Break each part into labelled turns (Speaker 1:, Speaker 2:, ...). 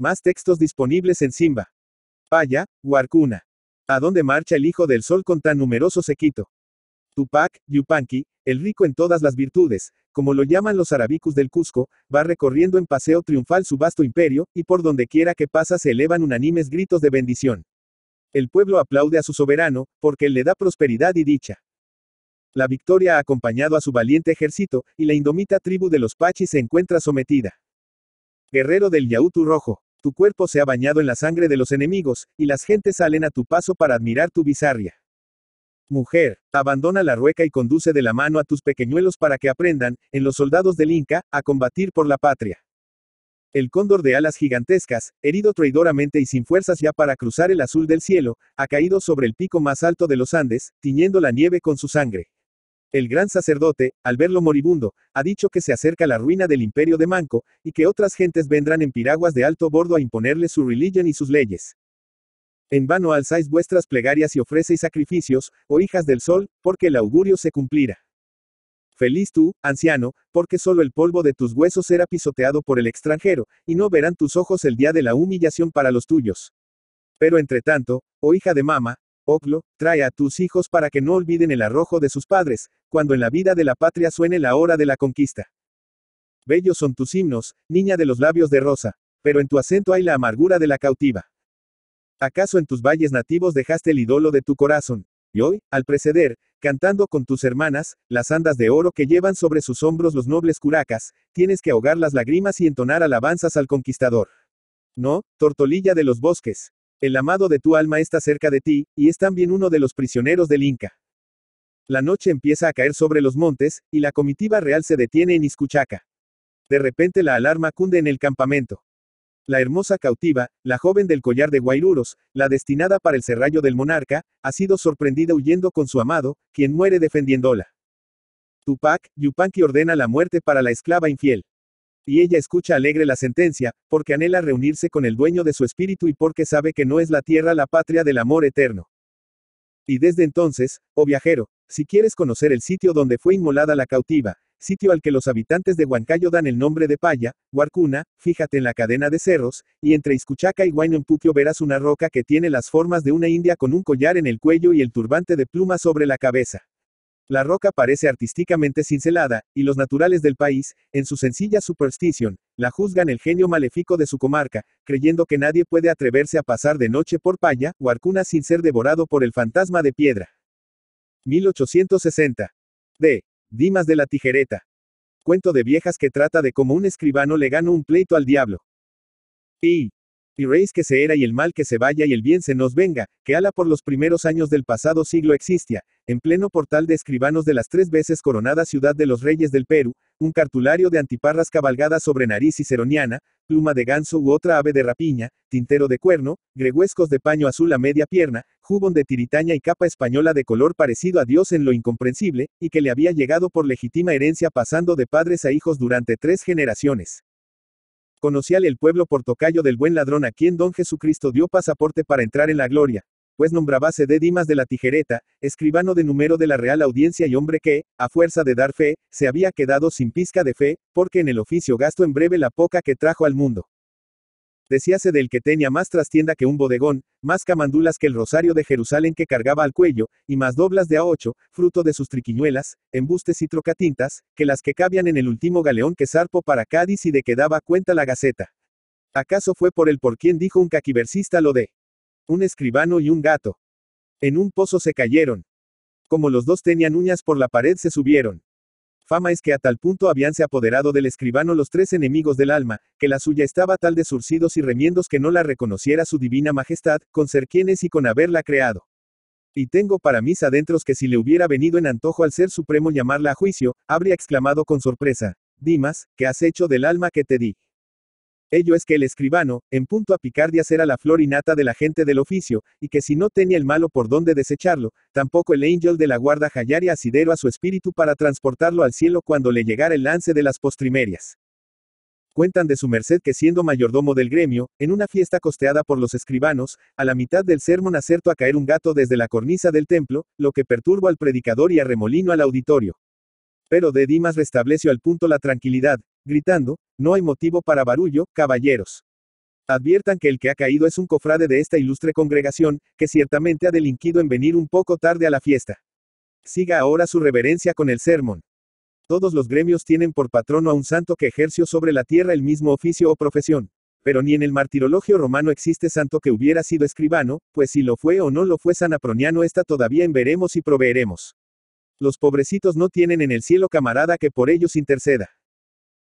Speaker 1: Más textos disponibles en Simba. Paya, Huarcuna. ¿A dónde marcha el hijo del sol con tan numeroso sequito? Tupac, Yupanqui, el rico en todas las virtudes, como lo llaman los arabicus del Cusco, va recorriendo en paseo triunfal su vasto imperio, y por donde quiera que pasa se elevan unánimes gritos de bendición. El pueblo aplaude a su soberano, porque él le da prosperidad y dicha. La victoria ha acompañado a su valiente ejército, y la indomita tribu de los Pachi se encuentra sometida. Guerrero del Yautu Rojo. Tu cuerpo se ha bañado en la sangre de los enemigos, y las gentes salen a tu paso para admirar tu bizarria. Mujer, abandona la rueca y conduce de la mano a tus pequeñuelos para que aprendan, en los soldados del Inca, a combatir por la patria. El cóndor de alas gigantescas, herido traidoramente y sin fuerzas ya para cruzar el azul del cielo, ha caído sobre el pico más alto de los Andes, tiñendo la nieve con su sangre. El gran sacerdote, al verlo moribundo, ha dicho que se acerca la ruina del imperio de Manco, y que otras gentes vendrán en piraguas de alto bordo a imponerle su religión y sus leyes. En vano alzáis vuestras plegarias y ofrecéis sacrificios, o oh hijas del sol, porque el augurio se cumplirá. Feliz tú, anciano, porque solo el polvo de tus huesos será pisoteado por el extranjero, y no verán tus ojos el día de la humillación para los tuyos. Pero entre tanto, oh hija de mama, Oclo, trae a tus hijos para que no olviden el arrojo de sus padres, cuando en la vida de la patria suene la hora de la conquista. Bellos son tus himnos, niña de los labios de rosa, pero en tu acento hay la amargura de la cautiva. ¿Acaso en tus valles nativos dejaste el ídolo de tu corazón? Y hoy, al preceder, cantando con tus hermanas, las andas de oro que llevan sobre sus hombros los nobles curacas, tienes que ahogar las lágrimas y entonar alabanzas al conquistador. No, tortolilla de los bosques, el amado de tu alma está cerca de ti, y es también uno de los prisioneros del Inca. La noche empieza a caer sobre los montes, y la comitiva real se detiene en Iscuchaca. De repente la alarma cunde en el campamento. La hermosa cautiva, la joven del collar de guairuros, la destinada para el serrallo del monarca, ha sido sorprendida huyendo con su amado, quien muere defendiéndola. Tupac, Yupanqui ordena la muerte para la esclava infiel. Y ella escucha alegre la sentencia, porque anhela reunirse con el dueño de su espíritu y porque sabe que no es la tierra la patria del amor eterno. Y desde entonces, oh viajero, si quieres conocer el sitio donde fue inmolada la cautiva, sitio al que los habitantes de Huancayo dan el nombre de Paya, Huarcuna, fíjate en la cadena de cerros, y entre Iscuchaca y Huaynenputio verás una roca que tiene las formas de una india con un collar en el cuello y el turbante de pluma sobre la cabeza. La roca parece artísticamente cincelada, y los naturales del país, en su sencilla superstición, la juzgan el genio maléfico de su comarca, creyendo que nadie puede atreverse a pasar de noche por Paya o Arcuna sin ser devorado por el fantasma de piedra. 1860. D. Dimas de la Tijereta. Cuento de viejas que trata de cómo un escribano le gana un pleito al diablo. y y reis que se era y el mal que se vaya y el bien se nos venga, que ala por los primeros años del pasado siglo existía, en pleno portal de escribanos de las tres veces coronada ciudad de los reyes del Perú, un cartulario de antiparras cabalgadas sobre nariz y ceroniana, pluma de ganso u otra ave de rapiña, tintero de cuerno, greguescos de paño azul a media pierna, jubón de tiritaña y capa española de color parecido a Dios en lo incomprensible, y que le había llegado por legítima herencia pasando de padres a hijos durante tres generaciones. Conocíale el pueblo por tocayo del buen ladrón a quien don Jesucristo dio pasaporte para entrar en la gloria, pues nombrabase de Dimas de la Tijereta, escribano de número de la Real Audiencia y hombre que, a fuerza de dar fe, se había quedado sin pizca de fe, porque en el oficio gastó en breve la poca que trajo al mundo decíase del que tenía más trastienda que un bodegón, más camandulas que el rosario de Jerusalén que cargaba al cuello, y más doblas de a ocho, fruto de sus triquiñuelas, embustes y trocatintas, que las que cabían en el último galeón que zarpo para Cádiz y de que daba cuenta la Gaceta. ¿Acaso fue por el por quien dijo un caquiversista lo de un escribano y un gato? En un pozo se cayeron. Como los dos tenían uñas por la pared se subieron. Fama es que a tal punto habíanse apoderado del escribano los tres enemigos del alma, que la suya estaba tal de surcidos y remiendos que no la reconociera su divina majestad, con ser quienes y con haberla creado. Y tengo para mis adentros que si le hubiera venido en antojo al ser supremo llamarla a juicio, habría exclamado con sorpresa, Dimas, ¿qué has hecho del alma que te di? Ello es que el escribano, en punto a picardias, era la flor innata de la gente del oficio, y que si no tenía el malo por dónde desecharlo, tampoco el ángel de la guarda hallaría asidero a su espíritu para transportarlo al cielo cuando le llegara el lance de las postrimerias. Cuentan de su merced que siendo mayordomo del gremio, en una fiesta costeada por los escribanos, a la mitad del sermón acertó a caer un gato desde la cornisa del templo, lo que perturba al predicador y arremolino al auditorio. Pero de Dimas restableció al punto la tranquilidad, gritando, no hay motivo para barullo, caballeros. Adviertan que el que ha caído es un cofrade de esta ilustre congregación, que ciertamente ha delinquido en venir un poco tarde a la fiesta. Siga ahora su reverencia con el sermón. Todos los gremios tienen por patrono a un santo que ejerció sobre la tierra el mismo oficio o profesión. Pero ni en el martirologio romano existe santo que hubiera sido escribano, pues si lo fue o no lo fue San Aproniano, esta todavía en veremos y proveeremos. Los pobrecitos no tienen en el cielo camarada que por ellos interceda.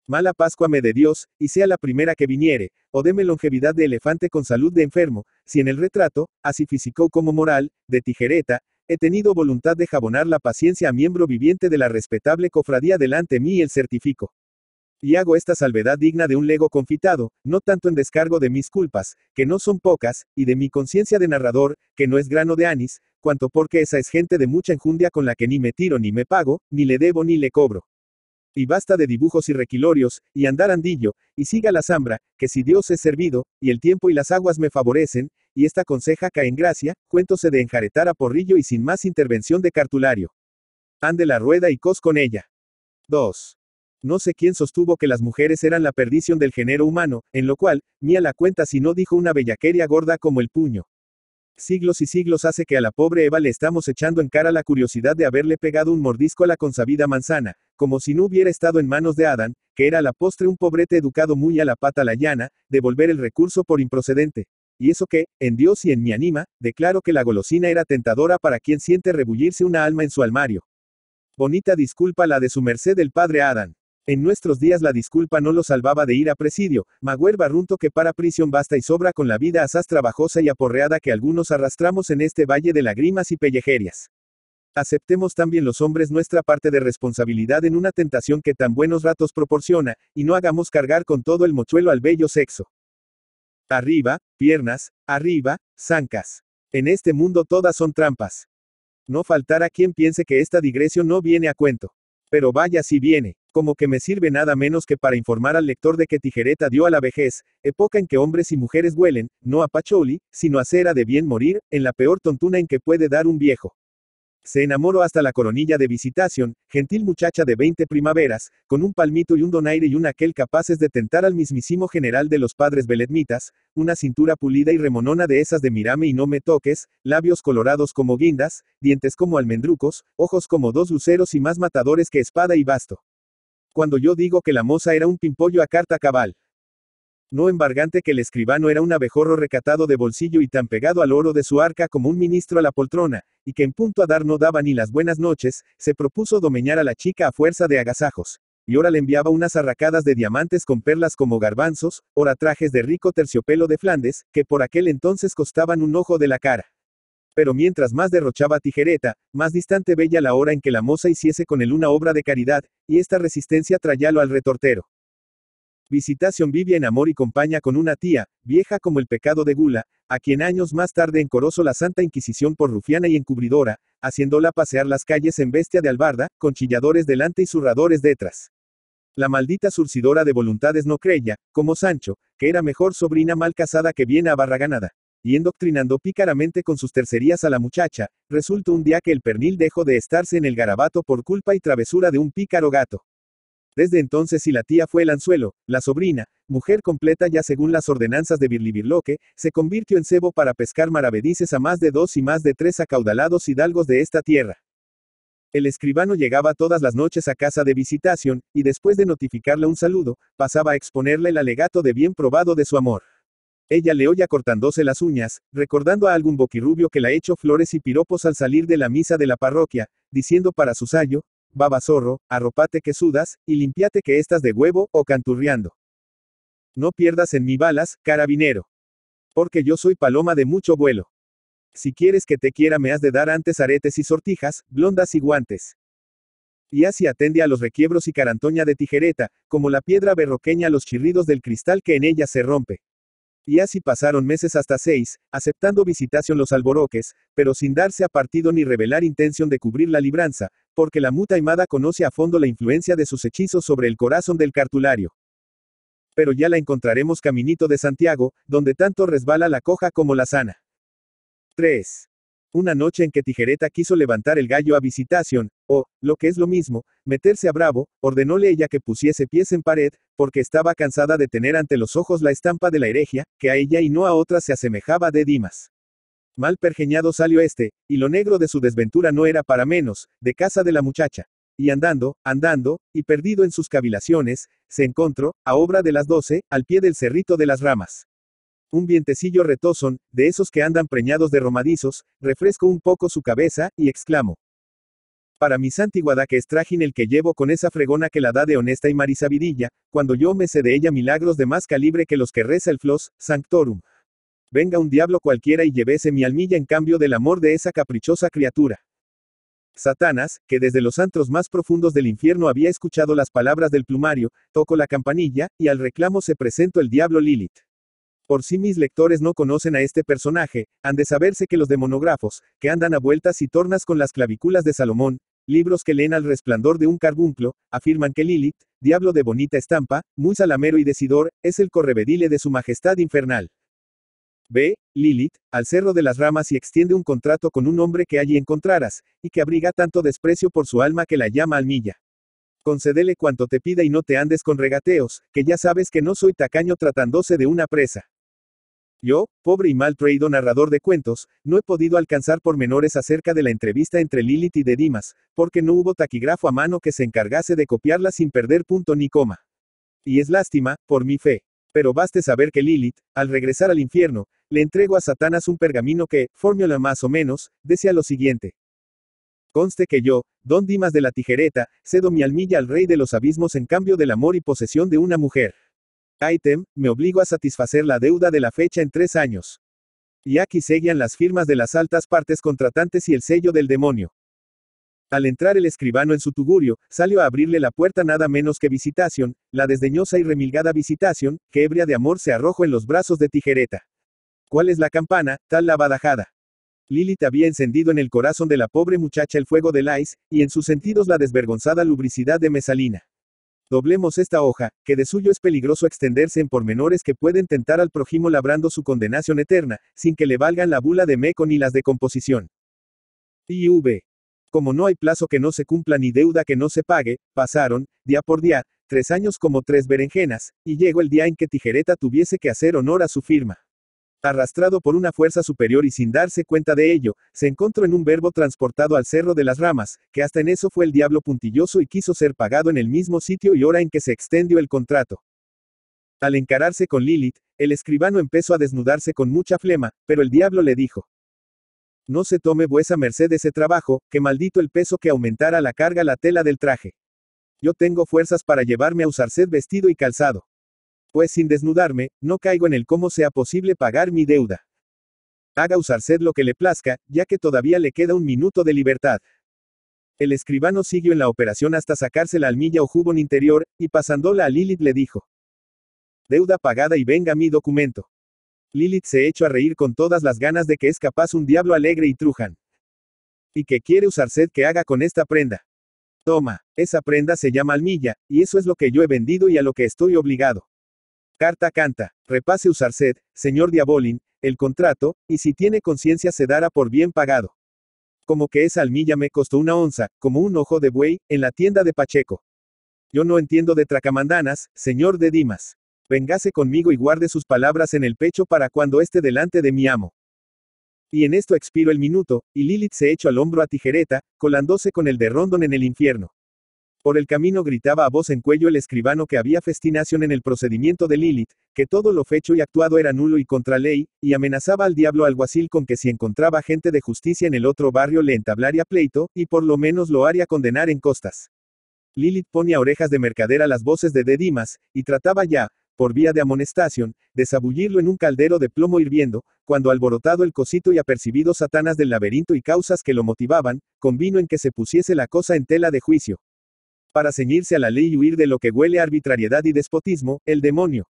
Speaker 1: Mala Pascua me dé Dios, y sea la primera que viniere, o deme longevidad de elefante con salud de enfermo, si en el retrato, así físico como moral, de tijereta, he tenido voluntad de jabonar la paciencia a miembro viviente de la respetable cofradía delante mí el certifico. Y hago esta salvedad digna de un lego confitado, no tanto en descargo de mis culpas, que no son pocas, y de mi conciencia de narrador, que no es grano de anís, cuanto porque esa es gente de mucha enjundia con la que ni me tiro ni me pago, ni le debo ni le cobro y basta de dibujos y requilorios, y andar andillo, y siga la zambra, que si Dios es servido, y el tiempo y las aguas me favorecen, y esta conseja cae en gracia, cuéntose de enjaretar a porrillo y sin más intervención de cartulario. Ande la rueda y cos con ella. 2. No sé quién sostuvo que las mujeres eran la perdición del género humano, en lo cual, ni a la cuenta si no dijo una bellaquería gorda como el puño. Siglos y siglos hace que a la pobre Eva le estamos echando en cara la curiosidad de haberle pegado un mordisco a la consabida manzana, como si no hubiera estado en manos de Adán, que era a la postre un pobrete educado muy a la pata la llana, devolver el recurso por improcedente. Y eso que, en Dios y en mi anima, declaro que la golosina era tentadora para quien siente rebullirse una alma en su armario. Bonita disculpa la de su merced el padre Adán. En nuestros días la disculpa no lo salvaba de ir a presidio, Magüer Barrunto que para prisión basta y sobra con la vida asaz trabajosa y aporreada que algunos arrastramos en este valle de lágrimas y pellejerias. Aceptemos también los hombres nuestra parte de responsabilidad en una tentación que tan buenos ratos proporciona, y no hagamos cargar con todo el mochuelo al bello sexo. Arriba, piernas, arriba, zancas. En este mundo todas son trampas. No faltará quien piense que esta digresión no viene a cuento. Pero vaya si viene, como que me sirve nada menos que para informar al lector de que Tijereta dio a la vejez, época en que hombres y mujeres huelen, no a pacholi, sino a cera de bien morir, en la peor tontuna en que puede dar un viejo. Se enamoró hasta la coronilla de visitación, gentil muchacha de veinte primaveras, con un palmito y un donaire y un aquel capaces de tentar al mismísimo general de los padres beletmitas, una cintura pulida y remonona de esas de mirame y no me toques, labios colorados como guindas, dientes como almendrucos, ojos como dos luceros y más matadores que espada y basto. Cuando yo digo que la moza era un pimpollo a carta cabal. No embargante que el escribano era un abejorro recatado de bolsillo y tan pegado al oro de su arca como un ministro a la poltrona, y que en punto a dar no daba ni las buenas noches, se propuso domeñar a la chica a fuerza de agasajos y ora le enviaba unas arracadas de diamantes con perlas como garbanzos, ora trajes de rico terciopelo de Flandes, que por aquel entonces costaban un ojo de la cara. Pero mientras más derrochaba tijereta, más distante veía la hora en que la moza hiciese con él una obra de caridad, y esta resistencia trayalo al retortero. Visitación vivía en amor y compañía con una tía, vieja como el pecado de gula, a quien años más tarde encorozó la Santa Inquisición por rufiana y encubridora, haciéndola pasear las calles en bestia de albarda, con chilladores delante y zurradores detrás. La maldita surcidora de voluntades no creía, como Sancho, que era mejor sobrina mal casada que bien abarraganada. Y endoctrinando pícaramente con sus tercerías a la muchacha, resulta un día que el pernil dejó de estarse en el garabato por culpa y travesura de un pícaro gato. Desde entonces si la tía fue el anzuelo, la sobrina, mujer completa ya según las ordenanzas de Birlibirloque, se convirtió en cebo para pescar maravedices a más de dos y más de tres acaudalados hidalgos de esta tierra. El escribano llegaba todas las noches a casa de visitación, y después de notificarle un saludo, pasaba a exponerle el alegato de bien probado de su amor. Ella le oía cortándose las uñas, recordando a algún boquirubio que la echó flores y piropos al salir de la misa de la parroquia, diciendo para su sayo, Baba zorro, arropate que sudas, y limpiate que estás de huevo o canturriando. No pierdas en mi balas, carabinero. Porque yo soy paloma de mucho vuelo. Si quieres que te quiera me has de dar antes aretes y sortijas, blondas y guantes. Y así atende a los requiebros y carantoña de tijereta, como la piedra berroqueña los chirridos del cristal que en ella se rompe. Y así pasaron meses hasta seis, aceptando visitación los alboroques, pero sin darse a partido ni revelar intención de cubrir la libranza, porque la muta aimada conoce a fondo la influencia de sus hechizos sobre el corazón del cartulario. Pero ya la encontraremos caminito de Santiago, donde tanto resbala la coja como la sana. 3. Una noche en que Tijereta quiso levantar el gallo a visitación, o, lo que es lo mismo, meterse a Bravo, ordenóle ella que pusiese pies en pared, porque estaba cansada de tener ante los ojos la estampa de la herejía, que a ella y no a otras se asemejaba de Dimas. Mal pergeñado salió este, y lo negro de su desventura no era para menos, de casa de la muchacha. Y andando, andando, y perdido en sus cavilaciones, se encontró, a obra de las doce, al pie del cerrito de las ramas. Un vientecillo retozón, de esos que andan preñados de romadizos, refresco un poco su cabeza, y exclamo. Para mi santiguada que es trajín el que llevo con esa fregona que la da de honesta y marisavidilla, cuando yo me sé de ella milagros de más calibre que los que reza el flos, sanctorum. Venga un diablo cualquiera y llévese mi almilla en cambio del amor de esa caprichosa criatura. Satanás, que desde los antros más profundos del infierno había escuchado las palabras del plumario, tocó la campanilla, y al reclamo se presentó el diablo Lilith. Por si mis lectores no conocen a este personaje, han de saberse que los demonógrafos, que andan a vueltas y tornas con las clavículas de Salomón, libros que leen al resplandor de un carbunclo, afirman que Lilith, diablo de bonita estampa, muy salamero y decidor, es el correbedile de su majestad infernal. Ve, Lilith, al cerro de las ramas y extiende un contrato con un hombre que allí encontrarás, y que abriga tanto desprecio por su alma que la llama Almilla. Concédele cuanto te pida y no te andes con regateos, que ya sabes que no soy tacaño tratándose de una presa. Yo, pobre y mal traído narrador de cuentos, no he podido alcanzar pormenores acerca de la entrevista entre Lilith y de Dimas, porque no hubo taquigrafo a mano que se encargase de copiarla sin perder punto ni coma. Y es lástima, por mi fe. Pero baste saber que Lilith, al regresar al infierno, le entrego a Satanás un pergamino que, fórmula más o menos, decía lo siguiente. Conste que yo, don Dimas de la Tijereta, cedo mi almilla al rey de los abismos en cambio del amor y posesión de una mujer. Item, me obligo a satisfacer la deuda de la fecha en tres años. Y aquí seguían las firmas de las altas partes contratantes y el sello del demonio. Al entrar el escribano en su tugurio, salió a abrirle la puerta nada menos que Visitación, la desdeñosa y remilgada Visitación, que ebria de amor se arrojó en los brazos de Tijereta. ¿Cuál es la campana, tal la badajada? Lilith había encendido en el corazón de la pobre muchacha el fuego de ice, y en sus sentidos la desvergonzada lubricidad de Mesalina. Doblemos esta hoja, que de suyo es peligroso extenderse en pormenores que pueden tentar al prójimo labrando su condenación eterna, sin que le valgan la bula de meco ni las de composición. IV. Como no hay plazo que no se cumpla ni deuda que no se pague, pasaron, día por día, tres años como tres berenjenas, y llegó el día en que Tijereta tuviese que hacer honor a su firma. Arrastrado por una fuerza superior y sin darse cuenta de ello, se encontró en un verbo transportado al Cerro de las Ramas, que hasta en eso fue el diablo puntilloso y quiso ser pagado en el mismo sitio y hora en que se extendió el contrato. Al encararse con Lilith, el escribano empezó a desnudarse con mucha flema, pero el diablo le dijo, no se tome vuesa merced ese trabajo, que maldito el peso que aumentara la carga la tela del traje. Yo tengo fuerzas para llevarme a usar sed vestido y calzado. Pues sin desnudarme, no caigo en el cómo sea posible pagar mi deuda. Haga usar sed lo que le plazca, ya que todavía le queda un minuto de libertad. El escribano siguió en la operación hasta sacarse la almilla o jubón interior, y pasándola a Lilith le dijo. Deuda pagada y venga mi documento. Lilith se echó a reír con todas las ganas de que es capaz un diablo alegre y trujan. Y que quiere usar sed que haga con esta prenda. Toma, esa prenda se llama almilla, y eso es lo que yo he vendido y a lo que estoy obligado. Carta canta, repase Usarsed, señor Diabolin, el contrato, y si tiene conciencia se dará por bien pagado. Como que esa almilla me costó una onza, como un ojo de buey, en la tienda de Pacheco. Yo no entiendo de tracamandanas, señor de Dimas vengase conmigo y guarde sus palabras en el pecho para cuando esté delante de mi amo. Y en esto expiro el minuto, y Lilith se echó al hombro a tijereta, colándose con el de Rondon en el infierno. Por el camino gritaba a voz en cuello el escribano que había festinación en el procedimiento de Lilith, que todo lo fecho y actuado era nulo y contra ley, y amenazaba al diablo alguacil con que si encontraba gente de justicia en el otro barrio le entablaría pleito, y por lo menos lo haría condenar en costas. Lilith ponía orejas de mercadera a las voces de Dedimas, y trataba ya, por vía de amonestación, desabullirlo en un caldero de plomo hirviendo, cuando alborotado el cosito y apercibido satanas del laberinto y causas que lo motivaban, convino en que se pusiese la cosa en tela de juicio. Para ceñirse a la ley y huir de lo que huele arbitrariedad y despotismo, el demonio.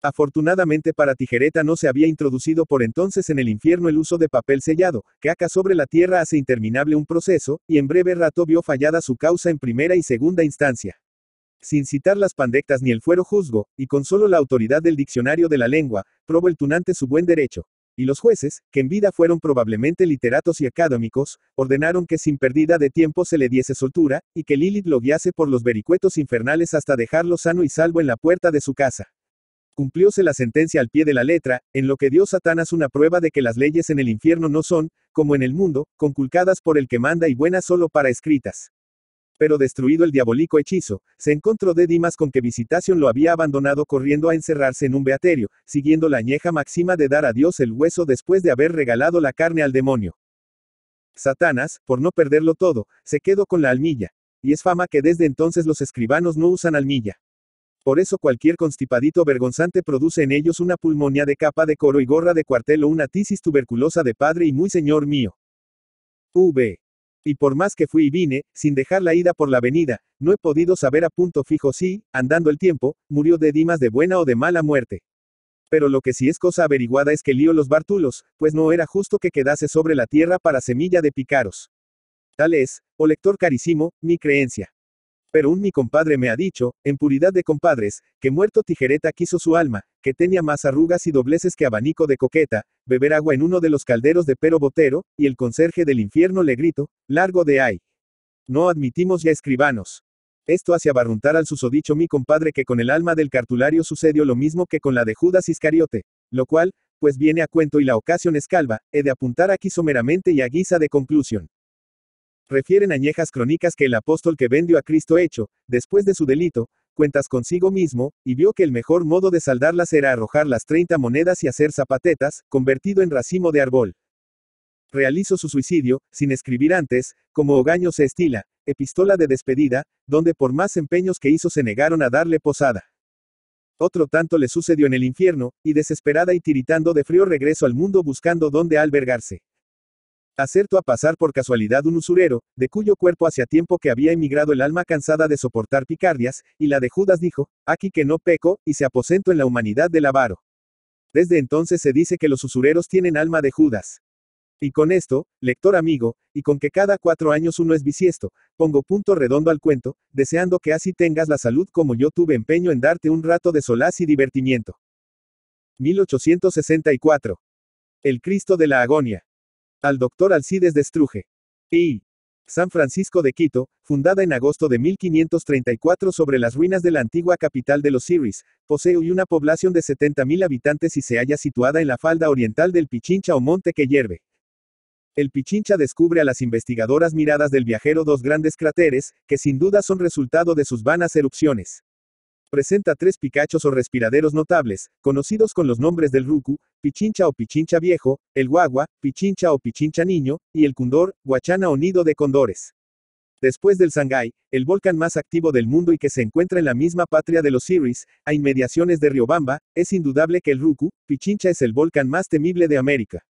Speaker 1: Afortunadamente para Tijereta no se había introducido por entonces en el infierno el uso de papel sellado, que acá sobre la tierra hace interminable un proceso, y en breve rato vio fallada su causa en primera y segunda instancia. Sin citar las pandectas ni el fuero juzgo, y con solo la autoridad del diccionario de la lengua, probó el tunante su buen derecho. Y los jueces, que en vida fueron probablemente literatos y académicos, ordenaron que sin pérdida de tiempo se le diese soltura, y que Lilith lo guiase por los vericuetos infernales hasta dejarlo sano y salvo en la puerta de su casa cumplióse la sentencia al pie de la letra, en lo que dio Satanás una prueba de que las leyes en el infierno no son, como en el mundo, conculcadas por el que manda y buenas solo para escritas. Pero destruido el diabólico hechizo, se encontró de Dimas con que Visitación lo había abandonado corriendo a encerrarse en un beaterio, siguiendo la añeja máxima de dar a Dios el hueso después de haber regalado la carne al demonio. Satanás, por no perderlo todo, se quedó con la almilla. Y es fama que desde entonces los escribanos no usan almilla. Por eso cualquier constipadito vergonzante produce en ellos una pulmonía de capa de coro y gorra de cuartel o una tisis tuberculosa de padre y muy señor mío. V. Y por más que fui y vine, sin dejar la ida por la venida, no he podido saber a punto fijo si, andando el tiempo, murió de Dimas de buena o de mala muerte. Pero lo que sí es cosa averiguada es que lío los Bartulos, pues no era justo que quedase sobre la tierra para semilla de picaros. Tal es, o oh lector carísimo, mi creencia. Pero un mi compadre me ha dicho, en puridad de compadres, que muerto tijereta quiso su alma, que tenía más arrugas y dobleces que abanico de coqueta, beber agua en uno de los calderos de Pero Botero, y el conserje del infierno le gritó, largo de ahí. No admitimos ya escribanos. Esto hace abarruntar al susodicho mi compadre que con el alma del cartulario sucedió lo mismo que con la de Judas Iscariote, lo cual, pues viene a cuento y la ocasión es calva, he de apuntar aquí someramente y a guisa de conclusión. Refieren añejas crónicas que el apóstol que vendió a Cristo hecho, después de su delito, cuentas consigo mismo, y vio que el mejor modo de saldarlas era arrojar las 30 monedas y hacer zapatetas, convertido en racimo de árbol. Realizó su suicidio, sin escribir antes, como Ogaño se estila, epistola de despedida, donde por más empeños que hizo se negaron a darle posada. Otro tanto le sucedió en el infierno, y desesperada y tiritando de frío regreso al mundo buscando dónde albergarse. Acerto a pasar por casualidad un usurero, de cuyo cuerpo hacía tiempo que había emigrado el alma cansada de soportar picardias, y la de Judas dijo, aquí que no peco, y se aposento en la humanidad del avaro. Desde entonces se dice que los usureros tienen alma de Judas. Y con esto, lector amigo, y con que cada cuatro años uno es bisiesto, pongo punto redondo al cuento, deseando que así tengas la salud como yo tuve empeño en darte un rato de solaz y divertimiento. 1864. El Cristo de la Agonia al doctor Alcides de Y. San Francisco de Quito, fundada en agosto de 1534 sobre las ruinas de la antigua capital de los Siris, posee una población de 70.000 habitantes y se halla situada en la falda oriental del Pichincha o monte que hierve. El Pichincha descubre a las investigadoras miradas del viajero dos grandes cráteres, que sin duda son resultado de sus vanas erupciones. Presenta tres picachos o respiraderos notables, conocidos con los nombres del ruku, pichincha o pichincha viejo, el guagua, pichincha o pichincha niño, y el cundor, guachana o nido de condores. Después del Sangay, el volcán más activo del mundo y que se encuentra en la misma patria de los Siris, a inmediaciones de Riobamba, es indudable que el Ruku, Pichincha es el volcán más temible de América.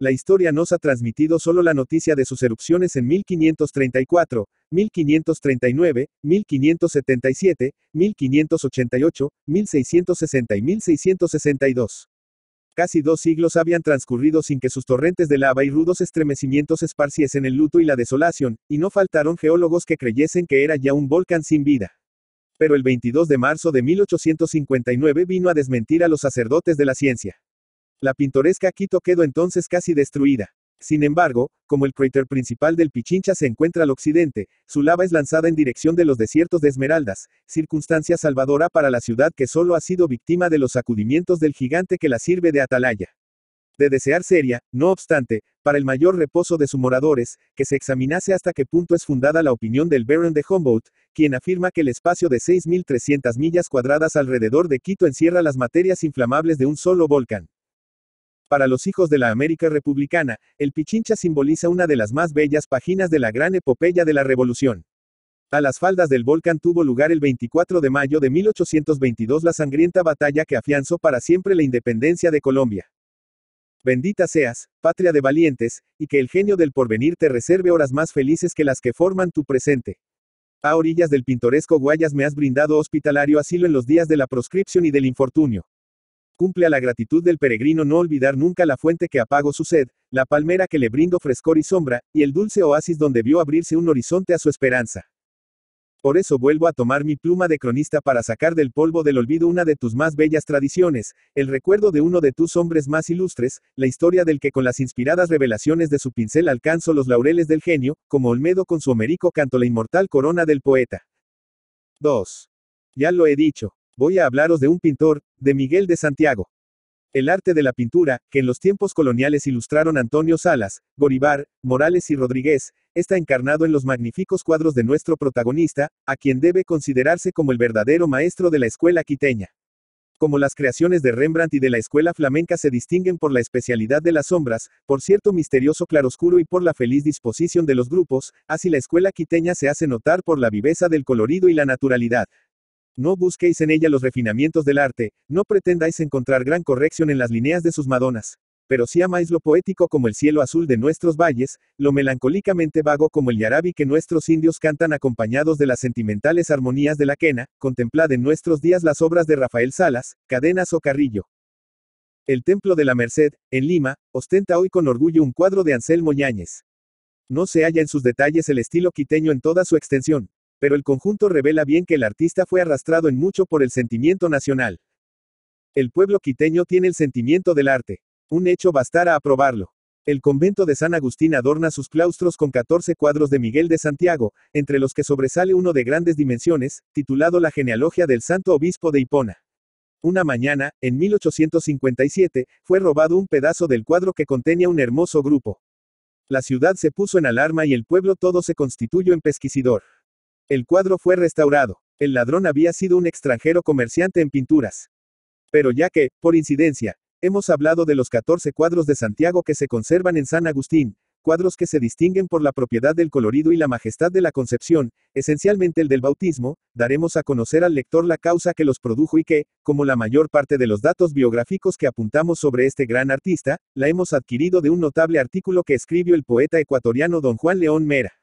Speaker 1: La historia nos ha transmitido solo la noticia de sus erupciones en 1534, 1539, 1577, 1588, 1660 y 1662. Casi dos siglos habían transcurrido sin que sus torrentes de lava y rudos estremecimientos esparciesen el luto y la desolación, y no faltaron geólogos que creyesen que era ya un volcán sin vida. Pero el 22 de marzo de 1859 vino a desmentir a los sacerdotes de la ciencia. La pintoresca Quito quedó entonces casi destruida. Sin embargo, como el cráter principal del Pichincha se encuentra al occidente, su lava es lanzada en dirección de los desiertos de Esmeraldas, circunstancia salvadora para la ciudad que solo ha sido víctima de los sacudimientos del gigante que la sirve de atalaya. De desear seria, no obstante, para el mayor reposo de sus moradores, que se examinase hasta qué punto es fundada la opinión del Baron de Humboldt, quien afirma que el espacio de 6.300 millas cuadradas alrededor de Quito encierra las materias inflamables de un solo volcán. Para los hijos de la América republicana, el Pichincha simboliza una de las más bellas páginas de la gran epopeya de la Revolución. A las faldas del volcán tuvo lugar el 24 de mayo de 1822 la sangrienta batalla que afianzó para siempre la independencia de Colombia. Bendita seas, patria de valientes, y que el genio del porvenir te reserve horas más felices que las que forman tu presente. A orillas del pintoresco Guayas me has brindado hospitalario asilo en los días de la proscripción y del infortunio cumple a la gratitud del peregrino no olvidar nunca la fuente que apagó su sed, la palmera que le brindó frescor y sombra, y el dulce oasis donde vio abrirse un horizonte a su esperanza. Por eso vuelvo a tomar mi pluma de cronista para sacar del polvo del olvido una de tus más bellas tradiciones, el recuerdo de uno de tus hombres más ilustres, la historia del que con las inspiradas revelaciones de su pincel alcanzo los laureles del genio, como Olmedo con su homérico canto la inmortal corona del poeta. 2. Ya lo he dicho, Voy a hablaros de un pintor, de Miguel de Santiago. El arte de la pintura, que en los tiempos coloniales ilustraron Antonio Salas, Goribar, Morales y Rodríguez, está encarnado en los magníficos cuadros de nuestro protagonista, a quien debe considerarse como el verdadero maestro de la escuela quiteña. Como las creaciones de Rembrandt y de la escuela flamenca se distinguen por la especialidad de las sombras, por cierto misterioso claroscuro y por la feliz disposición de los grupos, así la escuela quiteña se hace notar por la viveza del colorido y la naturalidad. No busquéis en ella los refinamientos del arte, no pretendáis encontrar gran corrección en las líneas de sus madonas. Pero si amáis lo poético como el cielo azul de nuestros valles, lo melancólicamente vago como el yarabi que nuestros indios cantan acompañados de las sentimentales armonías de la quena, contemplad en nuestros días las obras de Rafael Salas, Cadenas o Carrillo. El Templo de la Merced, en Lima, ostenta hoy con orgullo un cuadro de Anselmo Ñáñez. No se halla en sus detalles el estilo quiteño en toda su extensión, pero el conjunto revela bien que el artista fue arrastrado en mucho por el sentimiento nacional. El pueblo quiteño tiene el sentimiento del arte. Un hecho bastará a probarlo. El convento de San Agustín adorna sus claustros con 14 cuadros de Miguel de Santiago, entre los que sobresale uno de grandes dimensiones, titulado La genealogía del Santo Obispo de Hipona. Una mañana, en 1857, fue robado un pedazo del cuadro que contenía un hermoso grupo. La ciudad se puso en alarma y el pueblo todo se constituyó en pesquisidor. El cuadro fue restaurado. El ladrón había sido un extranjero comerciante en pinturas. Pero ya que, por incidencia, hemos hablado de los 14 cuadros de Santiago que se conservan en San Agustín, cuadros que se distinguen por la propiedad del colorido y la majestad de la concepción, esencialmente el del bautismo, daremos a conocer al lector la causa que los produjo y que, como la mayor parte de los datos biográficos que apuntamos sobre este gran artista, la hemos adquirido de un notable artículo que escribió el poeta ecuatoriano don Juan León Mera.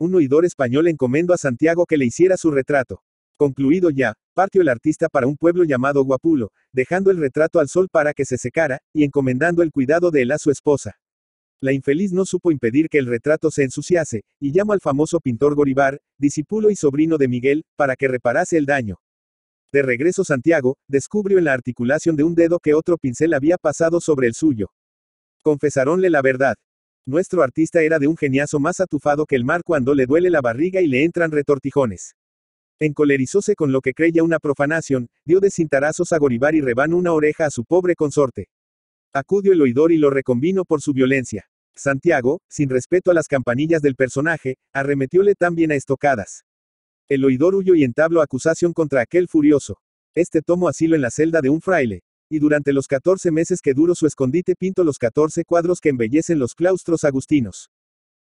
Speaker 1: Un oidor español encomendó a Santiago que le hiciera su retrato. Concluido ya, partió el artista para un pueblo llamado Guapulo, dejando el retrato al sol para que se secara, y encomendando el cuidado de él a su esposa. La infeliz no supo impedir que el retrato se ensuciase, y llamó al famoso pintor Goribar, discípulo y sobrino de Miguel, para que reparase el daño. De regreso Santiago, descubrió en la articulación de un dedo que otro pincel había pasado sobre el suyo. Confesaronle la verdad. Nuestro artista era de un geniazo más atufado que el mar cuando le duele la barriga y le entran retortijones. Encolerizóse con lo que creía una profanación, dio de cintarazos a Goribar y Rebán una oreja a su pobre consorte. Acudió el oidor y lo reconvino por su violencia. Santiago, sin respeto a las campanillas del personaje, arremetióle también a estocadas. El oidor huyó y entabló acusación contra aquel furioso. Este tomó asilo en la celda de un fraile y durante los 14 meses que duró su escondite pinto los 14 cuadros que embellecen los claustros agustinos.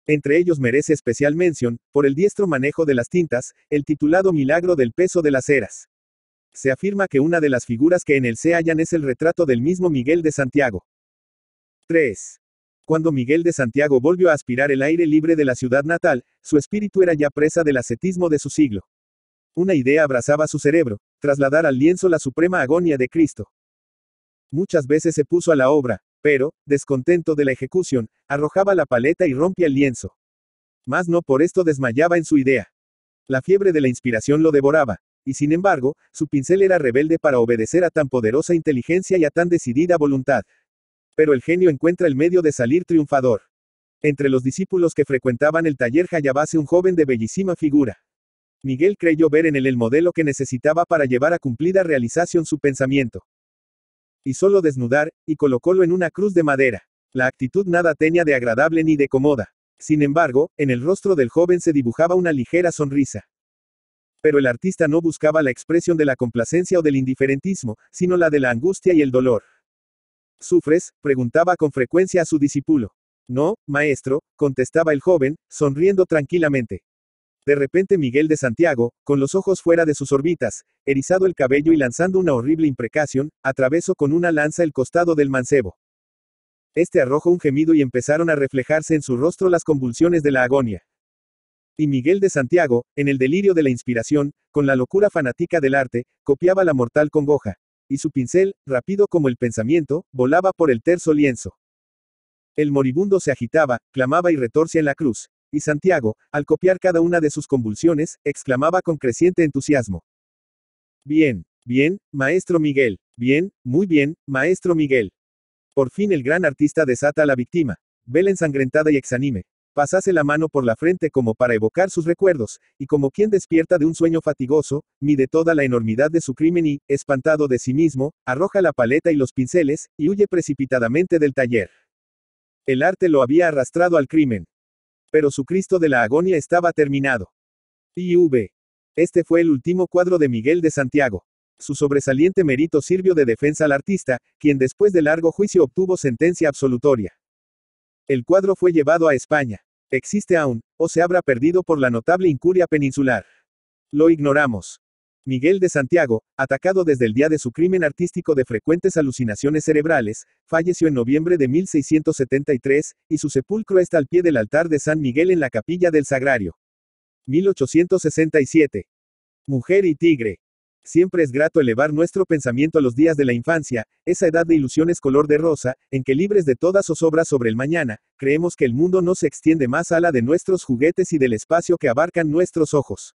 Speaker 1: Entre ellos merece especial mención, por el diestro manejo de las tintas, el titulado Milagro del peso de las eras. Se afirma que una de las figuras que en él se hallan es el retrato del mismo Miguel de Santiago. 3. Cuando Miguel de Santiago volvió a aspirar el aire libre de la ciudad natal, su espíritu era ya presa del ascetismo de su siglo. Una idea abrazaba su cerebro, trasladar al lienzo la suprema agonía de Cristo. Muchas veces se puso a la obra, pero, descontento de la ejecución, arrojaba la paleta y rompía el lienzo. Mas no por esto desmayaba en su idea. La fiebre de la inspiración lo devoraba, y sin embargo, su pincel era rebelde para obedecer a tan poderosa inteligencia y a tan decidida voluntad. Pero el genio encuentra el medio de salir triunfador. Entre los discípulos que frecuentaban el taller hallabase un joven de bellísima figura. Miguel creyó ver en él el modelo que necesitaba para llevar a cumplida realización su pensamiento y solo desnudar, y colocólo en una cruz de madera. La actitud nada tenía de agradable ni de cómoda. Sin embargo, en el rostro del joven se dibujaba una ligera sonrisa. Pero el artista no buscaba la expresión de la complacencia o del indiferentismo, sino la de la angustia y el dolor. ¿Sufres? preguntaba con frecuencia a su discípulo. No, maestro, contestaba el joven, sonriendo tranquilamente. De repente Miguel de Santiago, con los ojos fuera de sus órbitas, erizado el cabello y lanzando una horrible imprecación, atravesó con una lanza el costado del mancebo. Este arrojó un gemido y empezaron a reflejarse en su rostro las convulsiones de la agonia. Y Miguel de Santiago, en el delirio de la inspiración, con la locura fanática del arte, copiaba la mortal congoja, y su pincel, rápido como el pensamiento, volaba por el terso lienzo. El moribundo se agitaba, clamaba y retorcía en la cruz, y Santiago, al copiar cada una de sus convulsiones, exclamaba con creciente entusiasmo. Bien, bien, maestro Miguel, bien, muy bien, maestro Miguel. Por fin el gran artista desata a la víctima. Vela ensangrentada y exanime. Pasase la mano por la frente como para evocar sus recuerdos, y como quien despierta de un sueño fatigoso, mide toda la enormidad de su crimen y, espantado de sí mismo, arroja la paleta y los pinceles, y huye precipitadamente del taller. El arte lo había arrastrado al crimen. Pero su Cristo de la agonia estaba terminado. IV. Este fue el último cuadro de Miguel de Santiago. Su sobresaliente mérito sirvió de defensa al artista, quien después de largo juicio obtuvo sentencia absolutoria. El cuadro fue llevado a España. Existe aún, o se habrá perdido por la notable incuria peninsular. Lo ignoramos. Miguel de Santiago, atacado desde el día de su crimen artístico de frecuentes alucinaciones cerebrales, falleció en noviembre de 1673, y su sepulcro está al pie del altar de San Miguel en la capilla del Sagrario. 1867. Mujer y Tigre. Siempre es grato elevar nuestro pensamiento a los días de la infancia, esa edad de ilusiones color de rosa, en que libres de todas obras sobre el mañana, creemos que el mundo no se extiende más a la de nuestros juguetes y del espacio que abarcan nuestros ojos.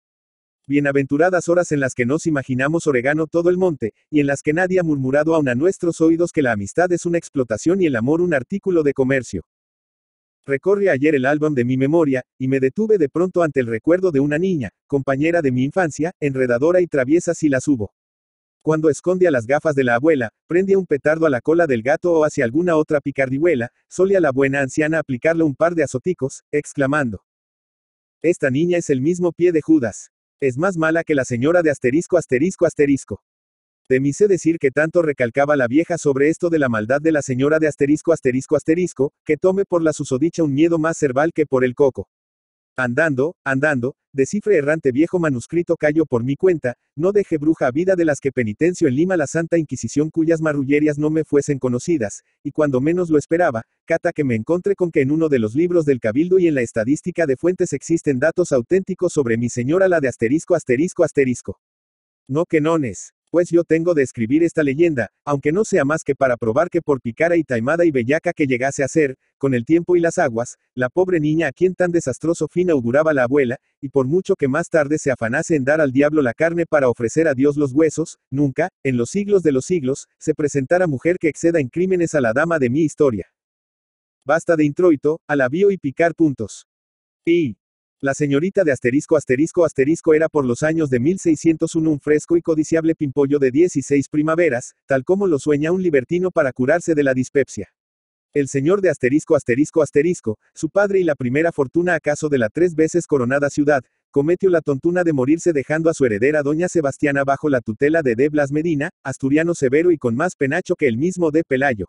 Speaker 1: Bienaventuradas horas en las que nos imaginamos oregano todo el monte, y en las que nadie ha murmurado aún a nuestros oídos que la amistad es una explotación y el amor un artículo de comercio. Recorre ayer el álbum de mi memoria, y me detuve de pronto ante el recuerdo de una niña, compañera de mi infancia, enredadora y traviesa si las hubo. Cuando esconde a las gafas de la abuela, prende un petardo a la cola del gato o hacia alguna otra picardihuela, solía la buena anciana aplicarle un par de azoticos, exclamando. Esta niña es el mismo pie de Judas. Es más mala que la señora de asterisco asterisco asterisco. Temíse decir que tanto recalcaba la vieja sobre esto de la maldad de la señora de asterisco asterisco asterisco, que tome por la susodicha un miedo más cerval que por el coco. Andando, andando, descifre errante viejo manuscrito callo por mi cuenta, no deje bruja vida de las que penitencio en Lima la Santa Inquisición cuyas marrullerías no me fuesen conocidas, y cuando menos lo esperaba, cata que me encontré con que en uno de los libros del Cabildo y en la estadística de fuentes existen datos auténticos sobre mi señora la de asterisco asterisco asterisco. No que nones pues yo tengo de escribir esta leyenda, aunque no sea más que para probar que por picara y taimada y bellaca que llegase a ser, con el tiempo y las aguas, la pobre niña a quien tan desastroso fin auguraba la abuela, y por mucho que más tarde se afanase en dar al diablo la carne para ofrecer a Dios los huesos, nunca, en los siglos de los siglos, se presentara mujer que exceda en crímenes a la dama de mi historia. Basta de introito, alabío y picar puntos. Y. La señorita de asterisco asterisco asterisco era por los años de 1601 un fresco y codiciable pimpollo de 16 primaveras, tal como lo sueña un libertino para curarse de la dispepsia. El señor de asterisco asterisco asterisco, su padre y la primera fortuna acaso de la tres veces coronada ciudad, cometió la tontuna de morirse dejando a su heredera doña Sebastiana bajo la tutela de D. Blas Medina, asturiano severo y con más penacho que el mismo de Pelayo.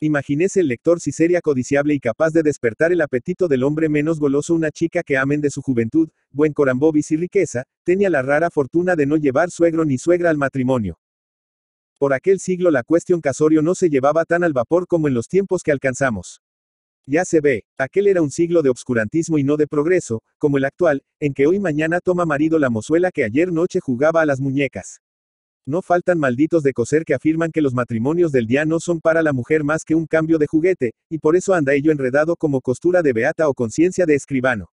Speaker 1: Imagínese el lector si sería codiciable y capaz de despertar el apetito del hombre menos goloso una chica que amen de su juventud, buen corambobis y riqueza, tenía la rara fortuna de no llevar suegro ni suegra al matrimonio. Por aquel siglo la cuestión casorio no se llevaba tan al vapor como en los tiempos que alcanzamos. Ya se ve, aquel era un siglo de obscurantismo y no de progreso, como el actual, en que hoy mañana toma marido la mozuela que ayer noche jugaba a las muñecas. No faltan malditos de coser que afirman que los matrimonios del día no son para la mujer más que un cambio de juguete, y por eso anda ello enredado como costura de beata o conciencia de escribano.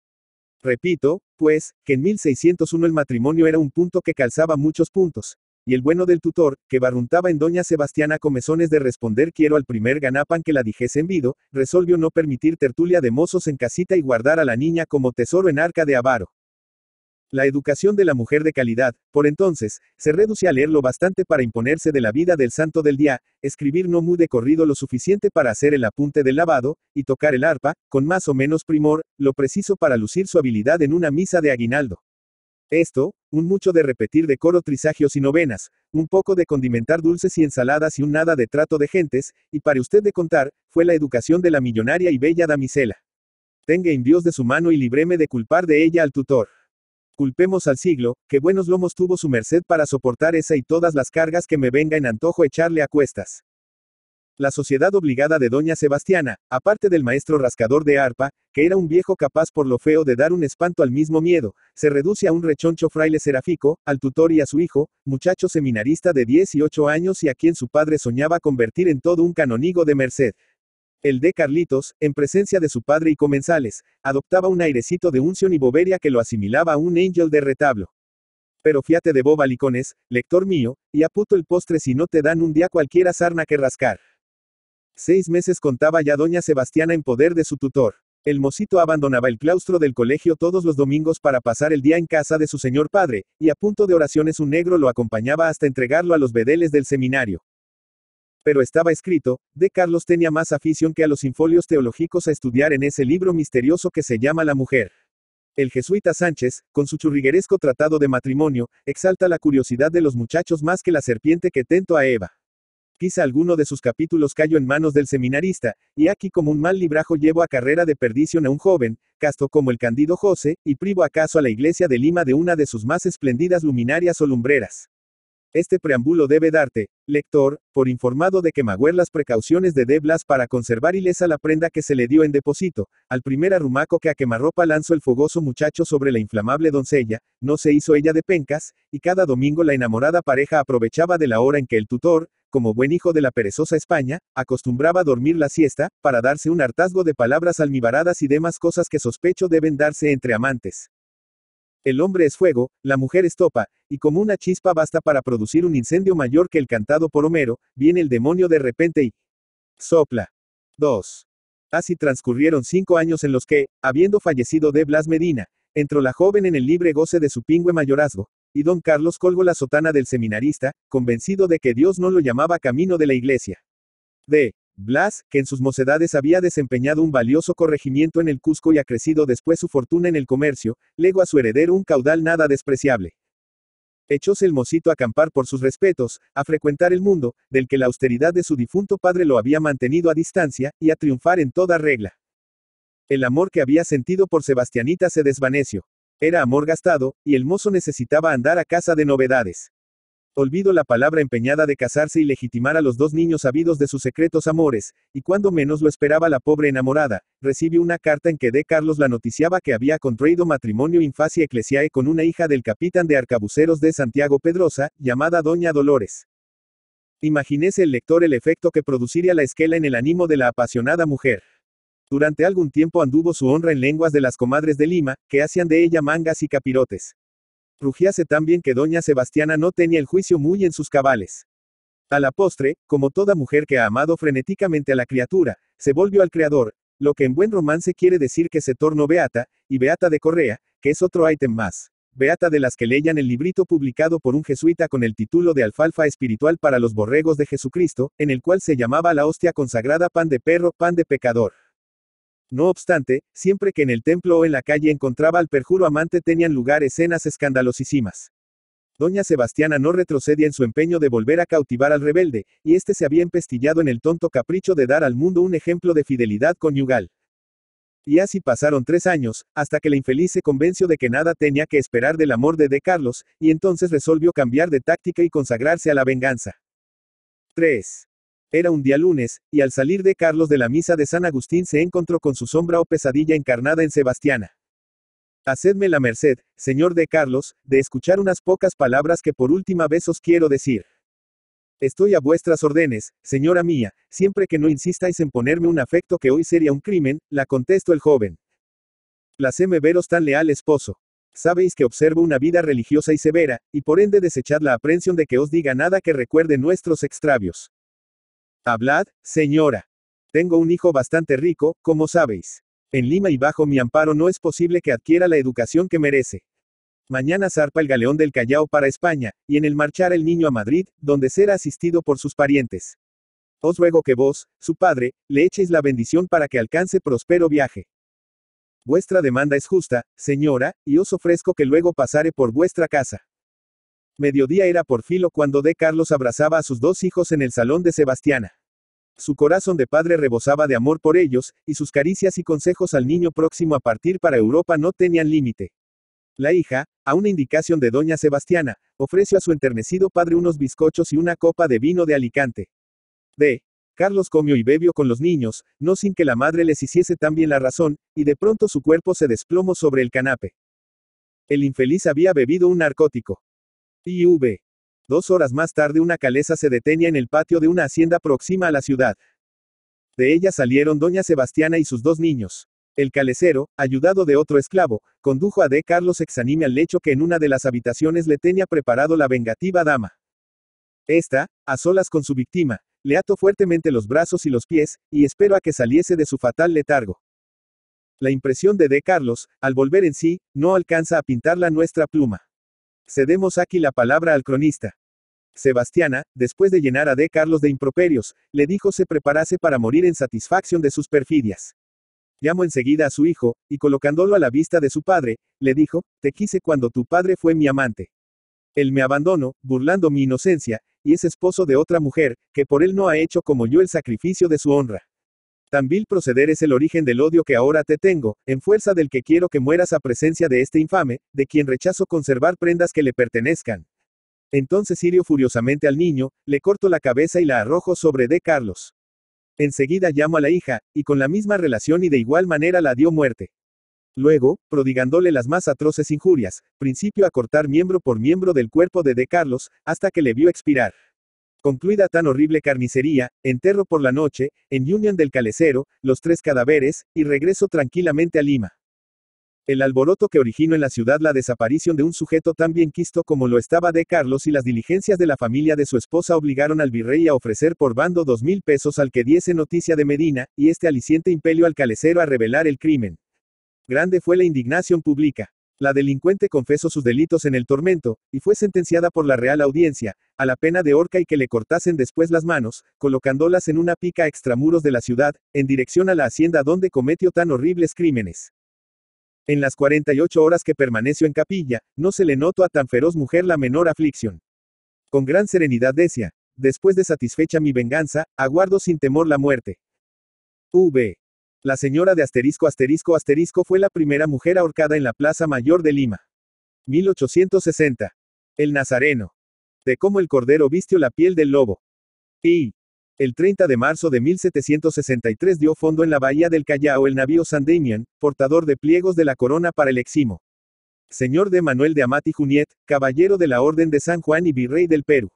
Speaker 1: Repito, pues, que en 1601 el matrimonio era un punto que calzaba muchos puntos. Y el bueno del tutor, que barruntaba en doña Sebastiana comezones de responder quiero al primer ganapan que la dijese en vido, resolvió no permitir tertulia de mozos en casita y guardar a la niña como tesoro en arca de avaro. La educación de la mujer de calidad, por entonces, se reduce a leer lo bastante para imponerse de la vida del santo del día, escribir no muy de corrido lo suficiente para hacer el apunte del lavado, y tocar el arpa, con más o menos primor, lo preciso para lucir su habilidad en una misa de aguinaldo. Esto, un mucho de repetir de coro trisagios y novenas, un poco de condimentar dulces y ensaladas y un nada de trato de gentes, y para usted de contar, fue la educación de la millonaria y bella damisela. Tenga en Dios de su mano y libreme de culpar de ella al tutor. Culpemos al siglo, que buenos lomos tuvo su merced para soportar esa y todas las cargas que me venga en antojo echarle a cuestas. La sociedad obligada de doña Sebastiana, aparte del maestro rascador de arpa, que era un viejo capaz por lo feo de dar un espanto al mismo miedo, se reduce a un rechoncho fraile serafico, al tutor y a su hijo, muchacho seminarista de 18 años y a quien su padre soñaba convertir en todo un canonigo de merced. El de Carlitos, en presencia de su padre y comensales, adoptaba un airecito de unción y boberia que lo asimilaba a un ángel de retablo. Pero fiate de boba lector mío, y aputo el postre si no te dan un día cualquiera sarna que rascar. Seis meses contaba ya doña Sebastiana en poder de su tutor. El mocito abandonaba el claustro del colegio todos los domingos para pasar el día en casa de su señor padre, y a punto de oraciones un negro lo acompañaba hasta entregarlo a los bedeles del seminario pero estaba escrito, de Carlos tenía más afición que a los infolios teológicos a estudiar en ese libro misterioso que se llama La Mujer. El jesuita Sánchez, con su churrigueresco tratado de matrimonio, exalta la curiosidad de los muchachos más que la serpiente que tentó a Eva. Quizá alguno de sus capítulos cayó en manos del seminarista, y aquí como un mal librajo llevo a carrera de perdición a un joven, casto como el candido José, y privo acaso a la iglesia de Lima de una de sus más espléndidas luminarias o lumbreras. Este preámbulo debe darte, lector, por informado de que Maguer las precauciones de Deblas para conservar ilesa la prenda que se le dio en depósito, al primer arrumaco que a quemarropa lanzó el fogoso muchacho sobre la inflamable doncella, no se hizo ella de pencas, y cada domingo la enamorada pareja aprovechaba de la hora en que el tutor, como buen hijo de la perezosa España, acostumbraba a dormir la siesta, para darse un hartazgo de palabras almibaradas y demás cosas que sospecho deben darse entre amantes. El hombre es fuego, la mujer es topa, y como una chispa basta para producir un incendio mayor que el cantado por Homero, viene el demonio de repente y sopla. 2. Así transcurrieron cinco años en los que, habiendo fallecido de Blas Medina, entró la joven en el libre goce de su pingüe mayorazgo, y don Carlos colgó la sotana del seminarista, convencido de que Dios no lo llamaba camino de la iglesia. D. Blas, que en sus mocedades había desempeñado un valioso corregimiento en el Cusco y ha crecido después su fortuna en el comercio, legó a su heredero un caudal nada despreciable. Echóse el mocito a acampar por sus respetos, a frecuentar el mundo, del que la austeridad de su difunto padre lo había mantenido a distancia, y a triunfar en toda regla. El amor que había sentido por Sebastianita se desvaneció. Era amor gastado, y el mozo necesitaba andar a casa de novedades. Olvido la palabra empeñada de casarse y legitimar a los dos niños sabidos de sus secretos amores, y cuando menos lo esperaba la pobre enamorada, recibió una carta en que D. Carlos la noticiaba que había contraído matrimonio infasia eclesiae con una hija del capitán de arcabuceros de Santiago Pedrosa, llamada Doña Dolores. Imagínese el lector el efecto que produciría la esquela en el ánimo de la apasionada mujer. Durante algún tiempo anduvo su honra en lenguas de las comadres de Lima, que hacían de ella mangas y capirotes. Rugíase tan bien que doña Sebastiana no tenía el juicio muy en sus cabales. A la postre, como toda mujer que ha amado frenéticamente a la criatura, se volvió al creador, lo que en buen romance quiere decir que se tornó beata, y beata de Correa, que es otro ítem más. Beata de las que leían el librito publicado por un jesuita con el título de Alfalfa Espiritual para los Borregos de Jesucristo, en el cual se llamaba la hostia consagrada pan de perro, pan de pecador. No obstante, siempre que en el templo o en la calle encontraba al perjuro amante tenían lugar escenas escandalosísimas. Doña Sebastiana no retrocedía en su empeño de volver a cautivar al rebelde, y éste se había empestillado en el tonto capricho de dar al mundo un ejemplo de fidelidad conyugal. Y así pasaron tres años, hasta que la infeliz se convenció de que nada tenía que esperar del amor de De Carlos, y entonces resolvió cambiar de táctica y consagrarse a la venganza. 3. Era un día lunes, y al salir de Carlos de la misa de San Agustín se encontró con su sombra o pesadilla encarnada en Sebastiana. Hacedme la merced, señor de Carlos, de escuchar unas pocas palabras que por última vez os quiero decir. Estoy a vuestras órdenes, señora mía, siempre que no insistáis en ponerme un afecto que hoy sería un crimen, la contestó el joven. Placeme veros tan leal esposo. Sabéis que observo una vida religiosa y severa, y por ende desechad la aprensión de que os diga nada que recuerde nuestros extravios. Hablad, señora. Tengo un hijo bastante rico, como sabéis. En Lima y bajo mi amparo no es posible que adquiera la educación que merece. Mañana zarpa el galeón del Callao para España, y en el marchar el niño a Madrid, donde será asistido por sus parientes. Os ruego que vos, su padre, le echéis la bendición para que alcance próspero viaje. Vuestra demanda es justa, señora, y os ofrezco que luego pasare por vuestra casa. Mediodía era por filo cuando D. Carlos abrazaba a sus dos hijos en el salón de Sebastiana. Su corazón de padre rebosaba de amor por ellos, y sus caricias y consejos al niño próximo a partir para Europa no tenían límite. La hija, a una indicación de doña Sebastiana, ofreció a su enternecido padre unos bizcochos y una copa de vino de Alicante. D. Carlos comió y bebió con los niños, no sin que la madre les hiciese también la razón, y de pronto su cuerpo se desplomó sobre el canape. El infeliz había bebido un narcótico. IV. Dos horas más tarde una caleza se detenía en el patio de una hacienda próxima a la ciudad. De ella salieron doña Sebastiana y sus dos niños. El calecero, ayudado de otro esclavo, condujo a D. Carlos Exanime al lecho que en una de las habitaciones le tenía preparado la vengativa dama. Esta, a solas con su víctima, le ató fuertemente los brazos y los pies, y esperó a que saliese de su fatal letargo. La impresión de D. Carlos, al volver en sí, no alcanza a pintarla nuestra pluma. Cedemos aquí la palabra al cronista. Sebastiana, después de llenar a D. Carlos de improperios, le dijo se preparase para morir en satisfacción de sus perfidias. Llamó enseguida a su hijo, y colocándolo a la vista de su padre, le dijo, te quise cuando tu padre fue mi amante. Él me abandonó, burlando mi inocencia, y es esposo de otra mujer, que por él no ha hecho como yo el sacrificio de su honra. Tan vil proceder es el origen del odio que ahora te tengo, en fuerza del que quiero que mueras a presencia de este infame, de quien rechazo conservar prendas que le pertenezcan. Entonces hirió furiosamente al niño, le corto la cabeza y la arrojo sobre D. Carlos. Enseguida llamo a la hija, y con la misma relación y de igual manera la dio muerte. Luego, prodigándole las más atroces injurias, principio a cortar miembro por miembro del cuerpo de D. Carlos, hasta que le vio expirar. Concluida tan horrible carnicería, enterro por la noche, en Union del Calecero, los tres cadáveres, y regreso tranquilamente a Lima. El alboroto que originó en la ciudad la desaparición de un sujeto tan bien quisto como lo estaba de Carlos y las diligencias de la familia de su esposa obligaron al virrey a ofrecer por bando dos mil pesos al que diese noticia de Medina, y este aliciente impelio al calecero a revelar el crimen. Grande fue la indignación pública. La delincuente confesó sus delitos en el tormento, y fue sentenciada por la Real Audiencia, a la pena de horca y que le cortasen después las manos, colocándolas en una pica a extramuros de la ciudad, en dirección a la hacienda donde cometió tan horribles crímenes. En las 48 horas que permaneció en capilla, no se le notó a tan feroz mujer la menor aflicción. Con gran serenidad decía, después de satisfecha mi venganza, aguardo sin temor la muerte. V. La señora de asterisco asterisco asterisco fue la primera mujer ahorcada en la Plaza Mayor de Lima. 1860. El Nazareno. De cómo el cordero vistió la piel del lobo. Y. El 30 de marzo de 1763 dio fondo en la bahía del Callao el navío San portador de pliegos de la corona para el eximo. Señor de Manuel de Amati Juniet, caballero de la Orden de San Juan y virrey del Perú.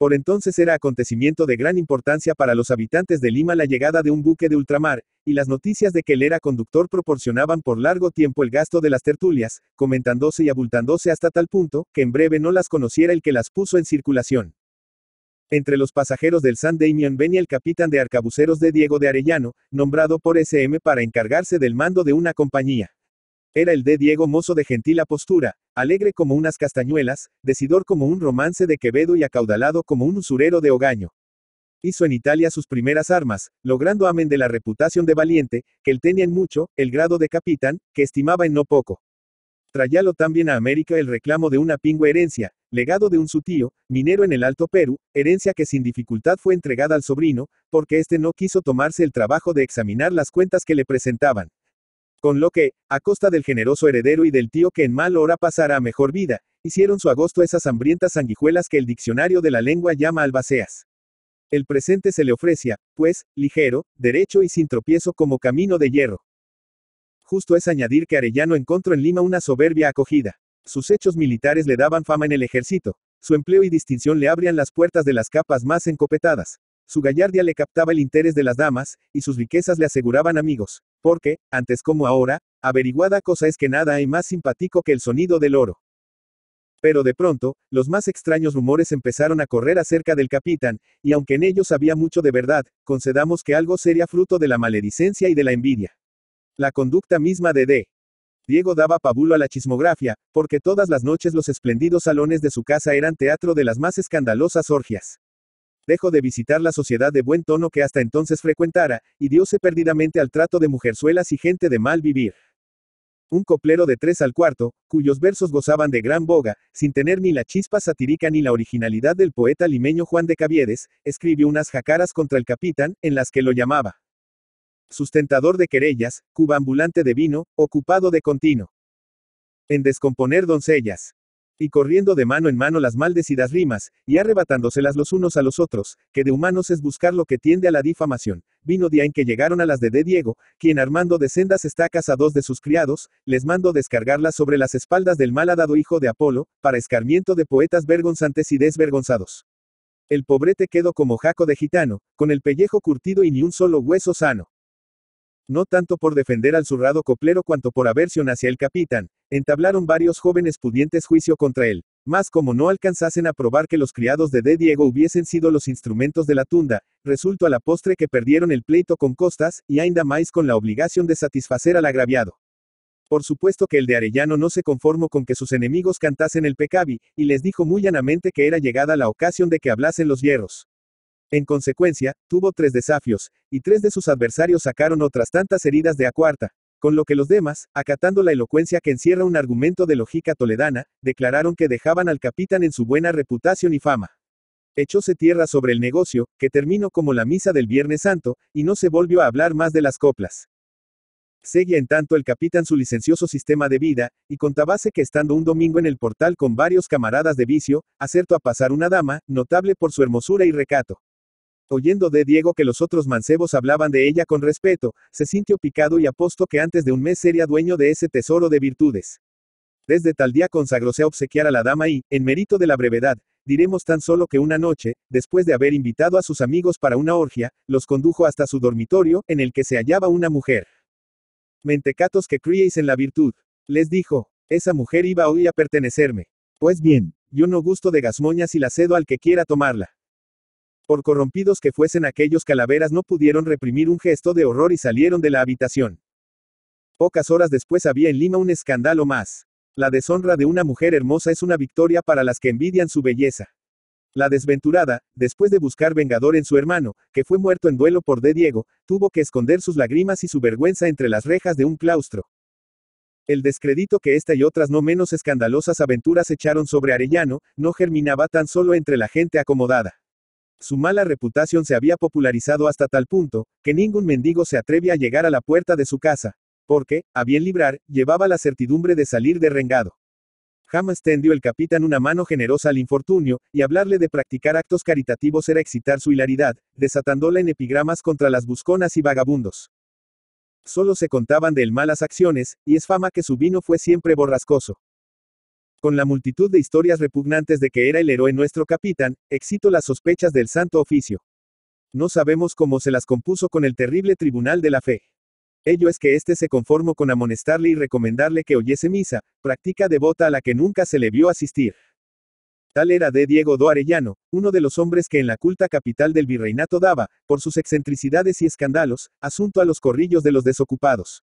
Speaker 1: Por entonces era acontecimiento de gran importancia para los habitantes de Lima la llegada de un buque de ultramar, y las noticias de que él era conductor proporcionaban por largo tiempo el gasto de las tertulias, comentándose y abultándose hasta tal punto, que en breve no las conociera el que las puso en circulación. Entre los pasajeros del San Damian venía el capitán de arcabuceros de Diego de Arellano, nombrado por SM para encargarse del mando de una compañía. Era el de Diego Mozo de gentil apostura, alegre como unas castañuelas, decidor como un romance de Quevedo y acaudalado como un usurero de Ogaño. Hizo en Italia sus primeras armas, logrando amén de la reputación de valiente, que él tenía en mucho, el grado de capitán, que estimaba en no poco. Trayalo también a América el reclamo de una pingüe herencia, legado de un su tío, minero en el Alto Perú, herencia que sin dificultad fue entregada al sobrino, porque éste no quiso tomarse el trabajo de examinar las cuentas que le presentaban. Con lo que, a costa del generoso heredero y del tío que en mal hora pasará a mejor vida, hicieron su agosto esas hambrientas sanguijuelas que el diccionario de la lengua llama albaceas. El presente se le ofrecía, pues, ligero, derecho y sin tropiezo como camino de hierro. Justo es añadir que Arellano encontró en Lima una soberbia acogida. Sus hechos militares le daban fama en el ejército, su empleo y distinción le abrían las puertas de las capas más encopetadas, su gallardía le captaba el interés de las damas, y sus riquezas le aseguraban amigos. Porque, antes como ahora, averiguada cosa es que nada hay más simpático que el sonido del oro. Pero de pronto, los más extraños rumores empezaron a correr acerca del capitán, y aunque en ellos había mucho de verdad, concedamos que algo sería fruto de la maledicencia y de la envidia. La conducta misma de D. Diego daba pabulo a la chismografía, porque todas las noches los espléndidos salones de su casa eran teatro de las más escandalosas orgias dejó de visitar la sociedad de buen tono que hasta entonces frecuentara, y dióse perdidamente al trato de mujerzuelas y gente de mal vivir. Un coplero de tres al cuarto, cuyos versos gozaban de gran boga, sin tener ni la chispa satírica ni la originalidad del poeta limeño Juan de Caviedes, escribió unas jacaras contra el capitán, en las que lo llamaba sustentador de querellas, cubambulante de vino, ocupado de continuo en descomponer doncellas y corriendo de mano en mano las maldecidas rimas, y arrebatándoselas los unos a los otros, que de humanos es buscar lo que tiende a la difamación. Vino día en que llegaron a las de D. Diego, quien armando de sendas estacas a dos de sus criados, les mandó descargarlas sobre las espaldas del malhadado hijo de Apolo, para escarmiento de poetas vergonzantes y desvergonzados. El pobrete quedó como jaco de gitano, con el pellejo curtido y ni un solo hueso sano no tanto por defender al zurrado coplero cuanto por aversión hacia el capitán, entablaron varios jóvenes pudientes juicio contra él, más como no alcanzasen a probar que los criados de D. Diego hubiesen sido los instrumentos de la tunda, resultó a la postre que perdieron el pleito con Costas, y ainda más con la obligación de satisfacer al agraviado. Por supuesto que el de Arellano no se conformó con que sus enemigos cantasen el pecabi, y les dijo muy llanamente que era llegada la ocasión de que hablasen los hierros. En consecuencia, tuvo tres desafíos, y tres de sus adversarios sacaron otras tantas heridas de a cuarta, con lo que los demás, acatando la elocuencia que encierra un argumento de lógica toledana, declararon que dejaban al capitán en su buena reputación y fama. Echóse tierra sobre el negocio, que terminó como la misa del Viernes Santo, y no se volvió a hablar más de las coplas. Seguía en tanto el capitán su licencioso sistema de vida, y contabase que estando un domingo en el portal con varios camaradas de vicio, acertó a pasar una dama, notable por su hermosura y recato. Oyendo de Diego que los otros mancebos hablaban de ella con respeto, se sintió picado y aposto que antes de un mes sería dueño de ese tesoro de virtudes. Desde tal día consagróse a obsequiar a la dama y, en mérito de la brevedad, diremos tan solo que una noche, después de haber invitado a sus amigos para una orgia, los condujo hasta su dormitorio, en el que se hallaba una mujer. Mentecatos que creéis en la virtud. Les dijo, esa mujer iba hoy a pertenecerme. Pues bien, yo no gusto de gasmoñas y la cedo al que quiera tomarla. Por corrompidos que fuesen aquellos calaveras no pudieron reprimir un gesto de horror y salieron de la habitación. Pocas horas después había en Lima un escándalo más. La deshonra de una mujer hermosa es una victoria para las que envidian su belleza. La desventurada, después de buscar vengador en su hermano, que fue muerto en duelo por de Diego, tuvo que esconder sus lágrimas y su vergüenza entre las rejas de un claustro. El descrédito que esta y otras no menos escandalosas aventuras echaron sobre Arellano, no germinaba tan solo entre la gente acomodada. Su mala reputación se había popularizado hasta tal punto, que ningún mendigo se atrevía a llegar a la puerta de su casa, porque, a bien librar, llevaba la certidumbre de salir derrengado. Jamás tendió el capitán una mano generosa al infortunio, y hablarle de practicar actos caritativos era excitar su hilaridad, desatándola en epigramas contra las busconas y vagabundos. Solo se contaban de él malas acciones, y es fama que su vino fue siempre borrascoso. Con la multitud de historias repugnantes de que era el héroe nuestro capitán, excito las sospechas del santo oficio. No sabemos cómo se las compuso con el terrible tribunal de la fe. Ello es que éste se conformó con amonestarle y recomendarle que oyese misa, práctica devota a la que nunca se le vio asistir. Tal era de Diego do Arellano, uno de los hombres que en la culta capital del virreinato daba, por sus excentricidades y escándalos, asunto a los corrillos de los desocupados.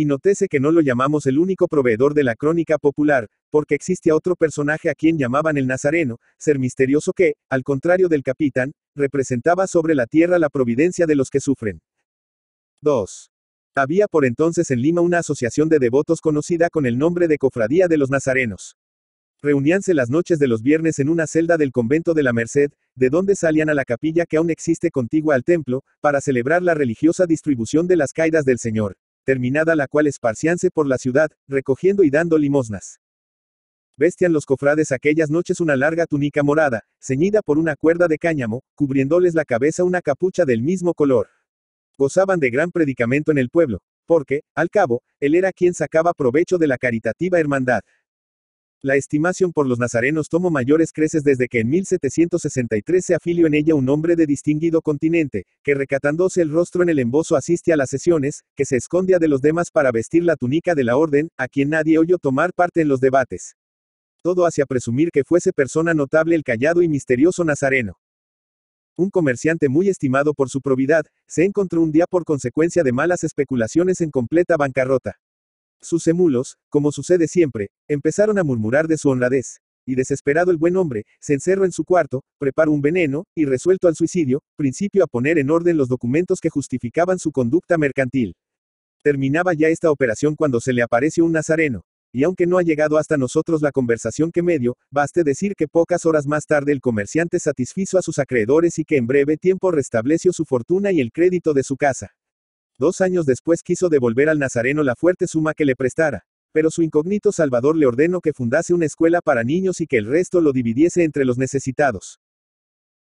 Speaker 1: Y notese que no lo llamamos el único proveedor de la crónica popular, porque existe otro personaje a quien llamaban el Nazareno, ser misterioso que, al contrario del capitán, representaba sobre la tierra la providencia de los que sufren. 2. Había por entonces en Lima una asociación de devotos conocida con el nombre de Cofradía de los Nazarenos. Reuníanse las noches de los viernes en una celda del convento de la Merced, de donde salían a la capilla que aún existe contigua al templo, para celebrar la religiosa distribución de las caídas del Señor terminada la cual esparcíanse por la ciudad, recogiendo y dando limosnas. Vestían los cofrades aquellas noches una larga túnica morada, ceñida por una cuerda de cáñamo, cubriéndoles la cabeza una capucha del mismo color. Gozaban de gran predicamento en el pueblo, porque, al cabo, él era quien sacaba provecho de la caritativa hermandad. La estimación por los nazarenos tomó mayores creces desde que en 1763 se afilió en ella un hombre de distinguido continente, que recatándose el rostro en el embozo asiste a las sesiones, que se escondea de los demás para vestir la túnica de la orden, a quien nadie oyó tomar parte en los debates. Todo hacia presumir que fuese persona notable el callado y misterioso nazareno. Un comerciante muy estimado por su probidad, se encontró un día por consecuencia de malas especulaciones en completa bancarrota. Sus emulos, como sucede siempre, empezaron a murmurar de su honradez, y desesperado el buen hombre, se encerró en su cuarto, preparó un veneno, y resuelto al suicidio, principio a poner en orden los documentos que justificaban su conducta mercantil. Terminaba ya esta operación cuando se le apareció un nazareno, y aunque no ha llegado hasta nosotros la conversación que medio, baste decir que pocas horas más tarde el comerciante satisfizo a sus acreedores y que en breve tiempo restableció su fortuna y el crédito de su casa. Dos años después quiso devolver al nazareno la fuerte suma que le prestara, pero su incógnito Salvador le ordenó que fundase una escuela para niños y que el resto lo dividiese entre los necesitados.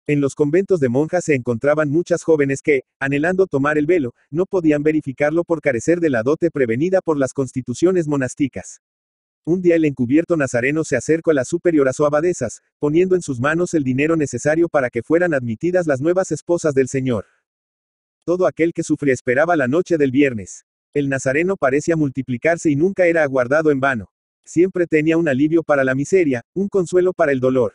Speaker 1: En los conventos de monjas se encontraban muchas jóvenes que, anhelando tomar el velo, no podían verificarlo por carecer de la dote prevenida por las constituciones monásticas. Un día el encubierto nazareno se acercó a las superioras o abadesas, poniendo en sus manos el dinero necesario para que fueran admitidas las nuevas esposas del Señor. Todo aquel que sufría esperaba la noche del viernes. El nazareno parecía multiplicarse y nunca era aguardado en vano. Siempre tenía un alivio para la miseria, un consuelo para el dolor.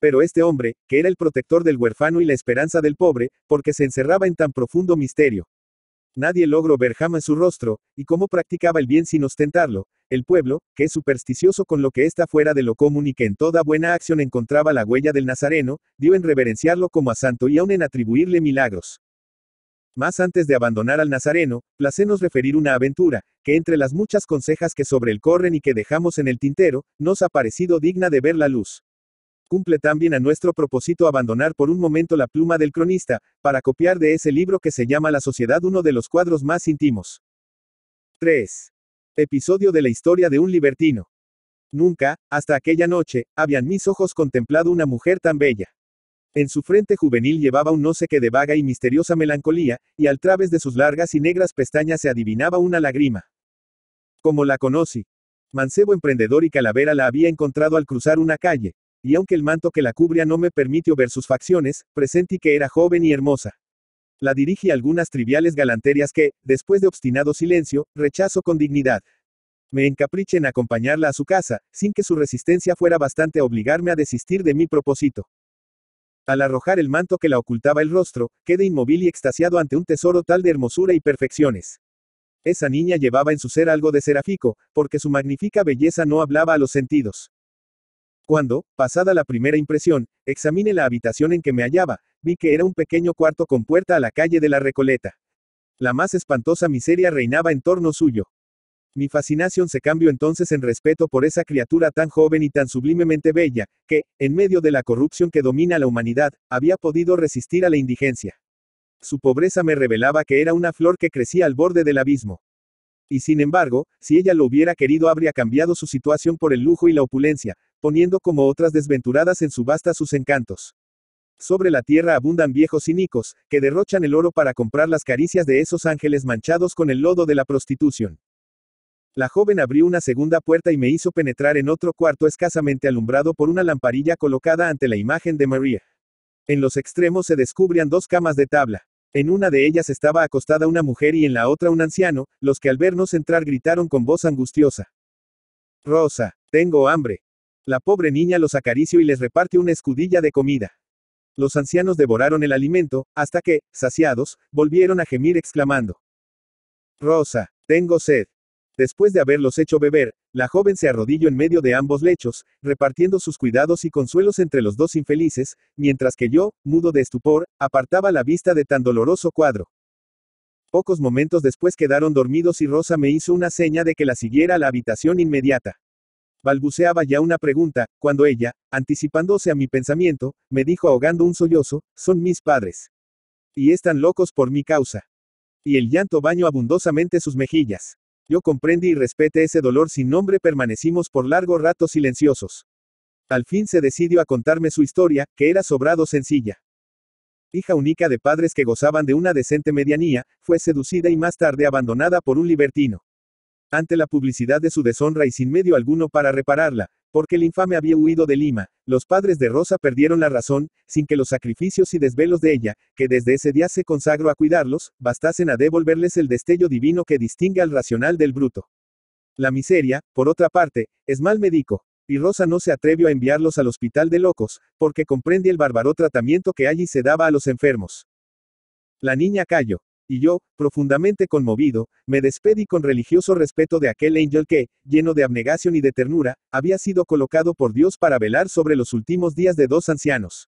Speaker 1: Pero este hombre, que era el protector del huérfano y la esperanza del pobre, porque se encerraba en tan profundo misterio. Nadie logró ver jamás su rostro, y cómo practicaba el bien sin ostentarlo, el pueblo, que es supersticioso con lo que está fuera de lo común y que en toda buena acción encontraba la huella del nazareno, dio en reverenciarlo como a santo y aún en atribuirle milagros. Más antes de abandonar al Nazareno, placenos referir una aventura, que entre las muchas consejas que sobre el corren y que dejamos en el tintero, nos ha parecido digna de ver la luz. Cumple también a nuestro propósito abandonar por un momento la pluma del cronista, para copiar de ese libro que se llama La Sociedad uno de los cuadros más íntimos. 3. Episodio de la historia de un libertino. Nunca, hasta aquella noche, habían mis ojos contemplado una mujer tan bella. En su frente juvenil llevaba un no sé qué de vaga y misteriosa melancolía, y al través de sus largas y negras pestañas se adivinaba una lágrima. Como la conocí. Mancebo emprendedor y calavera la había encontrado al cruzar una calle, y aunque el manto que la cubría no me permitió ver sus facciones, presentí que era joven y hermosa. La dirigí algunas triviales galanterías que, después de obstinado silencio, rechazo con dignidad. Me encapriché en acompañarla a su casa, sin que su resistencia fuera bastante a obligarme a desistir de mi propósito. Al arrojar el manto que la ocultaba el rostro, quedé inmóvil y extasiado ante un tesoro tal de hermosura y perfecciones. Esa niña llevaba en su ser algo de serafico, porque su magnífica belleza no hablaba a los sentidos. Cuando, pasada la primera impresión, examiné la habitación en que me hallaba, vi que era un pequeño cuarto con puerta a la calle de la Recoleta. La más espantosa miseria reinaba en torno suyo. Mi fascinación se cambió entonces en respeto por esa criatura tan joven y tan sublimemente bella, que, en medio de la corrupción que domina la humanidad, había podido resistir a la indigencia. Su pobreza me revelaba que era una flor que crecía al borde del abismo. Y sin embargo, si ella lo hubiera querido habría cambiado su situación por el lujo y la opulencia, poniendo como otras desventuradas en subasta sus encantos. Sobre la tierra abundan viejos cínicos, que derrochan el oro para comprar las caricias de esos ángeles manchados con el lodo de la prostitución. La joven abrió una segunda puerta y me hizo penetrar en otro cuarto escasamente alumbrado por una lamparilla colocada ante la imagen de María. En los extremos se descubrían dos camas de tabla. En una de ellas estaba acostada una mujer y en la otra un anciano, los que al vernos entrar gritaron con voz angustiosa. Rosa, tengo hambre. La pobre niña los acarició y les reparte una escudilla de comida. Los ancianos devoraron el alimento, hasta que, saciados, volvieron a gemir exclamando. Rosa, tengo sed. Después de haberlos hecho beber, la joven se arrodilló en medio de ambos lechos, repartiendo sus cuidados y consuelos entre los dos infelices, mientras que yo, mudo de estupor, apartaba la vista de tan doloroso cuadro. Pocos momentos después quedaron dormidos y Rosa me hizo una seña de que la siguiera a la habitación inmediata. Balbuceaba ya una pregunta, cuando ella, anticipándose a mi pensamiento, me dijo ahogando un sollozo, son mis padres. Y están locos por mi causa. Y el llanto baño abundosamente sus mejillas. Yo comprendí y respete ese dolor sin nombre. Permanecimos por largo rato silenciosos. Al fin se decidió a contarme su historia, que era sobrado sencilla. Hija única de padres que gozaban de una decente medianía, fue seducida y más tarde abandonada por un libertino. Ante la publicidad de su deshonra y sin medio alguno para repararla, porque el infame había huido de Lima, los padres de Rosa perdieron la razón, sin que los sacrificios y desvelos de ella, que desde ese día se consagró a cuidarlos, bastasen a devolverles el destello divino que distingue al racional del bruto. La miseria, por otra parte, es mal médico, y Rosa no se atrevió a enviarlos al hospital de locos, porque comprende el bárbaro tratamiento que allí se daba a los enfermos. La niña calló y yo, profundamente conmovido, me despedí con religioso respeto de aquel ángel que, lleno de abnegación y de ternura, había sido colocado por Dios para velar sobre los últimos días de dos ancianos.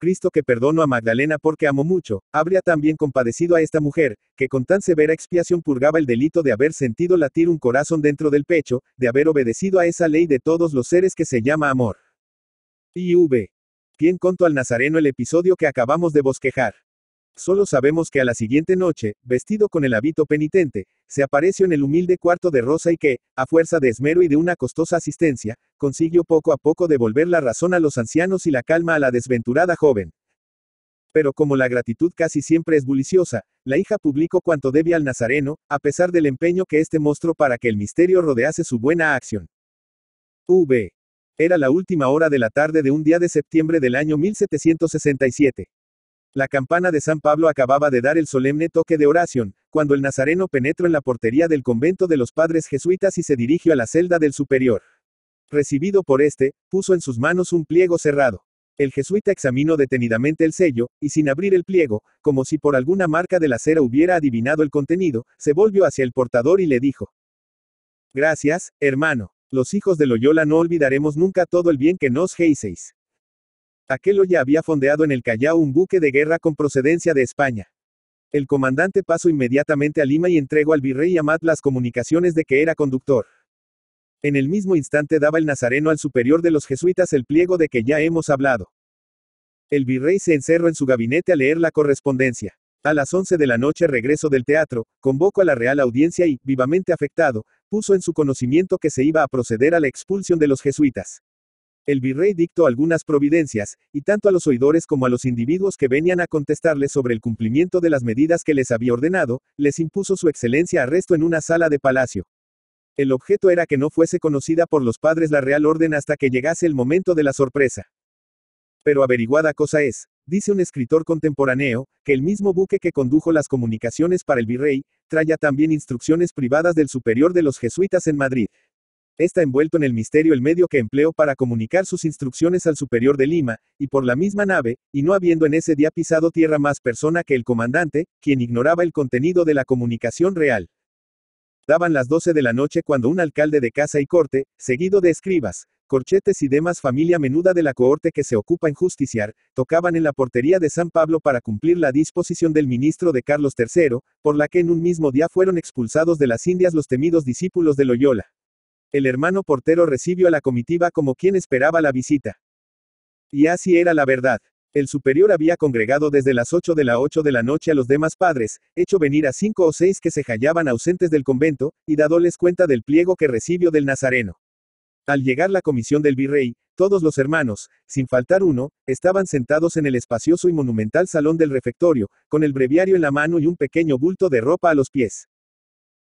Speaker 1: Cristo que perdono a Magdalena porque amó mucho, habría también compadecido a esta mujer, que con tan severa expiación purgaba el delito de haber sentido latir un corazón dentro del pecho, de haber obedecido a esa ley de todos los seres que se llama amor. Y v. ¿Quién contó al Nazareno el episodio que acabamos de bosquejar? Solo sabemos que a la siguiente noche, vestido con el hábito penitente, se apareció en el humilde cuarto de Rosa y que, a fuerza de esmero y de una costosa asistencia, consiguió poco a poco devolver la razón a los ancianos y la calma a la desventurada joven. Pero como la gratitud casi siempre es bulliciosa, la hija publicó cuanto debía al nazareno, a pesar del empeño que este mostró para que el misterio rodease su buena acción. V. Era la última hora de la tarde de un día de septiembre del año 1767. La campana de San Pablo acababa de dar el solemne toque de oración, cuando el nazareno penetró en la portería del convento de los padres jesuitas y se dirigió a la celda del superior. Recibido por este, puso en sus manos un pliego cerrado. El jesuita examinó detenidamente el sello, y sin abrir el pliego, como si por alguna marca de la cera hubiera adivinado el contenido, se volvió hacia el portador y le dijo. Gracias, hermano. Los hijos de Loyola no olvidaremos nunca todo el bien que nos heiseis. Aquel ya había fondeado en el Callao un buque de guerra con procedencia de España. El comandante pasó inmediatamente a Lima y entregó al virrey Amat las comunicaciones de que era conductor. En el mismo instante daba el nazareno al superior de los jesuitas el pliego de que ya hemos hablado. El virrey se encerró en su gabinete a leer la correspondencia. A las 11 de la noche regreso del teatro, convocó a la Real Audiencia y, vivamente afectado, puso en su conocimiento que se iba a proceder a la expulsión de los jesuitas. El virrey dictó algunas providencias, y tanto a los oidores como a los individuos que venían a contestarles sobre el cumplimiento de las medidas que les había ordenado, les impuso su excelencia arresto en una sala de palacio. El objeto era que no fuese conocida por los padres la real orden hasta que llegase el momento de la sorpresa. Pero averiguada cosa es, dice un escritor contemporáneo, que el mismo buque que condujo las comunicaciones para el virrey, traía también instrucciones privadas del superior de los jesuitas en Madrid. Está envuelto en el misterio el medio que empleó para comunicar sus instrucciones al superior de Lima, y por la misma nave, y no habiendo en ese día pisado tierra más persona que el comandante, quien ignoraba el contenido de la comunicación real. Daban las doce de la noche cuando un alcalde de casa y corte, seguido de escribas, corchetes y demás familia menuda de la cohorte que se ocupa en justiciar, tocaban en la portería de San Pablo para cumplir la disposición del ministro de Carlos III, por la que en un mismo día fueron expulsados de las Indias los temidos discípulos de Loyola. El hermano portero recibió a la comitiva como quien esperaba la visita. Y así era la verdad. El superior había congregado desde las 8 de la 8 de la noche a los demás padres, hecho venir a cinco o seis que se hallaban ausentes del convento, y dadoles cuenta del pliego que recibió del nazareno. Al llegar la comisión del virrey, todos los hermanos, sin faltar uno, estaban sentados en el espacioso y monumental salón del refectorio, con el breviario en la mano y un pequeño bulto de ropa a los pies.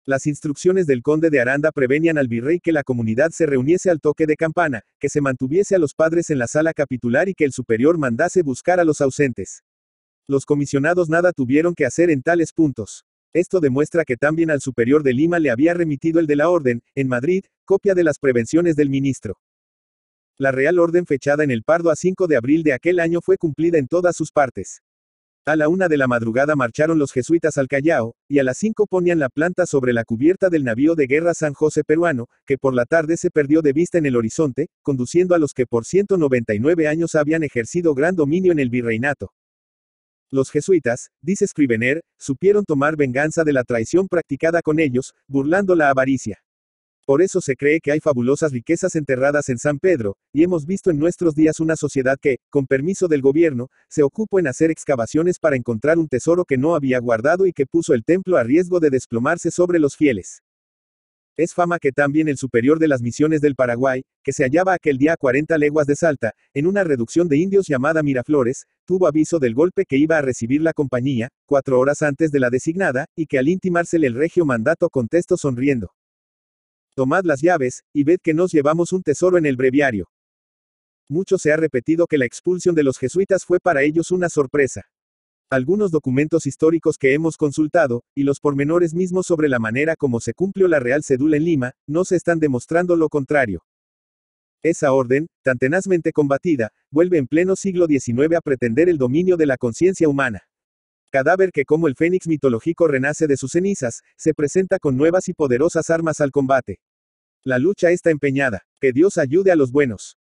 Speaker 1: Las instrucciones del conde de Aranda prevenían al virrey que la comunidad se reuniese al toque de campana, que se mantuviese a los padres en la sala capitular y que el superior mandase buscar a los ausentes. Los comisionados nada tuvieron que hacer en tales puntos. Esto demuestra que también al superior de Lima le había remitido el de la orden, en Madrid, copia de las prevenciones del ministro. La Real Orden fechada en el Pardo a 5 de abril de aquel año fue cumplida en todas sus partes. A la una de la madrugada marcharon los jesuitas al Callao, y a las cinco ponían la planta sobre la cubierta del navío de guerra San José peruano, que por la tarde se perdió de vista en el horizonte, conduciendo a los que por 199 años habían ejercido gran dominio en el virreinato. Los jesuitas, dice Scrivener, supieron tomar venganza de la traición practicada con ellos, burlando la avaricia. Por eso se cree que hay fabulosas riquezas enterradas en San Pedro, y hemos visto en nuestros días una sociedad que, con permiso del gobierno, se ocupó en hacer excavaciones para encontrar un tesoro que no había guardado y que puso el templo a riesgo de desplomarse sobre los fieles. Es fama que también el superior de las misiones del Paraguay, que se hallaba aquel día a 40 leguas de Salta, en una reducción de indios llamada Miraflores, tuvo aviso del golpe que iba a recibir la compañía, cuatro horas antes de la designada, y que al intimársele el regio mandato contestó sonriendo. Tomad las llaves, y ved que nos llevamos un tesoro en el breviario. Mucho se ha repetido que la expulsión de los jesuitas fue para ellos una sorpresa. Algunos documentos históricos que hemos consultado, y los pormenores mismos sobre la manera como se cumplió la Real cédula en Lima, se están demostrando lo contrario. Esa orden, tan tenazmente combatida, vuelve en pleno siglo XIX a pretender el dominio de la conciencia humana. Cadáver que como el fénix mitológico renace de sus cenizas, se presenta con nuevas y poderosas armas al combate. La lucha está empeñada. Que Dios ayude a los buenos.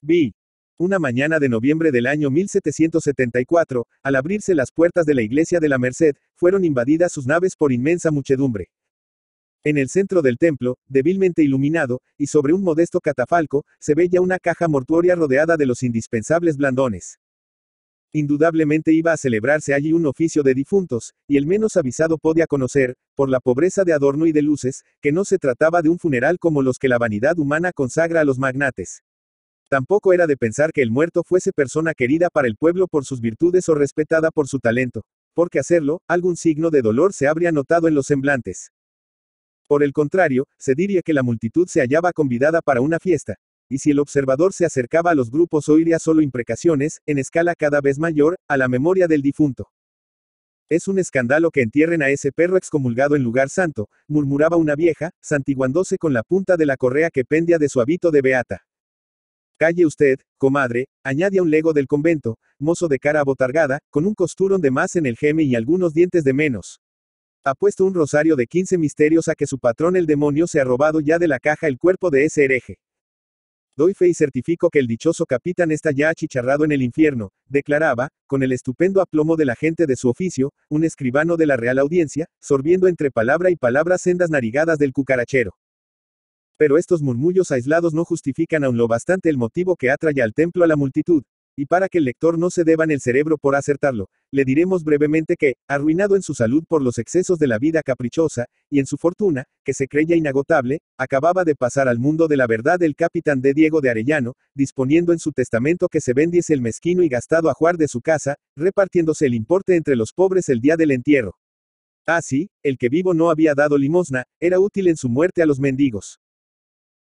Speaker 1: Vi. Una mañana de noviembre del año 1774, al abrirse las puertas de la iglesia de la Merced, fueron invadidas sus naves por inmensa muchedumbre. En el centro del templo, débilmente iluminado, y sobre un modesto catafalco, se veía una caja mortuoria rodeada de los indispensables blandones. Indudablemente iba a celebrarse allí un oficio de difuntos, y el menos avisado podía conocer, por la pobreza de adorno y de luces, que no se trataba de un funeral como los que la vanidad humana consagra a los magnates. Tampoco era de pensar que el muerto fuese persona querida para el pueblo por sus virtudes o respetada por su talento, porque hacerlo, algún signo de dolor se habría notado en los semblantes. Por el contrario, se diría que la multitud se hallaba convidada para una fiesta, y si el observador se acercaba a los grupos oiría solo imprecaciones, en escala cada vez mayor, a la memoria del difunto. Es un escándalo que entierren a ese perro excomulgado en lugar santo, murmuraba una vieja, santiguándose con la punta de la correa que pendía de su hábito de beata. Calle usted, comadre, añadía un lego del convento, mozo de cara abotargada, con un costurón de más en el geme y algunos dientes de menos. Ha puesto un rosario de 15 misterios a que su patrón el demonio se ha robado ya de la caja el cuerpo de ese hereje. Doy fe y certifico que el dichoso capitán está ya achicharrado en el infierno, declaraba, con el estupendo aplomo de la gente de su oficio, un escribano de la Real Audiencia, sorbiendo entre palabra y palabra sendas narigadas del cucarachero. Pero estos murmullos aislados no justifican aún lo bastante el motivo que atrae al templo a la multitud, y para que el lector no se deba en el cerebro por acertarlo, le diremos brevemente que, arruinado en su salud por los excesos de la vida caprichosa, y en su fortuna, que se creía inagotable, acababa de pasar al mundo de la verdad el capitán de Diego de Arellano, disponiendo en su testamento que se vendiese el mezquino y gastado ajuar de su casa, repartiéndose el importe entre los pobres el día del entierro. Así, ah, el que vivo no había dado limosna, era útil en su muerte a los mendigos.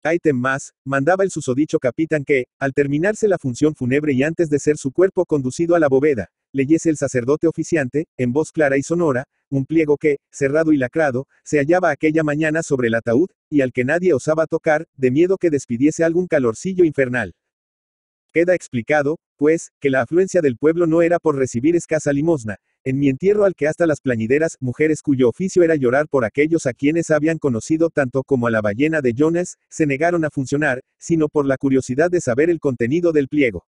Speaker 1: Item más, mandaba el susodicho capitán que, al terminarse la función fúnebre y antes de ser su cuerpo conducido a la bóveda, leyese el sacerdote oficiante, en voz clara y sonora, un pliego que, cerrado y lacrado, se hallaba aquella mañana sobre el ataúd, y al que nadie osaba tocar, de miedo que despidiese algún calorcillo infernal. Queda explicado, pues, que la afluencia del pueblo no era por recibir escasa limosna, en mi entierro al que hasta las plañideras, mujeres cuyo oficio era llorar por aquellos a quienes habían conocido tanto como a la ballena de Jonas, se negaron a funcionar, sino por la curiosidad de saber el contenido del pliego.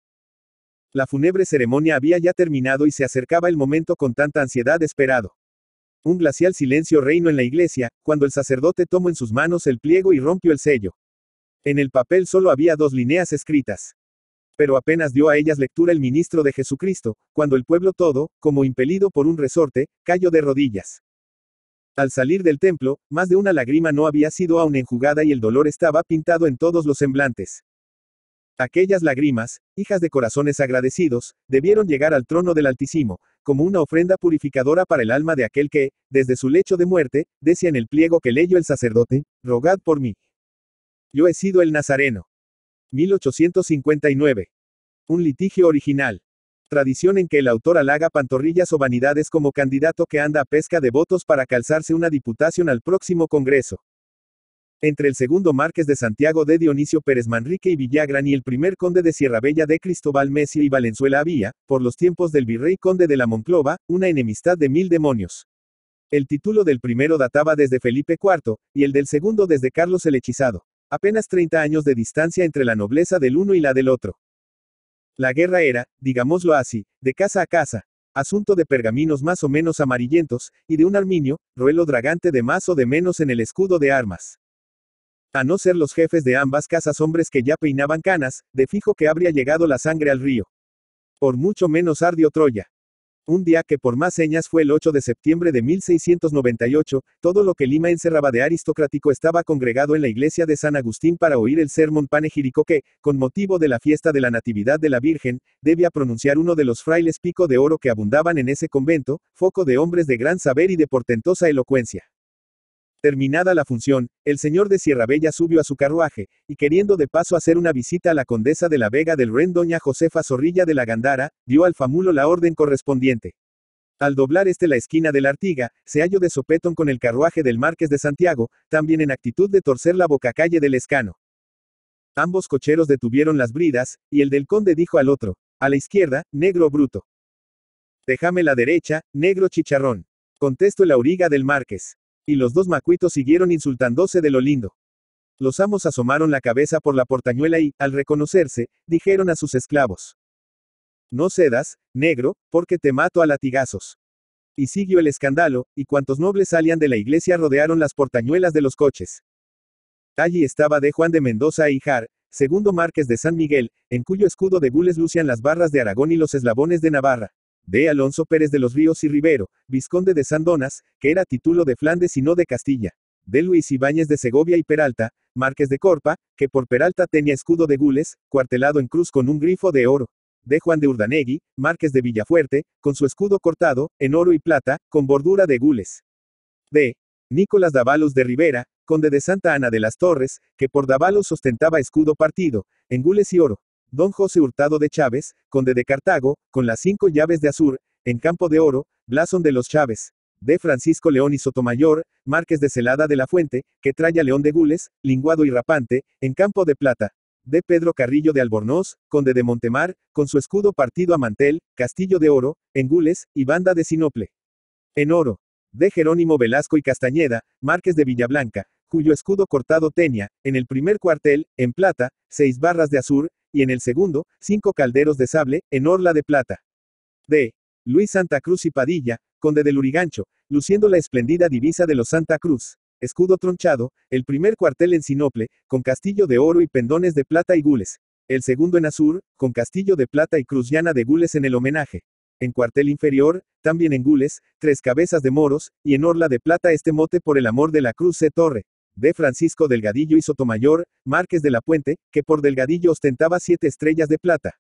Speaker 1: La fúnebre ceremonia había ya terminado y se acercaba el momento con tanta ansiedad esperado. Un glacial silencio reinó en la iglesia, cuando el sacerdote tomó en sus manos el pliego y rompió el sello. En el papel solo había dos líneas escritas pero apenas dio a ellas lectura el ministro de Jesucristo, cuando el pueblo todo, como impelido por un resorte, cayó de rodillas. Al salir del templo, más de una lágrima no había sido aún enjugada y el dolor estaba pintado en todos los semblantes. Aquellas lágrimas, hijas de corazones agradecidos, debieron llegar al trono del Altísimo, como una ofrenda purificadora para el alma de aquel que, desde su lecho de muerte, decía en el pliego que leyó el sacerdote, rogad por mí. Yo he sido el Nazareno. 1859. Un litigio original. Tradición en que el autor halaga pantorrillas o vanidades como candidato que anda a pesca de votos para calzarse una diputación al próximo Congreso. Entre el segundo Marqués de Santiago de Dionisio Pérez Manrique y Villagran y el primer Conde de Sierra Bella de Cristóbal Messi y Valenzuela había, por los tiempos del virrey Conde de la Monclova, una enemistad de mil demonios. El título del primero databa desde Felipe IV, y el del segundo desde Carlos el Hechizado. Apenas 30 años de distancia entre la nobleza del uno y la del otro. La guerra era, digámoslo así, de casa a casa, asunto de pergaminos más o menos amarillentos, y de un arminio, ruelo dragante de más o de menos en el escudo de armas. A no ser los jefes de ambas casas hombres que ya peinaban canas, de fijo que habría llegado la sangre al río. Por mucho menos ardio Troya. Un día que por más señas fue el 8 de septiembre de 1698, todo lo que Lima encerraba de aristocrático estaba congregado en la iglesia de San Agustín para oír el sermón panegírico que, con motivo de la fiesta de la Natividad de la Virgen, debía pronunciar uno de los frailes pico de oro que abundaban en ese convento, foco de hombres de gran saber y de portentosa elocuencia. Terminada la función, el señor de Sierra Bella subió a su carruaje, y queriendo de paso hacer una visita a la condesa de la Vega del Ren doña Josefa Zorrilla de la Gandara, dio al famulo la orden correspondiente. Al doblar este la esquina de la Artiga, se halló de sopetón con el carruaje del Marqués de Santiago, también en actitud de torcer la bocacalle del escano. Ambos cocheros detuvieron las bridas, y el del conde dijo al otro, a la izquierda, negro bruto. Déjame la derecha, negro chicharrón. Contestó la auriga del Marqués. Y los dos macuitos siguieron insultándose de lo lindo. Los amos asomaron la cabeza por la portañuela y, al reconocerse, dijeron a sus esclavos. No cedas, negro, porque te mato a latigazos. Y siguió el escándalo, y cuantos nobles salían de la iglesia rodearon las portañuelas de los coches. Allí estaba de Juan de Mendoza e Ijar, segundo Márquez de San Miguel, en cuyo escudo de gules lucían las barras de Aragón y los eslabones de Navarra de Alonso Pérez de los Ríos y Rivero, vizconde de Sandonas, que era título de Flandes y no de Castilla, de Luis Ibáñez de Segovia y Peralta, marqués de Corpa, que por Peralta tenía escudo de gules, cuartelado en cruz con un grifo de oro, de Juan de Urdanegui, marqués de Villafuerte, con su escudo cortado, en oro y plata, con bordura de gules, de Nicolás Dávalos de Rivera, conde de Santa Ana de las Torres, que por Dávalos ostentaba escudo partido, en gules y oro, Don José Hurtado de Chávez, conde de Cartago, con las cinco llaves de Azur, en campo de oro, blasón de los Chávez, de Francisco León y Sotomayor, Márquez de Celada de la Fuente, que trae León de Gules, linguado y rapante, en campo de plata, de Pedro Carrillo de Albornoz, conde de Montemar, con su escudo partido a mantel, castillo de oro, en Gules, y banda de Sinople. En oro, de Jerónimo Velasco y Castañeda, Marques de Villablanca, cuyo escudo cortado tenía, en el primer cuartel, en plata, seis barras de azur, y en el segundo, cinco calderos de sable, en orla de plata. D. Luis Santa Cruz y Padilla, conde del Urigancho, luciendo la espléndida divisa de los Santa Cruz, escudo tronchado, el primer cuartel en sinople, con castillo de oro y pendones de plata y gules, el segundo en azur, con castillo de plata y cruz llana de gules en el homenaje. En cuartel inferior, también en gules, tres cabezas de moros, y en orla de plata este mote por el amor de la cruz C. torre, de Francisco Delgadillo y Sotomayor, Márquez de la Puente, que por Delgadillo ostentaba siete estrellas de plata.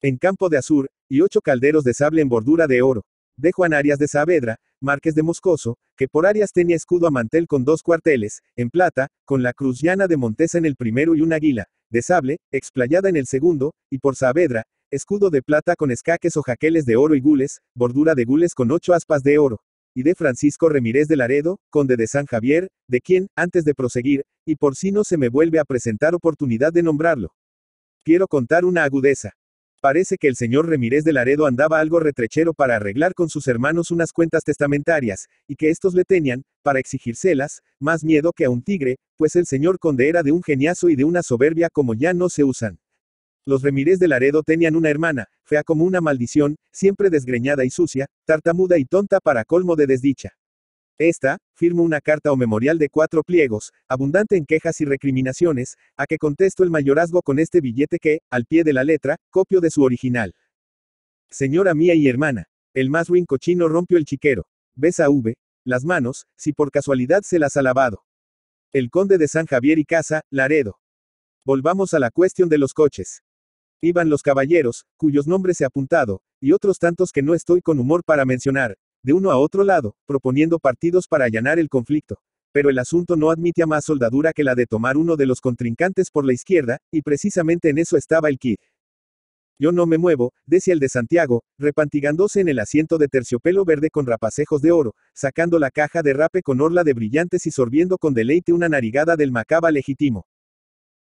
Speaker 1: En campo de azur, y ocho calderos de sable en bordura de oro. De Juan Arias de Saavedra, Márquez de Moscoso, que por Arias tenía escudo a mantel con dos cuarteles, en plata, con la cruz llana de Montesa en el primero y un águila, de sable, explayada en el segundo, y por Saavedra, escudo de plata con escaques o jaqueles de oro y gules, bordura de gules con ocho aspas de oro y de Francisco Remírez de Laredo, conde de San Javier, de quien, antes de proseguir, y por si no se me vuelve a presentar oportunidad de nombrarlo. Quiero contar una agudeza. Parece que el señor Remírez de Laredo andaba algo retrechero para arreglar con sus hermanos unas cuentas testamentarias, y que estos le tenían, para exigírselas, más miedo que a un tigre, pues el señor conde era de un geniazo y de una soberbia como ya no se usan. Los Remírez de Laredo tenían una hermana, fea como una maldición, siempre desgreñada y sucia, tartamuda y tonta para colmo de desdicha. Esta, firmó una carta o memorial de cuatro pliegos, abundante en quejas y recriminaciones, a que contesto el mayorazgo con este billete que, al pie de la letra, copio de su original. Señora mía y hermana, el más ruin cochino rompió el chiquero. Besa V, las manos, si por casualidad se las ha lavado. El conde de San Javier y Casa, Laredo. Volvamos a la cuestión de los coches iban los caballeros, cuyos nombres he apuntado, y otros tantos que no estoy con humor para mencionar, de uno a otro lado, proponiendo partidos para allanar el conflicto. Pero el asunto no admite más soldadura que la de tomar uno de los contrincantes por la izquierda, y precisamente en eso estaba el Kid. Yo no me muevo, decía el de Santiago, repantigándose en el asiento de terciopelo verde con rapacejos de oro, sacando la caja de rape con orla de brillantes y sorbiendo con deleite una narigada del macaba legítimo.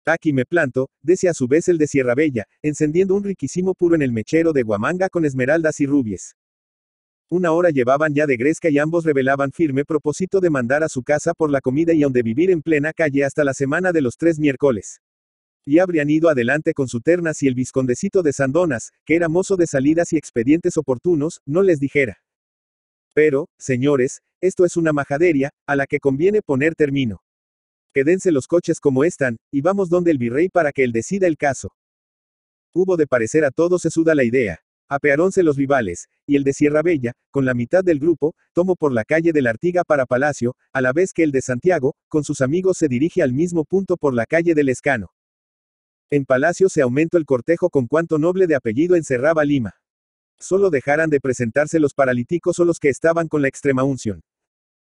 Speaker 1: Aquí me planto, dese a su vez el de Sierra Bella, encendiendo un riquísimo puro en el mechero de Guamanga con esmeraldas y rubies. Una hora llevaban ya de Gresca y ambos revelaban firme propósito de mandar a su casa por la comida y aun de vivir en plena calle hasta la semana de los tres miércoles. Y habrían ido adelante con su terna si el viscondecito de Sandonas, que era mozo de salidas y expedientes oportunos, no les dijera. Pero, señores, esto es una majadería, a la que conviene poner término. Quédense los coches como están, y vamos donde el virrey para que él decida el caso. Hubo de parecer a todos sesuda la idea. Apearonse los rivales, y el de Sierra Bella, con la mitad del grupo, tomó por la calle de la Artiga para Palacio, a la vez que el de Santiago, con sus amigos se dirige al mismo punto por la calle del Escano. En Palacio se aumentó el cortejo con cuanto noble de apellido encerraba Lima. Solo dejaran de presentarse los paralíticos o los que estaban con la extrema unción.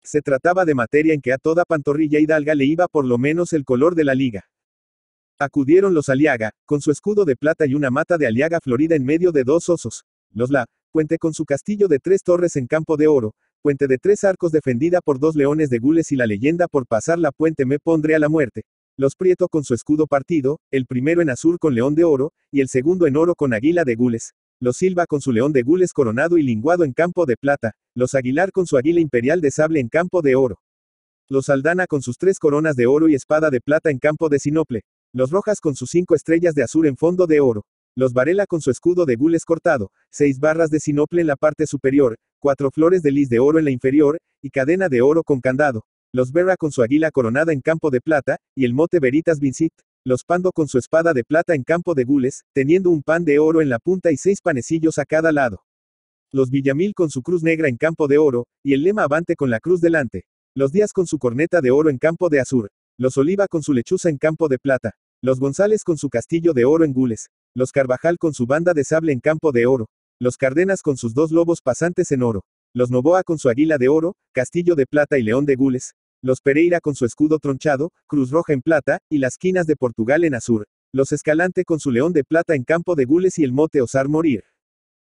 Speaker 1: Se trataba de materia en que a toda pantorrilla hidalga le iba por lo menos el color de la liga. Acudieron los Aliaga, con su escudo de plata y una mata de Aliaga florida en medio de dos osos. Los La, puente con su castillo de tres torres en campo de oro, puente de tres arcos defendida por dos leones de gules y la leyenda por pasar la puente me pondré a la muerte. Los Prieto con su escudo partido, el primero en azul con león de oro, y el segundo en oro con águila de gules los Silva con su león de gules coronado y linguado en campo de plata, los Aguilar con su águila imperial de sable en campo de oro, los Aldana con sus tres coronas de oro y espada de plata en campo de sinople, los Rojas con sus cinco estrellas de azul en fondo de oro, los Varela con su escudo de gules cortado, seis barras de sinople en la parte superior, cuatro flores de lis de oro en la inferior, y cadena de oro con candado, los Berra con su águila coronada en campo de plata, y el mote Veritas Vincit los pando con su espada de plata en campo de gules, teniendo un pan de oro en la punta y seis panecillos a cada lado. Los Villamil con su cruz negra en campo de oro, y el lema Avante con la cruz delante. Los Díaz con su corneta de oro en campo de azur. Los Oliva con su lechuza en campo de plata. Los González con su castillo de oro en gules. Los Carvajal con su banda de sable en campo de oro. Los Cardenas con sus dos lobos pasantes en oro. Los Novoa con su águila de oro, castillo de plata y león de gules. Los Pereira con su escudo tronchado, cruz roja en plata, y las quinas de Portugal en azur. Los Escalante con su león de plata en campo de gules y el mote osar morir.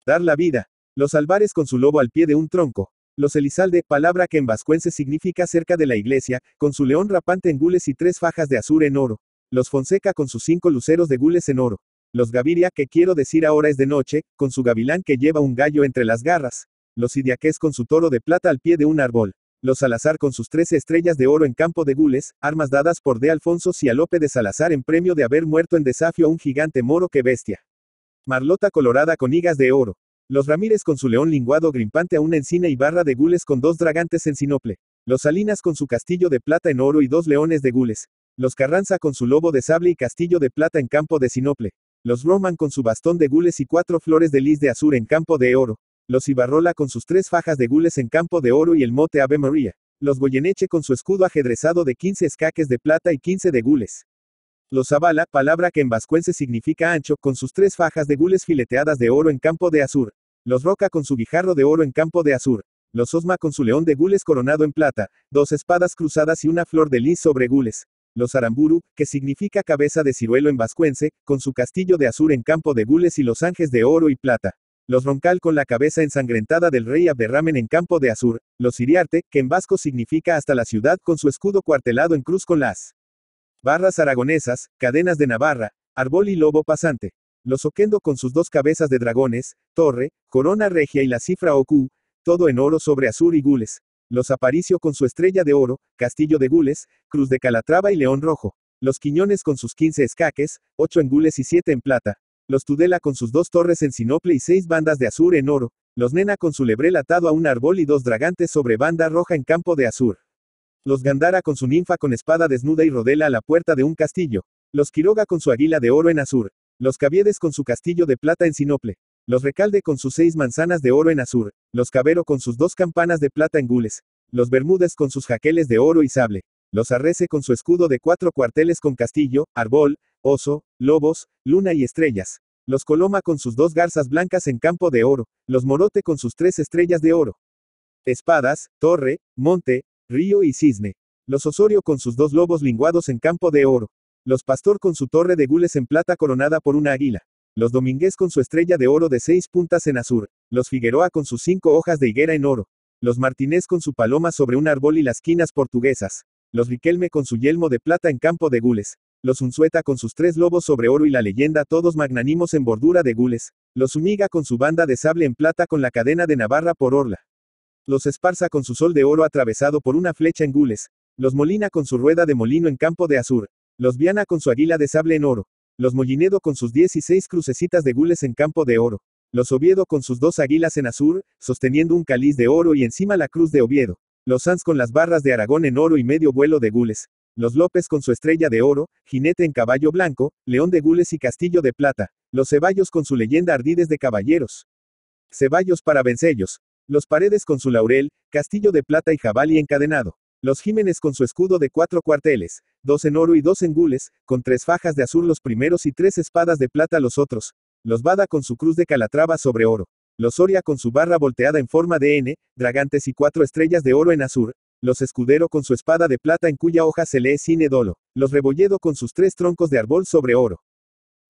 Speaker 1: Dar la vida. Los Alvares con su lobo al pie de un tronco. Los Elizalde, palabra que en vascuense significa cerca de la iglesia, con su león rapante en gules y tres fajas de azur en oro. Los Fonseca con sus cinco luceros de gules en oro. Los Gaviria, que quiero decir ahora es de noche, con su gavilán que lleva un gallo entre las garras. Los Idiaques con su toro de plata al pie de un árbol. Los Salazar con sus trece estrellas de oro en campo de gules, armas dadas por D. Alfonso a y Lope de Salazar en premio de haber muerto en desafío a un gigante moro que bestia. Marlota colorada con higas de oro. Los Ramírez con su león linguado grimpante a una encina y barra de gules con dos dragantes en sinople. Los Salinas con su castillo de plata en oro y dos leones de gules. Los Carranza con su lobo de sable y castillo de plata en campo de sinople. Los Roman con su bastón de gules y cuatro flores de lis de azur en campo de oro. Los Ibarrola con sus tres fajas de gules en campo de oro y el mote Ave María. Los Goyeneche con su escudo ajedrezado de 15 escaques de plata y 15 de gules. Los Abala, palabra que en vascuense significa ancho, con sus tres fajas de gules fileteadas de oro en campo de azur. Los Roca con su guijarro de oro en campo de azur. Los Osma con su león de gules coronado en plata, dos espadas cruzadas y una flor de lis sobre gules. Los Aramburu, que significa cabeza de ciruelo en vascuense, con su castillo de azur en campo de gules y los ángeles de oro y plata los Roncal con la cabeza ensangrentada del rey Abderramen en campo de Azur, los Siriarte, que en vasco significa hasta la ciudad con su escudo cuartelado en cruz con las barras aragonesas, cadenas de Navarra, árbol y lobo pasante. Los Oquendo con sus dos cabezas de dragones, torre, corona regia y la cifra OQ, todo en oro sobre azur y gules. Los Aparicio con su estrella de oro, castillo de gules, cruz de Calatrava y león rojo. Los Quiñones con sus 15 escaques, ocho en gules y siete en plata los Tudela con sus dos torres en sinople y seis bandas de azur en oro, los Nena con su lebrel atado a un árbol y dos dragantes sobre banda roja en campo de azur. Los Gandara con su ninfa con espada desnuda y rodela a la puerta de un castillo, los Quiroga con su águila de oro en azur, los Caviedes con su castillo de plata en sinople, los Recalde con sus seis manzanas de oro en azur, los Cabero con sus dos campanas de plata en gules, los Bermúdez con sus jaqueles de oro y sable, los Arrece con su escudo de cuatro cuarteles con castillo, árbol, oso, lobos, luna y estrellas. Los coloma con sus dos garzas blancas en campo de oro, los morote con sus tres estrellas de oro. Espadas, torre, monte, río y cisne. Los osorio con sus dos lobos linguados en campo de oro. Los pastor con su torre de gules en plata coronada por una águila. Los Domínguez con su estrella de oro de seis puntas en azur. Los Figueroa con sus cinco hojas de higuera en oro. Los Martínez con su paloma sobre un árbol y las quinas portuguesas. Los Riquelme con su yelmo de plata en campo de gules los Unzueta con sus tres lobos sobre oro y la leyenda todos magnánimos en bordura de gules, los Uniga con su banda de sable en plata con la cadena de Navarra por orla, los Esparza con su sol de oro atravesado por una flecha en gules, los Molina con su rueda de molino en campo de azur, los Viana con su águila de sable en oro, los Mollinedo con sus 16 crucecitas de gules en campo de oro, los Oviedo con sus dos águilas en azur, sosteniendo un cáliz de oro y encima la cruz de Oviedo, los Sanz con las barras de Aragón en oro y medio vuelo de gules, los López con su estrella de oro, jinete en caballo blanco, león de gules y castillo de plata, los Ceballos con su leyenda ardides de caballeros. Ceballos para vencellos, los Paredes con su laurel, castillo de plata y jabalí encadenado. Los Jiménez con su escudo de cuatro cuarteles, dos en oro y dos en gules, con tres fajas de azul los primeros y tres espadas de plata los otros. Los Bada con su cruz de calatrava sobre oro. Los Soria con su barra volteada en forma de N, dragantes y cuatro estrellas de oro en azur, los escudero con su espada de plata en cuya hoja se lee Cine dolo. Los rebolledo con sus tres troncos de árbol sobre oro.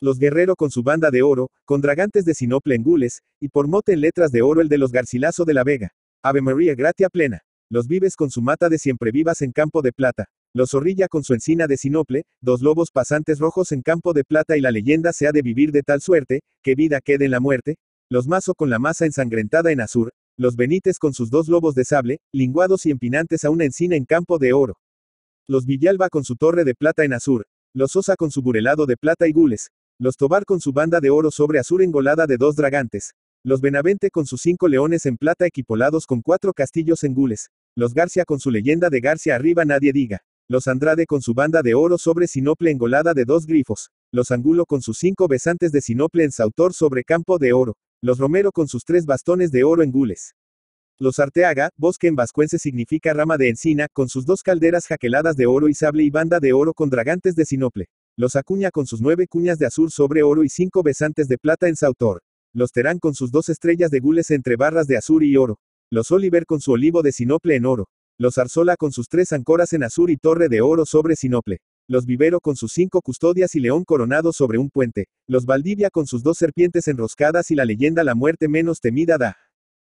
Speaker 1: Los guerrero con su banda de oro, con dragantes de sinople en gules, y por mote en letras de oro el de los garcilaso de la vega. Ave María gratia plena. Los vives con su mata de siempre vivas en campo de plata. Los zorrilla con su encina de sinople, dos lobos pasantes rojos en campo de plata y la leyenda se ha de vivir de tal suerte, que vida quede en la muerte, los mazo con la masa ensangrentada en azur, los Benites con sus dos lobos de sable, linguados y empinantes a una encina en campo de oro. Los Villalba con su torre de plata en azur, los Sosa con su burelado de plata y gules, los Tobar con su banda de oro sobre azur engolada de dos dragantes, los Benavente con sus cinco leones en plata equipolados con cuatro castillos en gules, los Garcia con su leyenda de Garcia arriba nadie diga, los Andrade con su banda de oro sobre sinople engolada de dos grifos, los Angulo con sus cinco besantes de sinople en sautor sobre campo de oro, los Romero con sus tres bastones de oro en gules. Los Arteaga, bosque en vascuense significa rama de encina, con sus dos calderas jaqueladas de oro y sable y banda de oro con dragantes de sinople. Los Acuña con sus nueve cuñas de azur sobre oro y cinco besantes de plata en sautor. Los Terán con sus dos estrellas de gules entre barras de azur y oro. Los Oliver con su olivo de sinople en oro. Los Arzola con sus tres ancoras en azur y torre de oro sobre sinople los Vivero con sus cinco custodias y León coronado sobre un puente, los Valdivia con sus dos serpientes enroscadas y la leyenda La muerte menos temida da.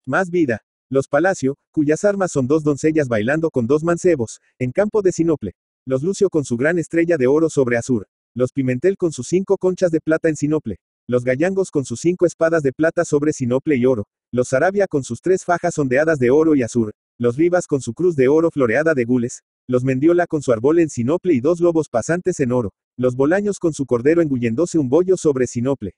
Speaker 1: Más vida. Los Palacio, cuyas armas son dos doncellas bailando con dos mancebos, en campo de sinople. Los Lucio con su gran estrella de oro sobre azur. Los Pimentel con sus cinco conchas de plata en sinople. Los Gallangos con sus cinco espadas de plata sobre sinople y oro. Los Arabia con sus tres fajas ondeadas de oro y azur. Los Rivas con su cruz de oro floreada de gules los Mendiola con su árbol en sinople y dos lobos pasantes en oro, los Bolaños con su cordero engulléndose un bollo sobre sinople,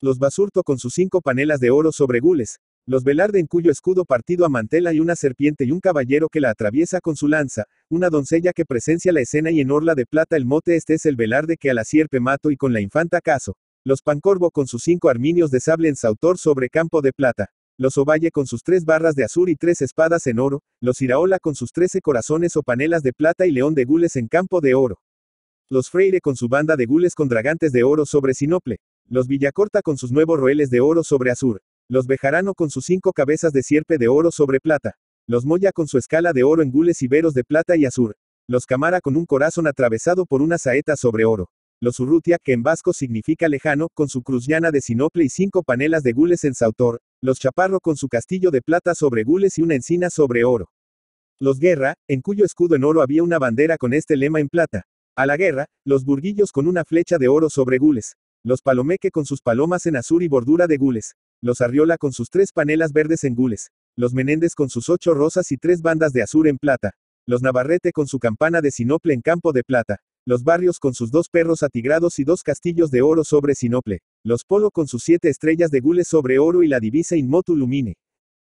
Speaker 1: los Basurto con sus cinco panelas de oro sobre gules, los Velarde en cuyo escudo partido a mantela y una serpiente y un caballero que la atraviesa con su lanza, una doncella que presencia la escena y en orla de plata el mote este es el Velarde que a la sierpe mato y con la infanta caso, los pancorbo con sus cinco arminios de sable en sautor sobre campo de plata, los Ovalle con sus tres barras de azur y tres espadas en oro, los Iraola con sus trece corazones o panelas de plata y León de Gules en campo de oro. Los Freire con su banda de gules con dragantes de oro sobre sinople. Los Villacorta con sus nuevos roeles de oro sobre azur. Los Bejarano con sus cinco cabezas de sierpe de oro sobre plata. Los Moya con su escala de oro en gules y veros de plata y azur. Los Camara con un corazón atravesado por una saeta sobre oro. Los Urrutia, que en vasco significa lejano, con su cruz llana de sinople y cinco panelas de gules en Sautor, los Chaparro con su castillo de plata sobre gules y una encina sobre oro. Los Guerra, en cuyo escudo en oro había una bandera con este lema en plata. A la guerra, los Burguillos con una flecha de oro sobre gules. Los Palomeque con sus palomas en azur y bordura de gules. Los Arriola con sus tres panelas verdes en gules. Los Menéndez con sus ocho rosas y tres bandas de azur en plata. Los Navarrete con su campana de sinople en campo de plata los barrios con sus dos perros atigrados y dos castillos de oro sobre sinople, los polo con sus siete estrellas de gules sobre oro y la divisa in motu lumine,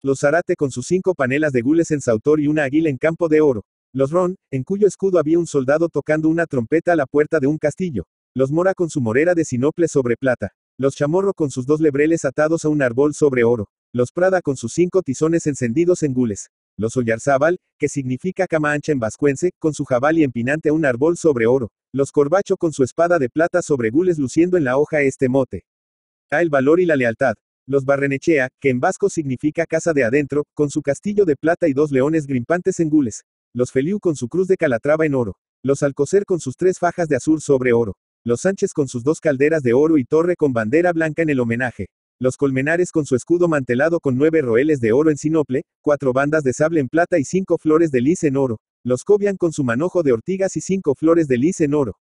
Speaker 1: los Arate con sus cinco panelas de gules en sautor y una águila en campo de oro, los ron, en cuyo escudo había un soldado tocando una trompeta a la puerta de un castillo, los mora con su morera de sinople sobre plata, los chamorro con sus dos lebreles atados a un árbol sobre oro, los prada con sus cinco tizones encendidos en gules, los Oyarzábal, que significa cama ancha en vascuense, con su jabal y empinante un árbol sobre oro. Los Corbacho con su espada de plata sobre gules luciendo en la hoja este mote. A el valor y la lealtad. Los Barrenechea, que en vasco significa casa de adentro, con su castillo de plata y dos leones grimpantes en gules. Los Feliu con su cruz de calatrava en oro. Los Alcocer con sus tres fajas de azul sobre oro. Los Sánchez con sus dos calderas de oro y torre con bandera blanca en el homenaje. Los colmenares con su escudo mantelado con nueve roeles de oro en sinople, cuatro bandas de sable en plata y cinco flores de lis en oro. Los Cobian con su manojo de ortigas y cinco flores de lis en oro.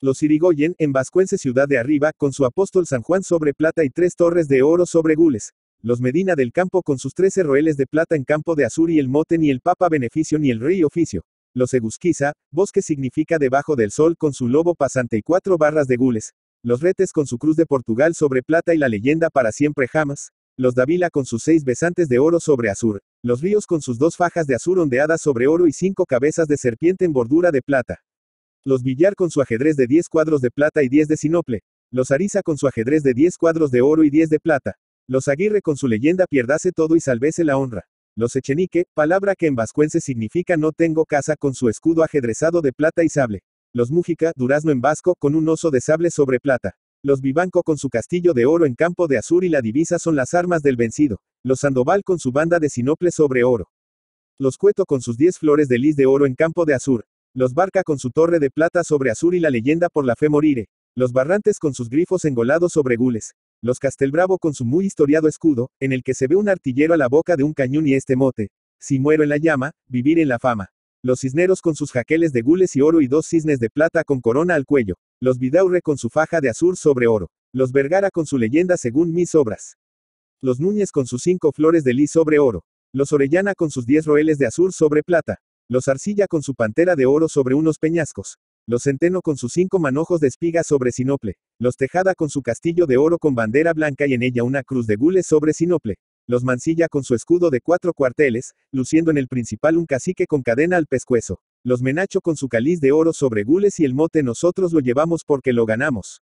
Speaker 1: Los Irigoyen, en vascuense Ciudad de Arriba, con su apóstol San Juan sobre plata y tres torres de oro sobre gules. Los Medina del Campo con sus trece roeles de plata en campo de Azur y el mote ni el Papa Beneficio ni el Rey Oficio. Los Egusquiza, bosque significa debajo del sol con su lobo pasante y cuatro barras de gules. Los Retes con su cruz de Portugal sobre plata y la leyenda para siempre jamás. Los Davila con sus seis besantes de oro sobre azur. Los Ríos con sus dos fajas de azur ondeadas sobre oro y cinco cabezas de serpiente en bordura de plata. Los billar con su ajedrez de diez cuadros de plata y diez de sinople. Los Ariza con su ajedrez de diez cuadros de oro y diez de plata. Los Aguirre con su leyenda pierdase todo y salvese la honra. Los Echenique, palabra que en vascuence significa no tengo casa con su escudo ajedrezado de plata y sable. Los Mújica, durazno en vasco, con un oso de sable sobre plata. Los Vivanco con su castillo de oro en campo de azur y la divisa son las armas del vencido. Los Sandoval con su banda de sinople sobre oro. Los Cueto con sus diez flores de lis de oro en campo de azur. Los Barca con su torre de plata sobre azur y la leyenda por la fe morire. Los Barrantes con sus grifos engolados sobre gules. Los Castelbravo con su muy historiado escudo, en el que se ve un artillero a la boca de un cañón y este mote. Si muero en la llama, vivir en la fama. Los cisneros con sus jaqueles de gules y oro y dos cisnes de plata con corona al cuello. Los Vidaurre con su faja de azur sobre oro. Los Vergara con su leyenda según mis obras. Los Núñez con sus cinco flores de lis sobre oro. Los Orellana con sus diez roeles de azur sobre plata. Los Arcilla con su pantera de oro sobre unos peñascos. Los Centeno con sus cinco manojos de espiga sobre sinople. Los Tejada con su castillo de oro con bandera blanca y en ella una cruz de gules sobre sinople. Los mancilla con su escudo de cuatro cuarteles, luciendo en el principal un cacique con cadena al pescuezo. Los menacho con su caliz de oro sobre gules y el mote nosotros lo llevamos porque lo ganamos.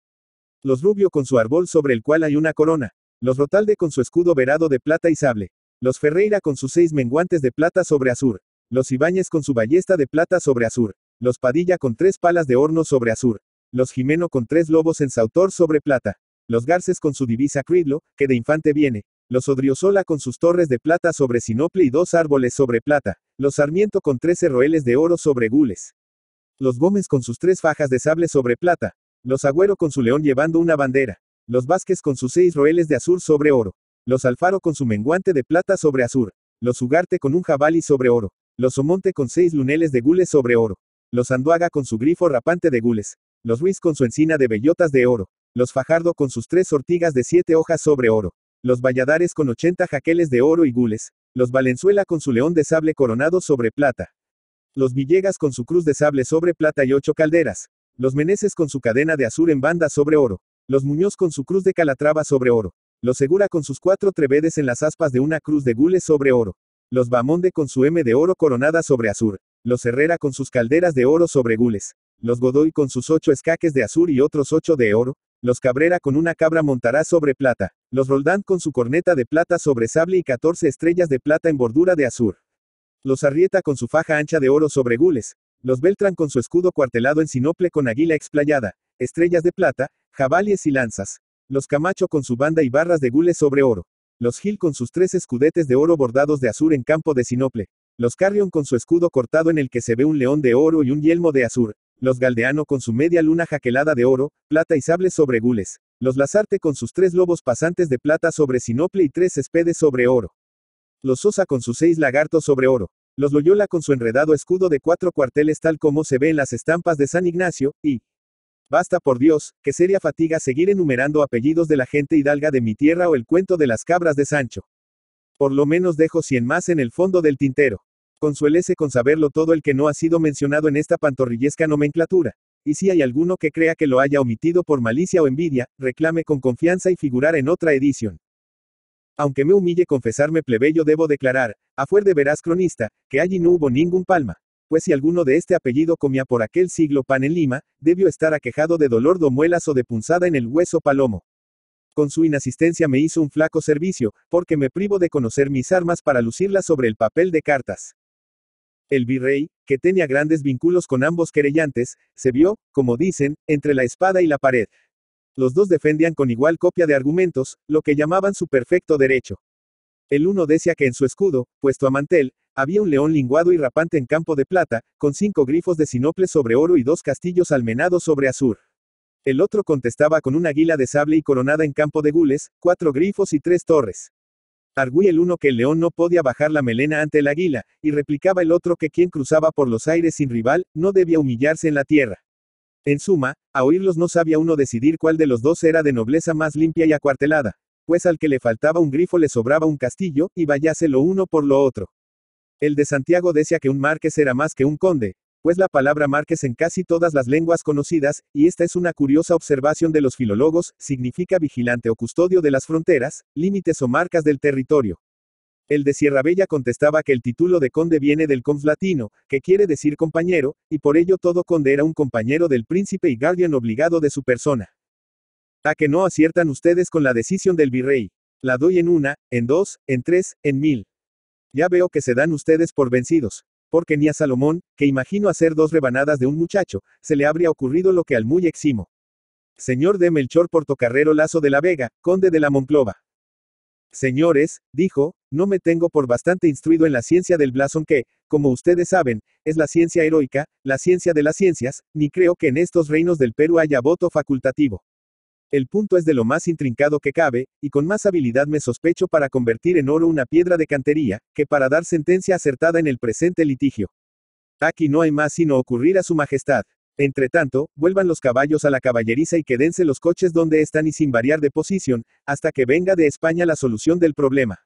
Speaker 1: Los rubio con su árbol sobre el cual hay una corona. Los rotalde con su escudo verado de plata y sable. Los ferreira con sus seis menguantes de plata sobre azur. Los ibáñez con su ballesta de plata sobre azur. Los padilla con tres palas de horno sobre azur. Los jimeno con tres lobos en sautor sobre plata. Los garces con su divisa cridlo, que de infante viene. Los Odriozola con sus torres de plata sobre sinople y dos árboles sobre plata. Los Sarmiento con trece roeles de oro sobre gules. Los Gómez con sus tres fajas de sable sobre plata. Los Agüero con su león llevando una bandera. Los Vázquez con sus seis roeles de azur sobre oro. Los Alfaro con su menguante de plata sobre azur. Los Ugarte con un jabalí sobre oro. Los Somonte con seis luneles de gules sobre oro. Los Anduaga con su grifo rapante de gules. Los Ruiz con su encina de bellotas de oro. Los Fajardo con sus tres ortigas de siete hojas sobre oro los Valladares con 80 jaqueles de oro y gules, los Valenzuela con su león de sable coronado sobre plata, los Villegas con su cruz de sable sobre plata y ocho calderas, los Meneses con su cadena de azur en banda sobre oro, los Muñoz con su cruz de calatrava sobre oro, los Segura con sus cuatro trevedes en las aspas de una cruz de gules sobre oro, los Bamonde con su M de oro coronada sobre azur, los Herrera con sus calderas de oro sobre gules, los Godoy con sus ocho escaques de azur y otros ocho de oro, los Cabrera con una cabra montará sobre plata. Los Roldán con su corneta de plata sobre sable y 14 estrellas de plata en bordura de azur. Los Arrieta con su faja ancha de oro sobre gules. Los Beltrán con su escudo cuartelado en sinople con águila explayada, estrellas de plata, jabalíes y lanzas. Los Camacho con su banda y barras de gules sobre oro. Los Gil con sus tres escudetes de oro bordados de azur en campo de sinople. Los Carrion con su escudo cortado en el que se ve un león de oro y un yelmo de azur, los Galdeano con su media luna jaquelada de oro, plata y sables sobre gules. Los Lazarte con sus tres lobos pasantes de plata sobre sinople y tres espedes sobre oro. Los Sosa con sus seis lagartos sobre oro. Los Loyola con su enredado escudo de cuatro cuarteles tal como se ve en las estampas de San Ignacio, y... Basta por Dios, que seria fatiga seguir enumerando apellidos de la gente hidalga de mi tierra o el cuento de las cabras de Sancho. Por lo menos dejo cien más en el fondo del tintero. Consuélese con saberlo todo el que no ha sido mencionado en esta pantorrillesca nomenclatura. Y si hay alguno que crea que lo haya omitido por malicia o envidia, reclame con confianza y figurar en otra edición. Aunque me humille confesarme plebeyo, debo declarar, a fuer de veraz cronista, que allí no hubo ningún palma pues si alguno de este apellido comía por aquel siglo pan en Lima, debió estar aquejado de dolor de muelas o de punzada en el hueso palomo. Con su inasistencia me hizo un flaco servicio, porque me privo de conocer mis armas para lucirlas sobre el papel de cartas. El virrey, que tenía grandes vínculos con ambos querellantes, se vio, como dicen, entre la espada y la pared. Los dos defendían con igual copia de argumentos, lo que llamaban su perfecto derecho. El uno decía que en su escudo, puesto a mantel, había un león linguado y rapante en campo de plata, con cinco grifos de sinople sobre oro y dos castillos almenados sobre azur. El otro contestaba con una águila de sable y coronada en campo de gules, cuatro grifos y tres torres. Argüí el uno que el león no podía bajar la melena ante el águila, y replicaba el otro que quien cruzaba por los aires sin rival, no debía humillarse en la tierra. En suma, a oírlos no sabía uno decidir cuál de los dos era de nobleza más limpia y acuartelada, pues al que le faltaba un grifo le sobraba un castillo, y vayase lo uno por lo otro. El de Santiago decía que un marqués era más que un conde, pues la palabra marques en casi todas las lenguas conocidas, y esta es una curiosa observación de los filólogos, significa vigilante o custodio de las fronteras, límites o marcas del territorio. El de Sierra Bella contestaba que el título de conde viene del conf latino, que quiere decir compañero, y por ello todo conde era un compañero del príncipe y guardian obligado de su persona. A que no aciertan ustedes con la decisión del virrey. La doy en una, en dos, en tres, en mil. Ya veo que se dan ustedes por vencidos. Porque ni a Salomón, que imagino hacer dos rebanadas de un muchacho, se le habría ocurrido lo que al muy eximo. Señor de Melchor Portocarrero Lazo de la Vega, conde de la Monclova. Señores, dijo, no me tengo por bastante instruido en la ciencia del blasón que, como ustedes saben, es la ciencia heroica, la ciencia de las ciencias, ni creo que en estos reinos del Perú haya voto facultativo. El punto es de lo más intrincado que cabe, y con más habilidad me sospecho para convertir en oro una piedra de cantería, que para dar sentencia acertada en el presente litigio. Aquí no hay más sino ocurrir a su majestad. Entre tanto, vuelvan los caballos a la caballeriza y quédense los coches donde están y sin variar de posición, hasta que venga de España la solución del problema.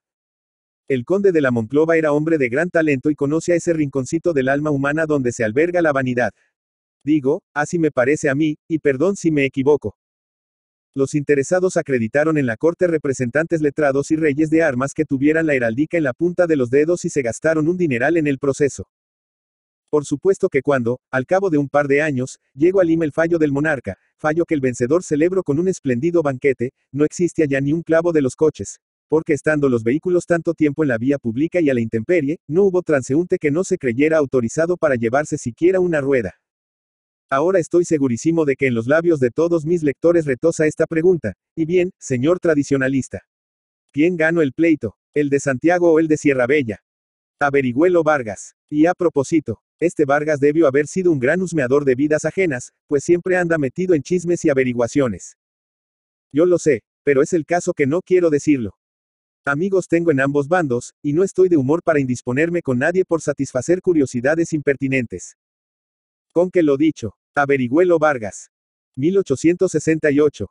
Speaker 1: El conde de la Monclova era hombre de gran talento y conoce a ese rinconcito del alma humana donde se alberga la vanidad. Digo, así me parece a mí, y perdón si me equivoco. Los interesados acreditaron en la corte representantes letrados y reyes de armas que tuvieran la heraldica en la punta de los dedos y se gastaron un dineral en el proceso. Por supuesto que cuando, al cabo de un par de años, llegó a Lima el fallo del monarca, fallo que el vencedor celebró con un espléndido banquete, no existía allá ni un clavo de los coches. Porque estando los vehículos tanto tiempo en la vía pública y a la intemperie, no hubo transeúnte que no se creyera autorizado para llevarse siquiera una rueda. Ahora estoy segurísimo de que en los labios de todos mis lectores retosa esta pregunta. Y bien, señor tradicionalista. ¿Quién ganó el pleito? ¿El de Santiago o el de Sierra Bella? Averigüelo Vargas. Y a propósito, este Vargas debió haber sido un gran husmeador de vidas ajenas, pues siempre anda metido en chismes y averiguaciones. Yo lo sé, pero es el caso que no quiero decirlo. Amigos tengo en ambos bandos, y no estoy de humor para indisponerme con nadie por satisfacer curiosidades impertinentes. Con que lo dicho, Averigüelo Vargas. 1868.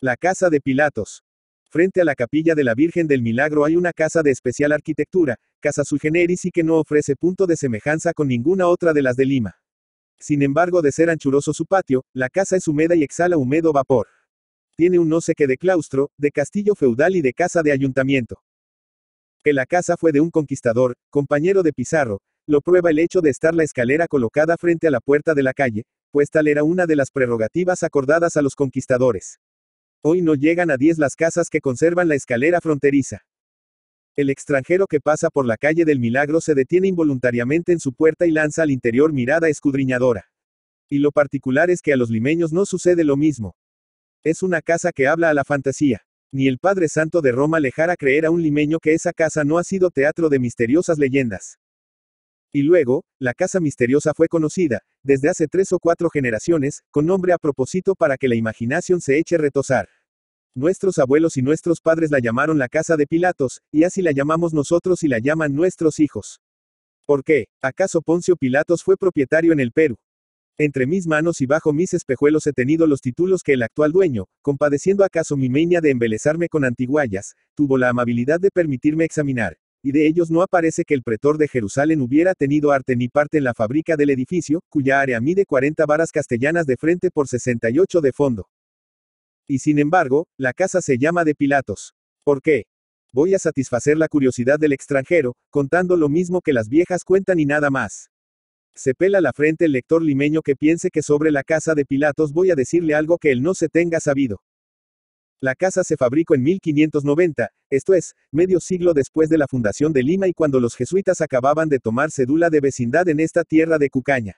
Speaker 1: La Casa de Pilatos. Frente a la capilla de la Virgen del Milagro hay una casa de especial arquitectura, casa sui generis y que no ofrece punto de semejanza con ninguna otra de las de Lima. Sin embargo, de ser anchuroso su patio, la casa es húmeda y exhala húmedo vapor. Tiene un no sé qué de claustro, de castillo feudal y de casa de ayuntamiento. Que la casa fue de un conquistador, compañero de Pizarro, lo prueba el hecho de estar la escalera colocada frente a la puerta de la calle, pues tal era una de las prerrogativas acordadas a los conquistadores. Hoy no llegan a 10 las casas que conservan la escalera fronteriza. El extranjero que pasa por la calle del milagro se detiene involuntariamente en su puerta y lanza al interior mirada escudriñadora. Y lo particular es que a los limeños no sucede lo mismo. Es una casa que habla a la fantasía. Ni el Padre Santo de Roma le creer a un limeño que esa casa no ha sido teatro de misteriosas leyendas. Y luego, la casa misteriosa fue conocida, desde hace tres o cuatro generaciones, con nombre a propósito para que la imaginación se eche retosar. Nuestros abuelos y nuestros padres la llamaron la casa de Pilatos, y así la llamamos nosotros y la llaman nuestros hijos. ¿Por qué? ¿Acaso Poncio Pilatos fue propietario en el Perú? Entre mis manos y bajo mis espejuelos he tenido los títulos que el actual dueño, compadeciendo acaso mi meña de embelezarme con antiguallas, tuvo la amabilidad de permitirme examinar y de ellos no aparece que el pretor de Jerusalén hubiera tenido arte ni parte en la fábrica del edificio, cuya área mide 40 varas castellanas de frente por 68 de fondo. Y sin embargo, la casa se llama de Pilatos. ¿Por qué? Voy a satisfacer la curiosidad del extranjero, contando lo mismo que las viejas cuentan y nada más. Se pela la frente el lector limeño que piense que sobre la casa de Pilatos voy a decirle algo que él no se tenga sabido. La casa se fabricó en 1590, esto es, medio siglo después de la fundación de Lima y cuando los jesuitas acababan de tomar cédula de vecindad en esta tierra de Cucaña.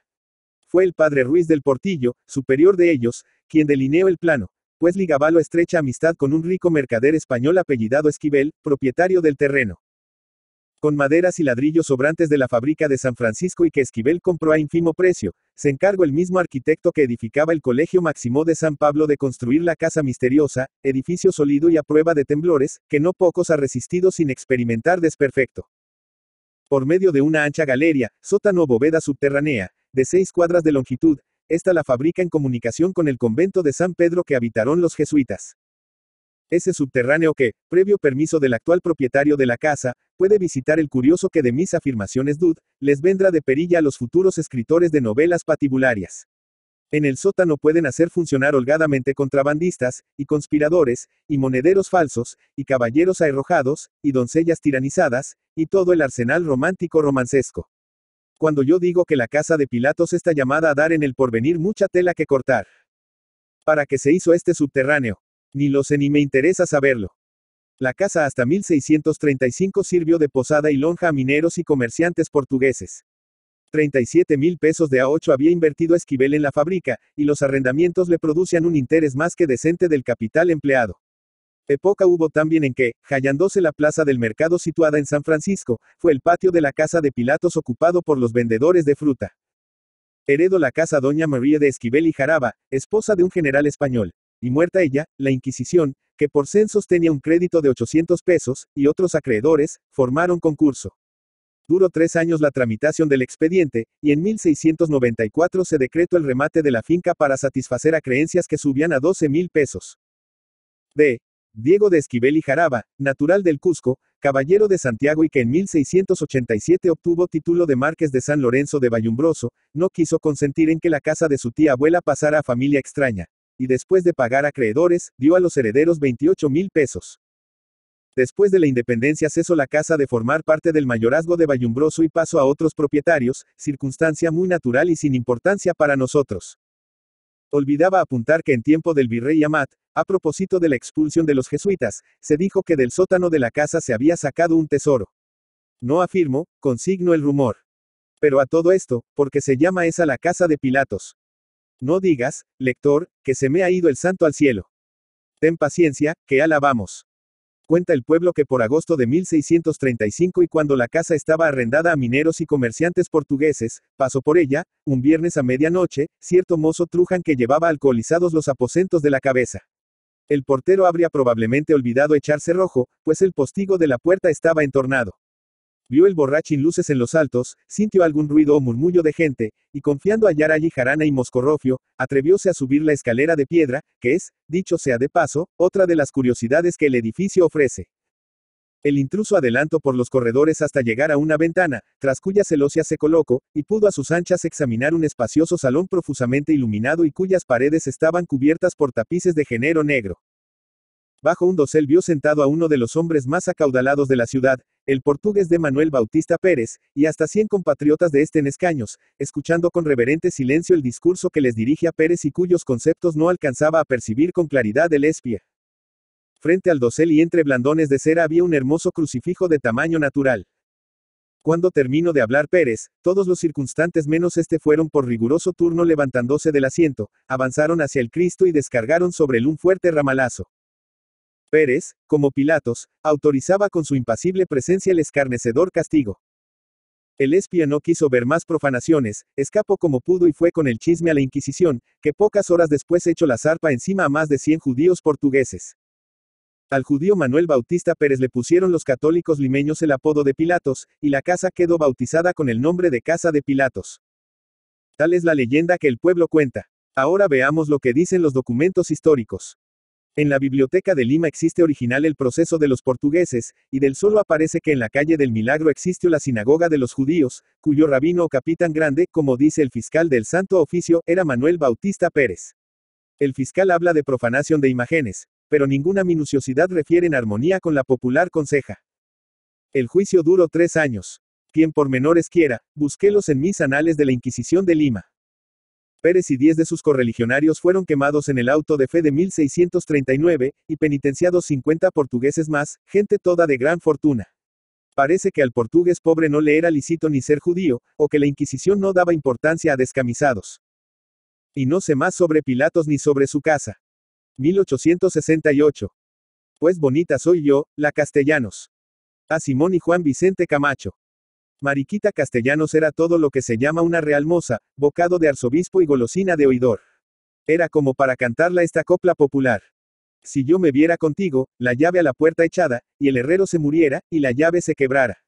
Speaker 1: Fue el padre Ruiz del Portillo, superior de ellos, quien delineó el plano, pues ligaba lo estrecha amistad con un rico mercader español apellidado Esquivel, propietario del terreno con maderas y ladrillos sobrantes de la fábrica de San Francisco y que Esquivel compró a ínfimo precio, se encargó el mismo arquitecto que edificaba el Colegio Máximo de San Pablo de construir la Casa Misteriosa, edificio sólido y a prueba de temblores, que no pocos ha resistido sin experimentar desperfecto. Por medio de una ancha galería, sótano o bóveda subterránea, de seis cuadras de longitud, está la fábrica en comunicación con el convento de San Pedro que habitaron los jesuitas ese subterráneo que, previo permiso del actual propietario de la casa, puede visitar el curioso que de mis afirmaciones dud, les vendrá de perilla a los futuros escritores de novelas patibularias. En el sótano pueden hacer funcionar holgadamente contrabandistas, y conspiradores, y monederos falsos, y caballeros aherrojados, y doncellas tiranizadas, y todo el arsenal romántico romancesco. Cuando yo digo que la casa de Pilatos está llamada a dar en el porvenir mucha tela que cortar. ¿Para qué se hizo este subterráneo? Ni lo sé ni me interesa saberlo. La casa hasta 1635 sirvió de posada y lonja a mineros y comerciantes portugueses. 37 mil pesos de A8 había invertido Esquivel en la fábrica, y los arrendamientos le producían un interés más que decente del capital empleado. Época hubo también en que, hallándose la plaza del mercado situada en San Francisco, fue el patio de la casa de Pilatos ocupado por los vendedores de fruta. Heredo la casa doña María de Esquivel y Jaraba, esposa de un general español y muerta ella, la Inquisición, que por censos tenía un crédito de 800 pesos, y otros acreedores, formaron concurso. Duró tres años la tramitación del expediente, y en 1694 se decretó el remate de la finca para satisfacer a creencias que subían a 12 mil pesos. D. Diego de Esquivel y Jaraba, natural del Cusco, caballero de Santiago y que en 1687 obtuvo título de Marqués de San Lorenzo de Bayumbroso, no quiso consentir en que la casa de su tía abuela pasara a familia extraña y después de pagar a acreedores, dio a los herederos 28 mil pesos. Después de la independencia cesó la casa de formar parte del mayorazgo de Bayumbroso y pasó a otros propietarios, circunstancia muy natural y sin importancia para nosotros. Olvidaba apuntar que en tiempo del virrey Amat, a propósito de la expulsión de los jesuitas, se dijo que del sótano de la casa se había sacado un tesoro. No afirmo, consigno el rumor. Pero a todo esto, porque se llama esa la casa de Pilatos. No digas, lector, que se me ha ido el santo al cielo. Ten paciencia, que alabamos. Cuenta el pueblo que por agosto de 1635 y cuando la casa estaba arrendada a mineros y comerciantes portugueses, pasó por ella, un viernes a medianoche, cierto mozo trujan que llevaba alcoholizados los aposentos de la cabeza. El portero habría probablemente olvidado echarse rojo, pues el postigo de la puerta estaba entornado. Vio el borrachín luces en los altos, sintió algún ruido o murmullo de gente, y confiando a allí Jarana y Moscorrofio, atrevióse a subir la escalera de piedra, que es, dicho sea de paso, otra de las curiosidades que el edificio ofrece. El intruso adelantó por los corredores hasta llegar a una ventana, tras cuya celosia se colocó, y pudo a sus anchas examinar un espacioso salón profusamente iluminado y cuyas paredes estaban cubiertas por tapices de género negro. Bajo un dosel vio sentado a uno de los hombres más acaudalados de la ciudad, el portugués de Manuel Bautista Pérez, y hasta 100 compatriotas de este en escaños, escuchando con reverente silencio el discurso que les dirige a Pérez y cuyos conceptos no alcanzaba a percibir con claridad el espía. Frente al dosel y entre blandones de cera había un hermoso crucifijo de tamaño natural. Cuando terminó de hablar Pérez, todos los circunstantes menos este fueron por riguroso turno levantándose del asiento, avanzaron hacia el Cristo y descargaron sobre él un fuerte ramalazo. Pérez, como Pilatos, autorizaba con su impasible presencia el escarnecedor castigo. El espía no quiso ver más profanaciones, escapó como pudo y fue con el chisme a la Inquisición, que pocas horas después echó la zarpa encima a más de 100 judíos portugueses. Al judío Manuel Bautista Pérez le pusieron los católicos limeños el apodo de Pilatos, y la casa quedó bautizada con el nombre de Casa de Pilatos. Tal es la leyenda que el pueblo cuenta. Ahora veamos lo que dicen los documentos históricos. En la biblioteca de Lima existe original el proceso de los portugueses, y del solo aparece que en la calle del Milagro existió la sinagoga de los judíos, cuyo rabino o capitán grande, como dice el fiscal del Santo Oficio, era Manuel Bautista Pérez. El fiscal habla de profanación de imágenes, pero ninguna minuciosidad refiere en armonía con la popular conceja. El juicio duró tres años. Quien por menores quiera, busquélos en mis anales de la Inquisición de Lima. Pérez y 10 de sus correligionarios fueron quemados en el auto de fe de 1639, y penitenciados 50 portugueses más, gente toda de gran fortuna. Parece que al portugués pobre no le era lícito ni ser judío, o que la Inquisición no daba importancia a descamisados. Y no sé más sobre Pilatos ni sobre su casa. 1868. Pues bonita soy yo, la castellanos. A Simón y Juan Vicente Camacho. Mariquita Castellanos era todo lo que se llama una real moza, bocado de arzobispo y golosina de oidor. Era como para cantarla esta copla popular. Si yo me viera contigo, la llave a la puerta echada, y el herrero se muriera, y la llave se quebrara.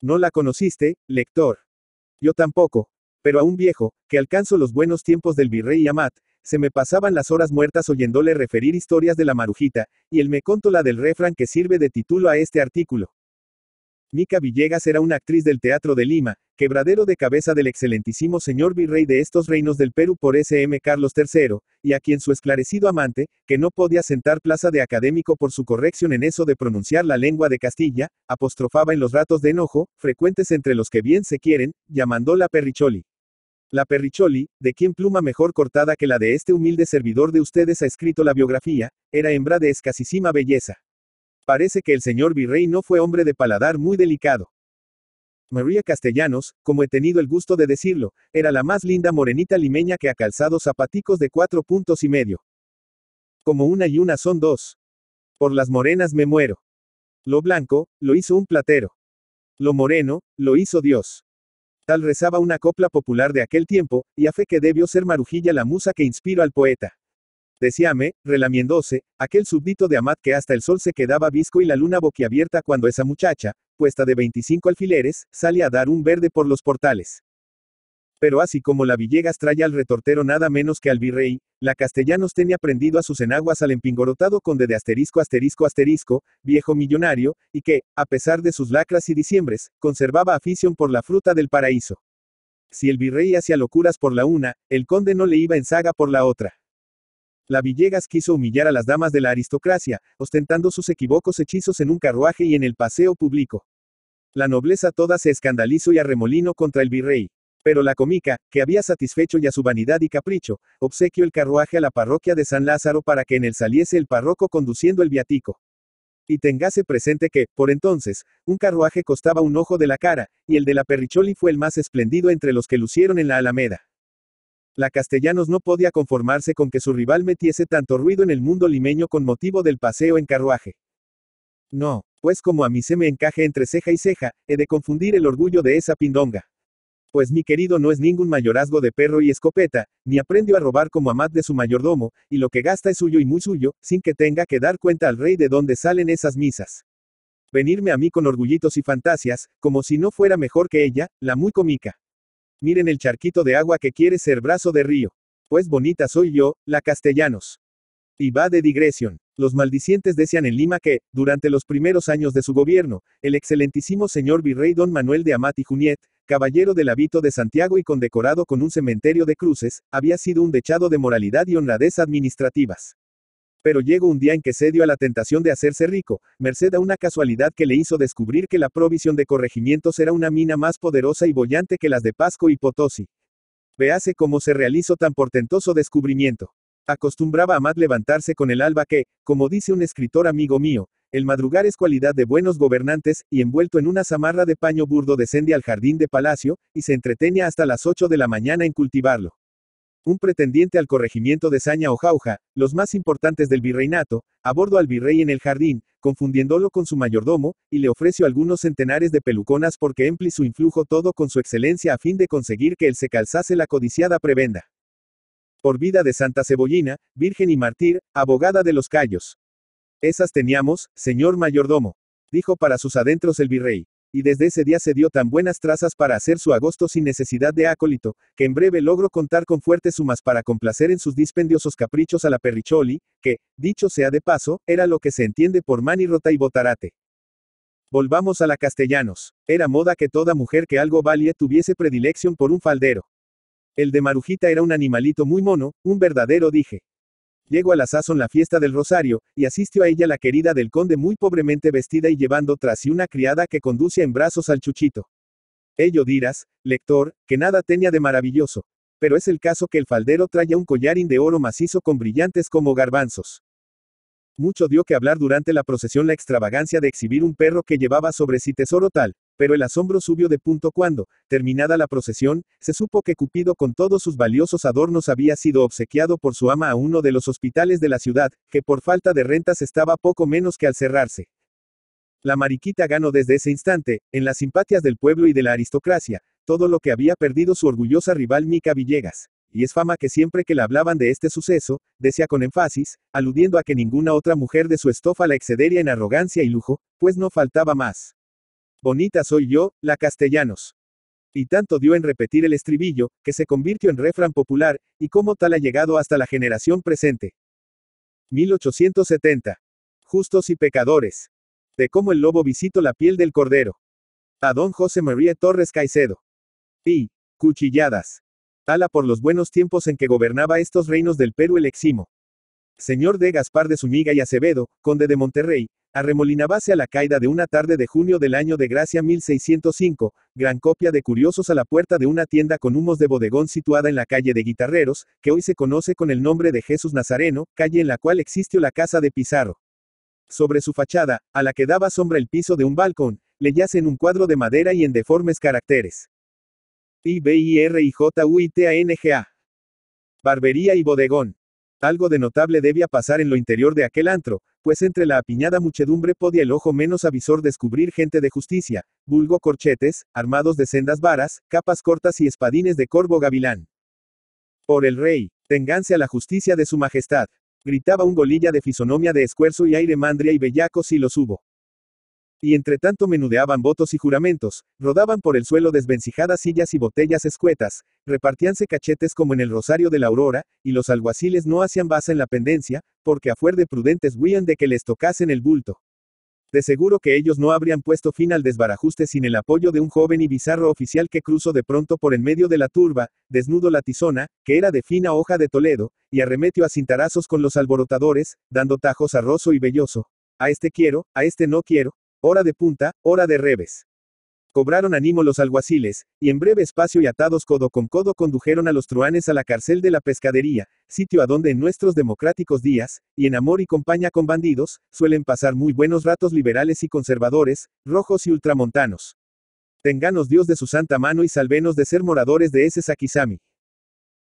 Speaker 1: No la conociste, lector. Yo tampoco. Pero a un viejo, que alcanzo los buenos tiempos del virrey Amat, se me pasaban las horas muertas oyéndole referir historias de la marujita, y él me contó la del refrán que sirve de título a este artículo. Mica Villegas era una actriz del Teatro de Lima, quebradero de cabeza del excelentísimo señor virrey de estos reinos del Perú por SM Carlos III, y a quien su esclarecido amante, que no podía sentar plaza de académico por su corrección en eso de pronunciar la lengua de Castilla, apostrofaba en los ratos de enojo, frecuentes entre los que bien se quieren, llamando la perricholi. La Perricholi, de quien pluma mejor cortada que la de este humilde servidor de ustedes ha escrito la biografía, era hembra de escasísima belleza. Parece que el señor virrey no fue hombre de paladar muy delicado. María Castellanos, como he tenido el gusto de decirlo, era la más linda morenita limeña que ha calzado zapaticos de cuatro puntos y medio. Como una y una son dos. Por las morenas me muero. Lo blanco, lo hizo un platero. Lo moreno, lo hizo Dios. Tal rezaba una copla popular de aquel tiempo, y a fe que debió ser Marujilla la musa que inspiró al poeta. Decíame, relamiéndose, aquel súbdito de Amat que hasta el sol se quedaba visco y la luna boquiabierta cuando esa muchacha, puesta de 25 alfileres, sale a dar un verde por los portales. Pero así como la Villegas traía al retortero nada menos que al virrey, la Castellanos tenía prendido a sus enaguas al empingorotado conde de asterisco asterisco asterisco, viejo millonario, y que, a pesar de sus lacras y diciembres, conservaba afición por la fruta del paraíso. Si el virrey hacía locuras por la una, el conde no le iba en saga por la otra. La Villegas quiso humillar a las damas de la aristocracia, ostentando sus equivocos hechizos en un carruaje y en el paseo público. La nobleza toda se escandalizó y arremolino contra el virrey. Pero la comica, que había satisfecho ya su vanidad y capricho, obsequió el carruaje a la parroquia de San Lázaro para que en él saliese el párroco conduciendo el viatico. Y tengase presente que, por entonces, un carruaje costaba un ojo de la cara, y el de la Perricholi fue el más esplendido entre los que lucieron en la Alameda. La Castellanos no podía conformarse con que su rival metiese tanto ruido en el mundo limeño con motivo del paseo en carruaje. No, pues como a mí se me encaje entre ceja y ceja, he de confundir el orgullo de esa pindonga. Pues mi querido no es ningún mayorazgo de perro y escopeta, ni aprendió a robar como amad de su mayordomo, y lo que gasta es suyo y muy suyo, sin que tenga que dar cuenta al rey de dónde salen esas misas. Venirme a mí con orgullitos y fantasías, como si no fuera mejor que ella, la muy comica. Miren el charquito de agua que quiere ser brazo de río. Pues bonita soy yo, la castellanos. Y va de digresión. Los maldicientes decían en Lima que, durante los primeros años de su gobierno, el excelentísimo señor virrey don Manuel de Amati Juniet, caballero del hábito de Santiago y condecorado con un cementerio de cruces, había sido un dechado de moralidad y honradez administrativas. Pero llegó un día en que cedió a la tentación de hacerse rico, merced a una casualidad que le hizo descubrir que la provisión de corregimientos era una mina más poderosa y bollante que las de Pasco y Potosí. Véase cómo se realizó tan portentoso descubrimiento. Acostumbraba a Amad levantarse con el alba que, como dice un escritor amigo mío, el madrugar es cualidad de buenos gobernantes, y envuelto en una zamarra de paño burdo descende al jardín de palacio, y se entretenía hasta las 8 de la mañana en cultivarlo un pretendiente al corregimiento de Saña o Jauja, los más importantes del virreinato, abordó al virrey en el jardín, confundiéndolo con su mayordomo, y le ofreció algunos centenares de peluconas porque empli su influjo todo con su excelencia a fin de conseguir que él se calzase la codiciada prebenda. Por vida de Santa Cebollina, virgen y mártir, abogada de los callos. Esas teníamos, señor mayordomo, dijo para sus adentros el virrey y desde ese día se dio tan buenas trazas para hacer su agosto sin necesidad de acólito, que en breve logró contar con fuertes sumas para complacer en sus dispendiosos caprichos a la Perricholi, que, dicho sea de paso, era lo que se entiende por manirrota y botarate. Volvamos a la castellanos. Era moda que toda mujer que algo valía tuviese predilección por un faldero. El de Marujita era un animalito muy mono, un verdadero dije. Llegó a la sazón la fiesta del Rosario, y asistió a ella la querida del conde muy pobremente vestida y llevando tras sí una criada que conduce en brazos al chuchito. Ello dirás, lector, que nada tenía de maravilloso. Pero es el caso que el faldero traía un collarín de oro macizo con brillantes como garbanzos. Mucho dio que hablar durante la procesión la extravagancia de exhibir un perro que llevaba sobre sí tesoro tal pero el asombro subió de punto cuando, terminada la procesión, se supo que Cupido con todos sus valiosos adornos había sido obsequiado por su ama a uno de los hospitales de la ciudad, que por falta de rentas estaba poco menos que al cerrarse. La mariquita ganó desde ese instante, en las simpatias del pueblo y de la aristocracia, todo lo que había perdido su orgullosa rival Mica Villegas. Y es fama que siempre que le hablaban de este suceso, decía con énfasis, aludiendo a que ninguna otra mujer de su estofa la excedería en arrogancia y lujo, pues no faltaba más. Bonita soy yo, la castellanos. Y tanto dio en repetir el estribillo, que se convirtió en refrán popular, y como tal ha llegado hasta la generación presente. 1870. Justos y pecadores. De cómo el lobo visitó la piel del cordero. A don José María Torres Caicedo. Y. Cuchilladas. Tala por los buenos tiempos en que gobernaba estos reinos del Perú el eximo. Señor de Gaspar de zumiga y Acevedo, conde de Monterrey, base a la caída de una tarde de junio del año de gracia 1605, gran copia de curiosos a la puerta de una tienda con humos de bodegón situada en la calle de Guitarreros, que hoy se conoce con el nombre de Jesús Nazareno, calle en la cual existió la casa de Pizarro. Sobre su fachada, a la que daba sombra el piso de un balcón, le en un cuadro de madera y en deformes caracteres. I-B-I-R-I-J-U-I-T-A-N-G-A. Barbería y bodegón. Algo de notable debía pasar en lo interior de aquel antro, pues entre la apiñada muchedumbre podía el ojo menos avisor descubrir gente de justicia, vulgo corchetes, armados de sendas varas, capas cortas y espadines de corvo gavilán. Por el rey, tenganse a la justicia de su majestad, gritaba un golilla de fisonomía de escuerzo y aire mandria y bellaco si los hubo. Y entre tanto menudeaban votos y juramentos, rodaban por el suelo desvencijadas sillas y botellas escuetas, repartíanse cachetes como en el rosario de la aurora, y los alguaciles no hacían base en la pendencia, porque a fuer de prudentes huían de que les tocasen el bulto. De seguro que ellos no habrían puesto fin al desbarajuste sin el apoyo de un joven y bizarro oficial que cruzó de pronto por en medio de la turba, desnudo la tizona, que era de fina hoja de Toledo, y arremetió a cintarazos con los alborotadores, dando tajos a Rosso y Belloso. A este quiero, a este no quiero, hora de punta, hora de reves. Cobraron ánimo los alguaciles, y en breve espacio y atados codo con codo condujeron a los truanes a la cárcel de la pescadería, sitio a donde en nuestros democráticos días, y en amor y compañía con bandidos, suelen pasar muy buenos ratos liberales y conservadores, rojos y ultramontanos. Tenganos Dios de su santa mano y salvenos de ser moradores de ese Sakisami.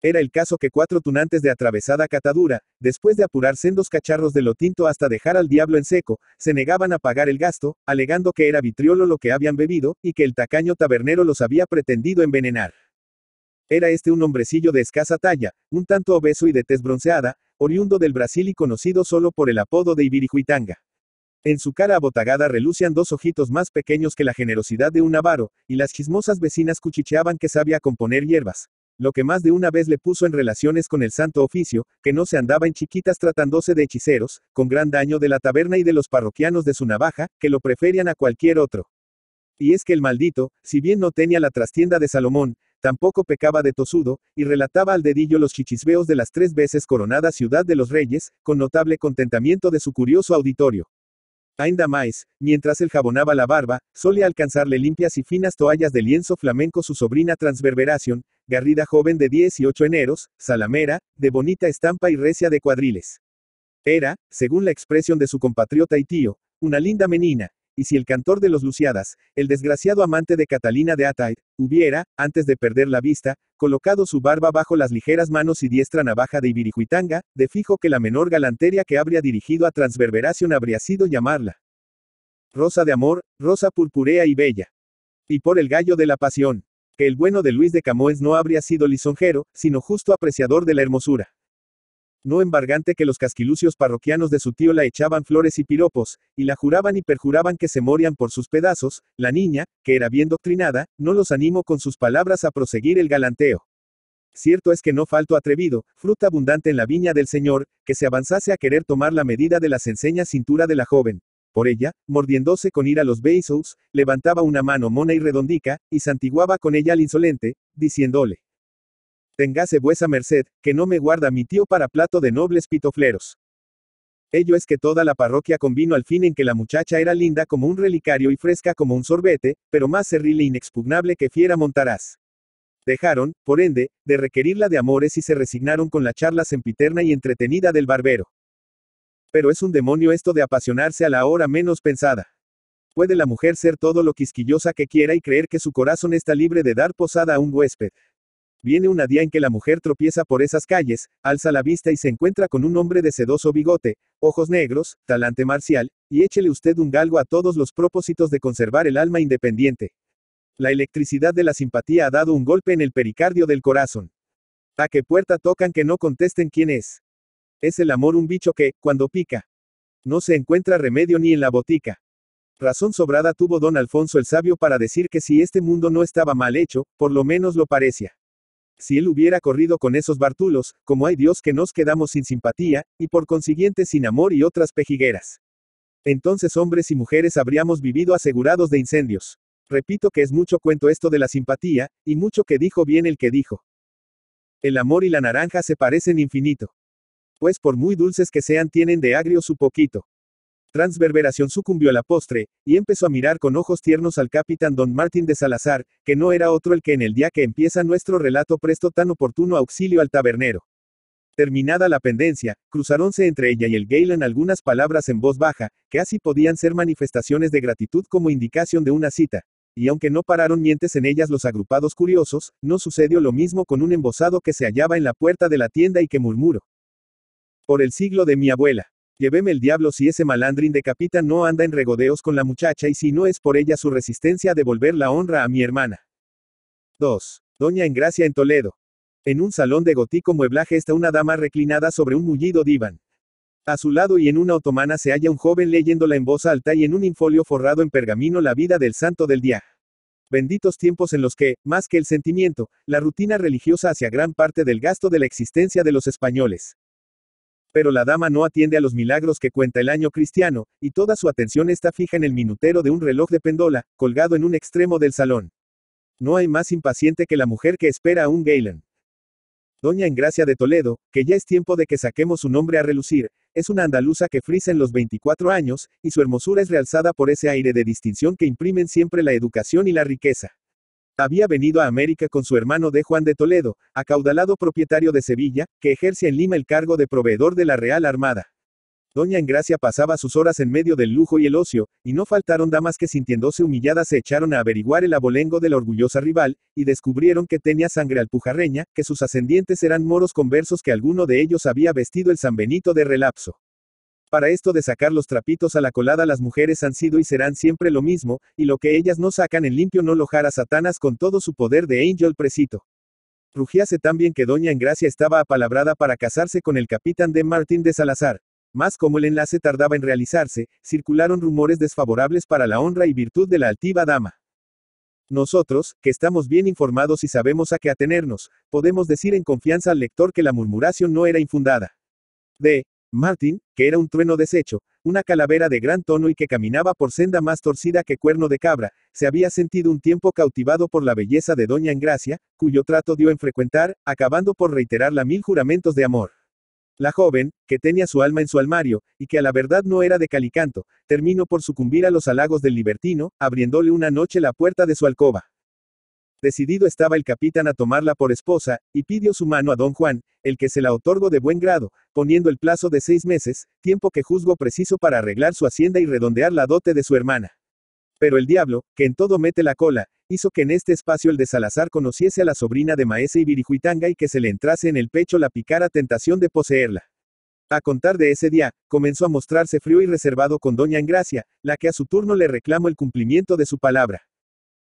Speaker 1: Era el caso que cuatro tunantes de atravesada catadura, después de apurar sendos cacharros de lo tinto hasta dejar al diablo en seco, se negaban a pagar el gasto, alegando que era vitriolo lo que habían bebido, y que el tacaño tabernero los había pretendido envenenar. Era este un hombrecillo de escasa talla, un tanto obeso y de tez bronceada, oriundo del Brasil y conocido solo por el apodo de Ibirijuitanga. En su cara abotagada relucían dos ojitos más pequeños que la generosidad de un avaro, y las chismosas vecinas cuchicheaban que sabía componer hierbas, lo que más de una vez le puso en relaciones con el santo oficio, que no se andaba en chiquitas tratándose de hechiceros, con gran daño de la taberna y de los parroquianos de su navaja, que lo preferían a cualquier otro. Y es que el maldito, si bien no tenía la trastienda de Salomón, tampoco pecaba de tosudo, y relataba al dedillo los chichisbeos de las tres veces coronada ciudad de los reyes, con notable contentamiento de su curioso auditorio. Ainda más, mientras él jabonaba la barba, solía alcanzarle limpias y finas toallas de lienzo flamenco su sobrina Transverberación, garrida joven de 18 eneros, salamera, de bonita estampa y recia de cuadriles. Era, según la expresión de su compatriota y tío, una linda menina, y si el cantor de los Luciadas, el desgraciado amante de Catalina de Atay, hubiera, antes de perder la vista, colocado su barba bajo las ligeras manos y diestra navaja de Ibirijuitanga, de fijo que la menor galantería que habría dirigido a Transverberación habría sido llamarla. Rosa de amor, rosa purpurea y bella. Y por el gallo de la pasión que el bueno de Luis de Camoes no habría sido lisonjero, sino justo apreciador de la hermosura. No embargante que los casquilucios parroquianos de su tío la echaban flores y piropos, y la juraban y perjuraban que se morían por sus pedazos, la niña, que era bien doctrinada, no los animó con sus palabras a proseguir el galanteo. Cierto es que no faltó atrevido, fruta abundante en la viña del Señor, que se avanzase a querer tomar la medida de la enseñas cintura de la joven, por ella, mordiéndose con ira los beisous, levantaba una mano mona y redondica, y santiguaba con ella al insolente, diciéndole. Tengase vuesa merced, que no me guarda mi tío para plato de nobles pitofleros. Ello es que toda la parroquia convino al fin en que la muchacha era linda como un relicario y fresca como un sorbete, pero más serril e inexpugnable que fiera montarás. Dejaron, por ende, de requerirla de amores y se resignaron con la charla sempiterna y entretenida del barbero. Pero es un demonio esto de apasionarse a la hora menos pensada. Puede la mujer ser todo lo quisquillosa que quiera y creer que su corazón está libre de dar posada a un huésped. Viene una día en que la mujer tropieza por esas calles, alza la vista y se encuentra con un hombre de sedoso bigote, ojos negros, talante marcial, y échele usted un galgo a todos los propósitos de conservar el alma independiente. La electricidad de la simpatía ha dado un golpe en el pericardio del corazón. ¿A qué puerta tocan que no contesten quién es? Es el amor un bicho que, cuando pica, no se encuentra remedio ni en la botica. Razón sobrada tuvo don Alfonso el sabio para decir que si este mundo no estaba mal hecho, por lo menos lo parecía. Si él hubiera corrido con esos bartulos, como hay Dios que nos quedamos sin simpatía, y por consiguiente sin amor y otras pejigueras. Entonces hombres y mujeres habríamos vivido asegurados de incendios. Repito que es mucho cuento esto de la simpatía, y mucho que dijo bien el que dijo. El amor y la naranja se parecen infinito pues por muy dulces que sean tienen de agrio su poquito. Transverberación sucumbió a la postre, y empezó a mirar con ojos tiernos al capitán don Martín de Salazar, que no era otro el que en el día que empieza nuestro relato prestó tan oportuno auxilio al tabernero. Terminada la pendencia, cruzaronse entre ella y el Galen algunas palabras en voz baja, que así podían ser manifestaciones de gratitud como indicación de una cita. Y aunque no pararon mientes en ellas los agrupados curiosos, no sucedió lo mismo con un embosado que se hallaba en la puerta de la tienda y que murmuró. Por el siglo de mi abuela. Lléveme el diablo si ese malandrín de capita no anda en regodeos con la muchacha y si no es por ella su resistencia a devolver la honra a mi hermana. 2. Doña Engracia en Toledo. En un salón de gotico mueblaje está una dama reclinada sobre un mullido diván. A su lado y en una otomana se halla un joven leyéndola en voz alta y en un infolio forrado en pergamino la vida del santo del día. Benditos tiempos en los que, más que el sentimiento, la rutina religiosa hacía gran parte del gasto de la existencia de los españoles. Pero la dama no atiende a los milagros que cuenta el año cristiano, y toda su atención está fija en el minutero de un reloj de pendola, colgado en un extremo del salón. No hay más impaciente que la mujer que espera a un Galen. Doña Engracia de Toledo, que ya es tiempo de que saquemos su nombre a relucir, es una andaluza que frisa en los 24 años, y su hermosura es realzada por ese aire de distinción que imprimen siempre la educación y la riqueza. Había venido a América con su hermano de Juan de Toledo, acaudalado propietario de Sevilla, que ejerce en Lima el cargo de proveedor de la Real Armada. Doña Engracia pasaba sus horas en medio del lujo y el ocio, y no faltaron damas que sintiéndose humilladas se echaron a averiguar el abolengo de la orgullosa rival, y descubrieron que tenía sangre alpujarreña, que sus ascendientes eran moros conversos que alguno de ellos había vestido el San Benito de relapso. Para esto de sacar los trapitos a la colada las mujeres han sido y serán siempre lo mismo, y lo que ellas no sacan en limpio no lo jara Satanás con todo su poder de Angel Precito. Rugíase también que Doña Engracia estaba apalabrada para casarse con el capitán de Martín de Salazar. Más como el enlace tardaba en realizarse, circularon rumores desfavorables para la honra y virtud de la altiva dama. Nosotros, que estamos bien informados y sabemos a qué atenernos, podemos decir en confianza al lector que la murmuración no era infundada. D. Martín, que era un trueno deshecho, una calavera de gran tono y que caminaba por senda más torcida que cuerno de cabra, se había sentido un tiempo cautivado por la belleza de Doña Engracia, cuyo trato dio en frecuentar, acabando por reiterarla mil juramentos de amor. La joven, que tenía su alma en su armario, y que a la verdad no era de calicanto, terminó por sucumbir a los halagos del libertino, abriéndole una noche la puerta de su alcoba. Decidido estaba el capitán a tomarla por esposa, y pidió su mano a don Juan, el que se la otorgó de buen grado, poniendo el plazo de seis meses, tiempo que juzgó preciso para arreglar su hacienda y redondear la dote de su hermana. Pero el diablo, que en todo mete la cola, hizo que en este espacio el de Salazar conociese a la sobrina de Maese y Virijuitanga y que se le entrase en el pecho la picara tentación de poseerla. A contar de ese día, comenzó a mostrarse frío y reservado con doña Engracia, la que a su turno le reclamó el cumplimiento de su palabra.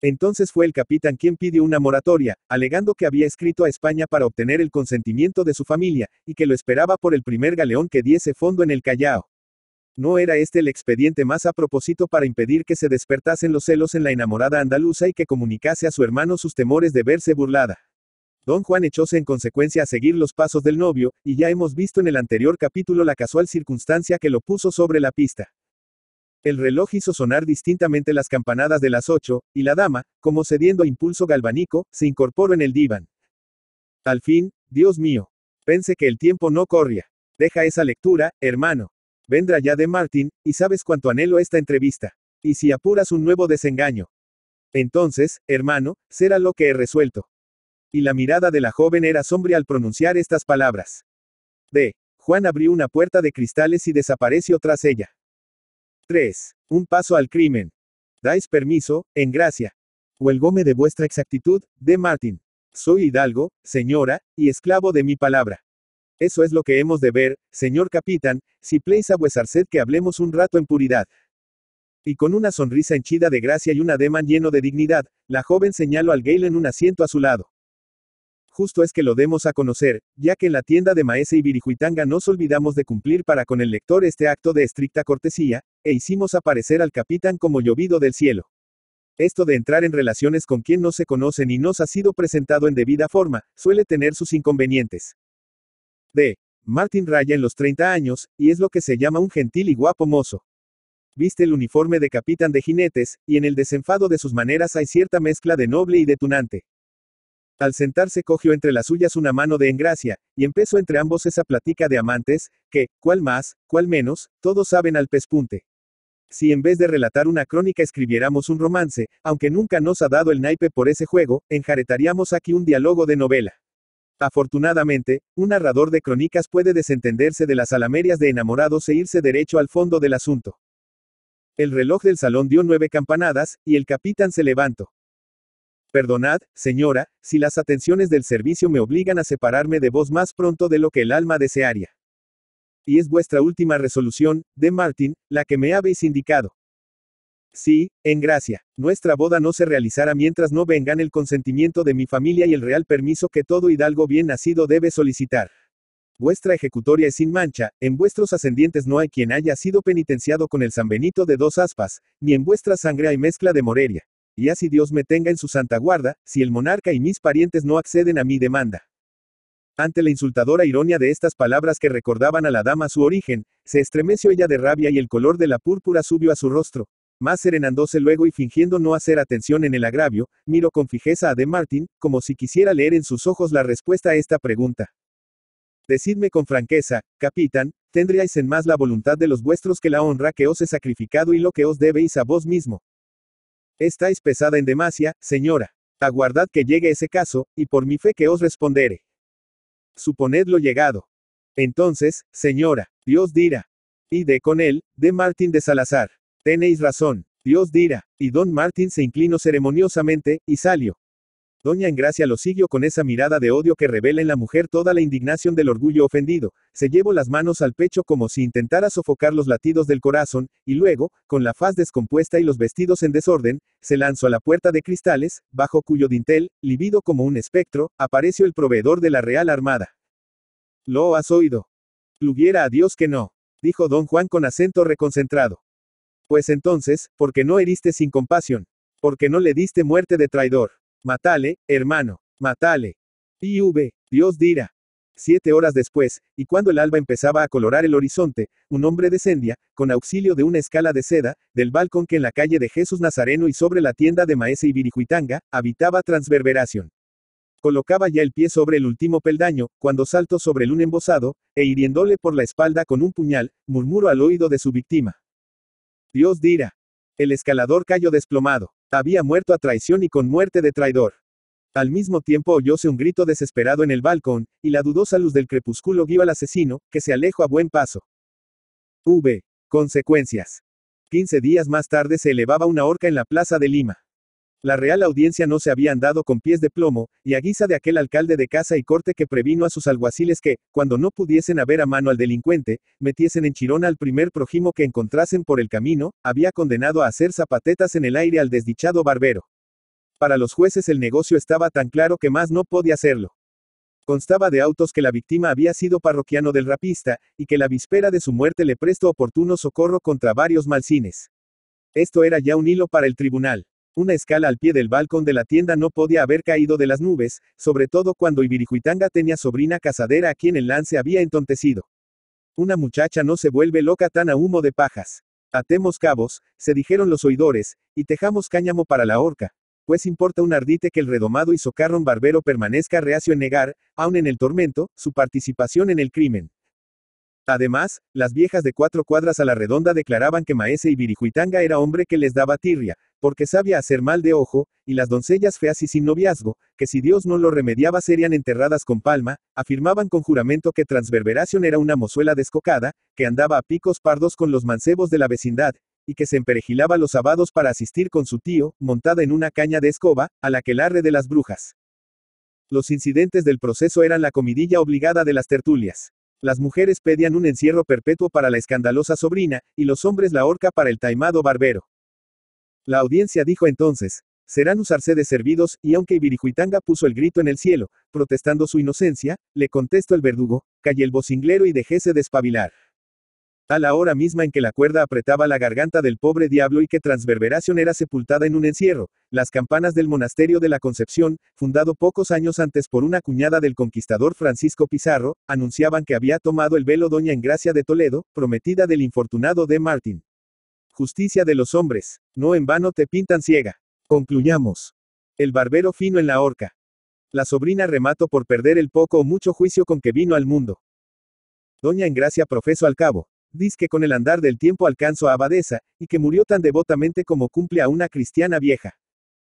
Speaker 1: Entonces fue el capitán quien pidió una moratoria, alegando que había escrito a España para obtener el consentimiento de su familia, y que lo esperaba por el primer galeón que diese fondo en el Callao. No era este el expediente más a propósito para impedir que se despertasen los celos en la enamorada andaluza y que comunicase a su hermano sus temores de verse burlada. Don Juan echóse en consecuencia a seguir los pasos del novio, y ya hemos visto en el anterior capítulo la casual circunstancia que lo puso sobre la pista. El reloj hizo sonar distintamente las campanadas de las ocho, y la dama, como cediendo impulso galvánico, se incorporó en el diván. Al fin, Dios mío. Pensé que el tiempo no corría. Deja esa lectura, hermano. Vendrá ya de Martín, y sabes cuánto anhelo esta entrevista. Y si apuras un nuevo desengaño. Entonces, hermano, será lo que he resuelto. Y la mirada de la joven era sombría al pronunciar estas palabras. De. Juan abrió una puerta de cristales y desapareció tras ella. 3. Un paso al crimen. Dais permiso, en gracia. Huelgome de vuestra exactitud, de Martín. Soy hidalgo, señora, y esclavo de mi palabra. Eso es lo que hemos de ver, señor capitán, si pleis a sed que hablemos un rato en puridad. Y con una sonrisa henchida de gracia y un ademán lleno de dignidad, la joven señaló al en un asiento a su lado. Justo es que lo demos a conocer, ya que en la tienda de Maese y Virijuitanga nos olvidamos de cumplir para con el lector este acto de estricta cortesía, e hicimos aparecer al capitán como llovido del cielo. Esto de entrar en relaciones con quien no se conoce ni nos ha sido presentado en debida forma, suele tener sus inconvenientes. D. Martin raya en los 30 años, y es lo que se llama un gentil y guapo mozo. Viste el uniforme de capitán de jinetes, y en el desenfado de sus maneras hay cierta mezcla de noble y de tunante. Al sentarse cogió entre las suyas una mano de engracia, y empezó entre ambos esa platica de amantes, que, cuál más, cuál menos, todos saben al pespunte. Si en vez de relatar una crónica escribiéramos un romance, aunque nunca nos ha dado el naipe por ese juego, enjaretaríamos aquí un diálogo de novela. Afortunadamente, un narrador de crónicas puede desentenderse de las alamerias de enamorados e irse derecho al fondo del asunto. El reloj del salón dio nueve campanadas, y el capitán se levantó. Perdonad, señora, si las atenciones del servicio me obligan a separarme de vos más pronto de lo que el alma desearía y es vuestra última resolución, de Martín, la que me habéis indicado. Sí, en gracia, nuestra boda no se realizará mientras no vengan el consentimiento de mi familia y el real permiso que todo hidalgo bien nacido debe solicitar. Vuestra ejecutoria es sin mancha, en vuestros ascendientes no hay quien haya sido penitenciado con el sanbenito de dos aspas, ni en vuestra sangre hay mezcla de moreria. Y así Dios me tenga en su santa guarda, si el monarca y mis parientes no acceden a mi demanda. Ante la insultadora ironía de estas palabras que recordaban a la dama su origen, se estremeció ella de rabia y el color de la púrpura subió a su rostro. Más serenándose luego y fingiendo no hacer atención en el agravio, miró con fijeza a De Martín, como si quisiera leer en sus ojos la respuesta a esta pregunta. Decidme con franqueza, capitán, tendríais en más la voluntad de los vuestros que la honra que os he sacrificado y lo que os debéis a vos mismo. Estáis pesada en demasia, señora. Aguardad que llegue ese caso, y por mi fe que os responderé. Suponed lo llegado. Entonces, señora, Dios dirá. Y de con él, de Martín de Salazar. Tenéis razón, Dios dirá. Y don Martín se inclinó ceremoniosamente, y salió. Doña Engracia lo siguió con esa mirada de odio que revela en la mujer toda la indignación del orgullo ofendido, se llevó las manos al pecho como si intentara sofocar los latidos del corazón, y luego, con la faz descompuesta y los vestidos en desorden, se lanzó a la puerta de cristales, bajo cuyo dintel, livido como un espectro, apareció el proveedor de la Real Armada. Lo has oído. Pluguiera a Dios que no, dijo don Juan con acento reconcentrado. Pues entonces, ¿por qué no heriste sin compasión? ¿Por qué no le diste muerte de traidor? Matale, hermano, matale. IV, Dios dirá. Siete horas después, y cuando el alba empezaba a colorar el horizonte, un hombre descendía, con auxilio de una escala de seda, del balcón que en la calle de Jesús Nazareno y sobre la tienda de Maese y Virijuitanga, habitaba Transverberación. Colocaba ya el pie sobre el último peldaño, cuando saltó sobre el un embosado, e hiriéndole por la espalda con un puñal, murmuró al oído de su víctima. Dios dirá. El escalador cayó desplomado. Había muerto a traición y con muerte de traidor. Al mismo tiempo oyóse un grito desesperado en el balcón, y la dudosa luz del crepúsculo guió al asesino, que se alejó a buen paso. V. Consecuencias. Quince días más tarde se elevaba una horca en la plaza de Lima. La Real Audiencia no se había andado con pies de plomo, y a guisa de aquel alcalde de casa y corte que previno a sus alguaciles que, cuando no pudiesen haber a mano al delincuente, metiesen en chirona al primer prójimo que encontrasen por el camino, había condenado a hacer zapatetas en el aire al desdichado barbero. Para los jueces el negocio estaba tan claro que más no podía hacerlo. Constaba de autos que la víctima había sido parroquiano del rapista, y que la víspera de su muerte le prestó oportuno socorro contra varios malsines. Esto era ya un hilo para el tribunal. Una escala al pie del balcón de la tienda no podía haber caído de las nubes, sobre todo cuando Ibirijuitanga tenía sobrina casadera a quien el lance había entontecido. Una muchacha no se vuelve loca tan a humo de pajas. Atemos cabos, se dijeron los oidores, y tejamos cáñamo para la horca. Pues importa un ardite que el redomado y socarrón barbero permanezca reacio en negar, aun en el tormento, su participación en el crimen. Además, las viejas de cuatro cuadras a la redonda declaraban que Maese Ibirijuitanga era hombre que les daba tirria, porque sabía hacer mal de ojo, y las doncellas feas y sin noviazgo, que si Dios no lo remediaba serían enterradas con palma, afirmaban con juramento que Transverberación era una mozuela descocada, que andaba a picos pardos con los mancebos de la vecindad, y que se emperejilaba los sábados para asistir con su tío, montada en una caña de escoba, a la que larre de las brujas. Los incidentes del proceso eran la comidilla obligada de las tertulias. Las mujeres pedían un encierro perpetuo para la escandalosa sobrina, y los hombres la horca para el taimado barbero. La audiencia dijo entonces, serán usarse de servidos, y aunque Ibirijuitanga puso el grito en el cielo, protestando su inocencia, le contestó el verdugo, calle el bocinglero y dejése despabilar. A la hora misma en que la cuerda apretaba la garganta del pobre diablo y que Transverberación era sepultada en un encierro, las campanas del monasterio de la Concepción, fundado pocos años antes por una cuñada del conquistador Francisco Pizarro, anunciaban que había tomado el velo Doña Gracia de Toledo, prometida del infortunado D. Martín. Justicia de los hombres, no en vano te pintan ciega. Concluyamos. El barbero fino en la horca. La sobrina remato por perder el poco o mucho juicio con que vino al mundo. Doña Engracia profeso al cabo. Diz que con el andar del tiempo alcanzó a abadesa, y que murió tan devotamente como cumple a una cristiana vieja.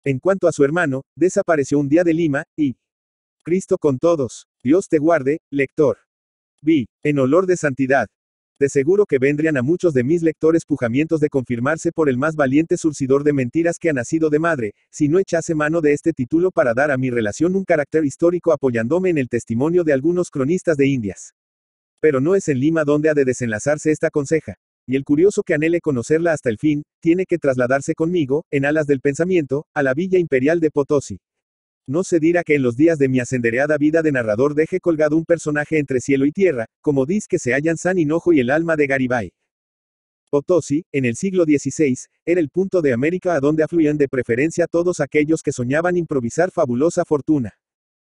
Speaker 1: En cuanto a su hermano, desapareció un día de Lima, y... Cristo con todos. Dios te guarde, lector. Vi, en olor de santidad. De seguro que vendrían a muchos de mis lectores pujamientos de confirmarse por el más valiente surcidor de mentiras que ha nacido de madre, si no echase mano de este título para dar a mi relación un carácter histórico apoyándome en el testimonio de algunos cronistas de Indias. Pero no es en Lima donde ha de desenlazarse esta conseja y el curioso que anhele conocerla hasta el fin, tiene que trasladarse conmigo, en alas del pensamiento, a la villa imperial de Potosí. No se dirá que en los días de mi asendereada vida de narrador deje colgado un personaje entre cielo y tierra, como diz que se hallan San Hinojo y el alma de Garibay. Potosí, en el siglo XVI, era el punto de América a donde afluían de preferencia todos aquellos que soñaban improvisar fabulosa fortuna.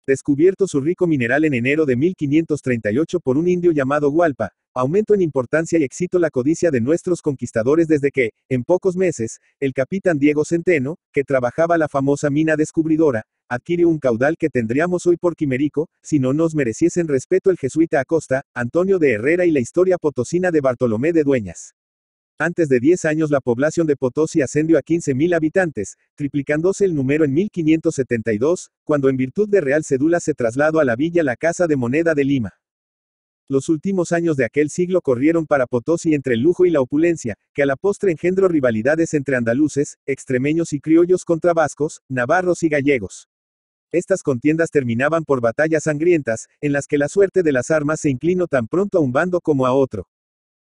Speaker 1: Descubierto su rico mineral en enero de 1538 por un indio llamado Gualpa, aumentó en importancia y éxito la codicia de nuestros conquistadores desde que, en pocos meses, el capitán Diego Centeno, que trabajaba la famosa mina descubridora, adquiere un caudal que tendríamos hoy por quimérico, si no nos mereciesen respeto el jesuita Acosta, Antonio de Herrera y la historia potosina de Bartolomé de Dueñas. Antes de 10 años la población de Potosí ascendió a 15.000 habitantes, triplicándose el número en 1572, cuando en virtud de Real cédula se trasladó a la villa la Casa de Moneda de Lima. Los últimos años de aquel siglo corrieron para Potosí entre el lujo y la opulencia, que a la postre engendró rivalidades entre andaluces, extremeños y criollos contra vascos, navarros y gallegos. Estas contiendas terminaban por batallas sangrientas, en las que la suerte de las armas se inclinó tan pronto a un bando como a otro.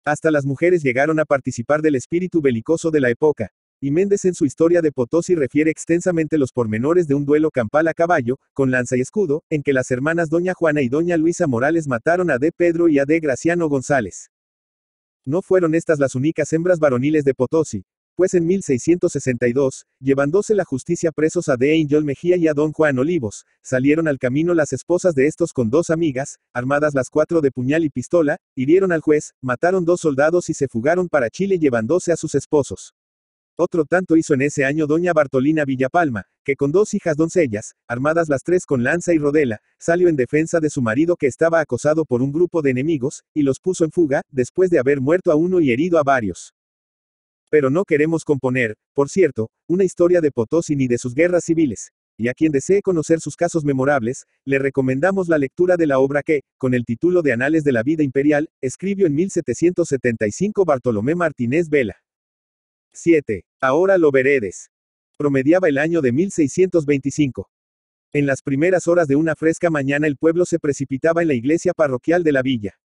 Speaker 1: Hasta las mujeres llegaron a participar del espíritu belicoso de la época, y Méndez en su historia de Potosí refiere extensamente los pormenores de un duelo campal a caballo, con lanza y escudo, en que las hermanas Doña Juana y Doña Luisa Morales mataron a D. Pedro y a D. Graciano González. No fueron estas las únicas hembras varoniles de Potosí, pues en 1662, llevándose la justicia presos a De Angel Mejía y a don Juan Olivos, salieron al camino las esposas de estos con dos amigas, armadas las cuatro de puñal y pistola, hirieron al juez, mataron dos soldados y se fugaron para Chile llevándose a sus esposos. Otro tanto hizo en ese año doña Bartolina Villapalma, que con dos hijas doncellas, armadas las tres con lanza y rodela, salió en defensa de su marido que estaba acosado por un grupo de enemigos, y los puso en fuga, después de haber muerto a uno y herido a varios. Pero no queremos componer, por cierto, una historia de Potosí ni de sus guerras civiles. Y a quien desee conocer sus casos memorables, le recomendamos la lectura de la obra que, con el título de Anales de la Vida Imperial, escribió en 1775 Bartolomé Martínez Vela. 7. Ahora lo veredes. Promediaba el año de 1625. En las primeras horas de una fresca mañana el pueblo se precipitaba en la iglesia parroquial de la villa.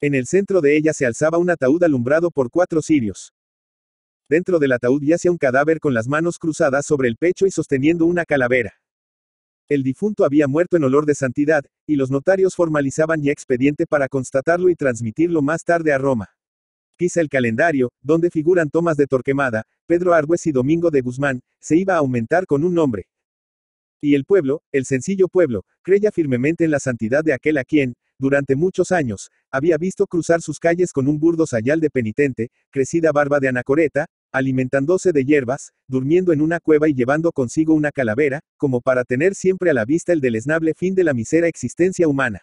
Speaker 1: En el centro de ella se alzaba un ataúd alumbrado por cuatro cirios. Dentro del ataúd yace un cadáver con las manos cruzadas sobre el pecho y sosteniendo una calavera. El difunto había muerto en olor de santidad, y los notarios formalizaban ya expediente para constatarlo y transmitirlo más tarde a Roma. Quizá el calendario, donde figuran Tomás de Torquemada, Pedro Argües y Domingo de Guzmán, se iba a aumentar con un nombre. Y el pueblo, el sencillo pueblo, creía firmemente en la santidad de aquel a quien, durante muchos años, había visto cruzar sus calles con un burdo sayal de penitente, crecida barba de anacoreta, alimentándose de hierbas, durmiendo en una cueva y llevando consigo una calavera, como para tener siempre a la vista el deleznable fin de la misera existencia humana.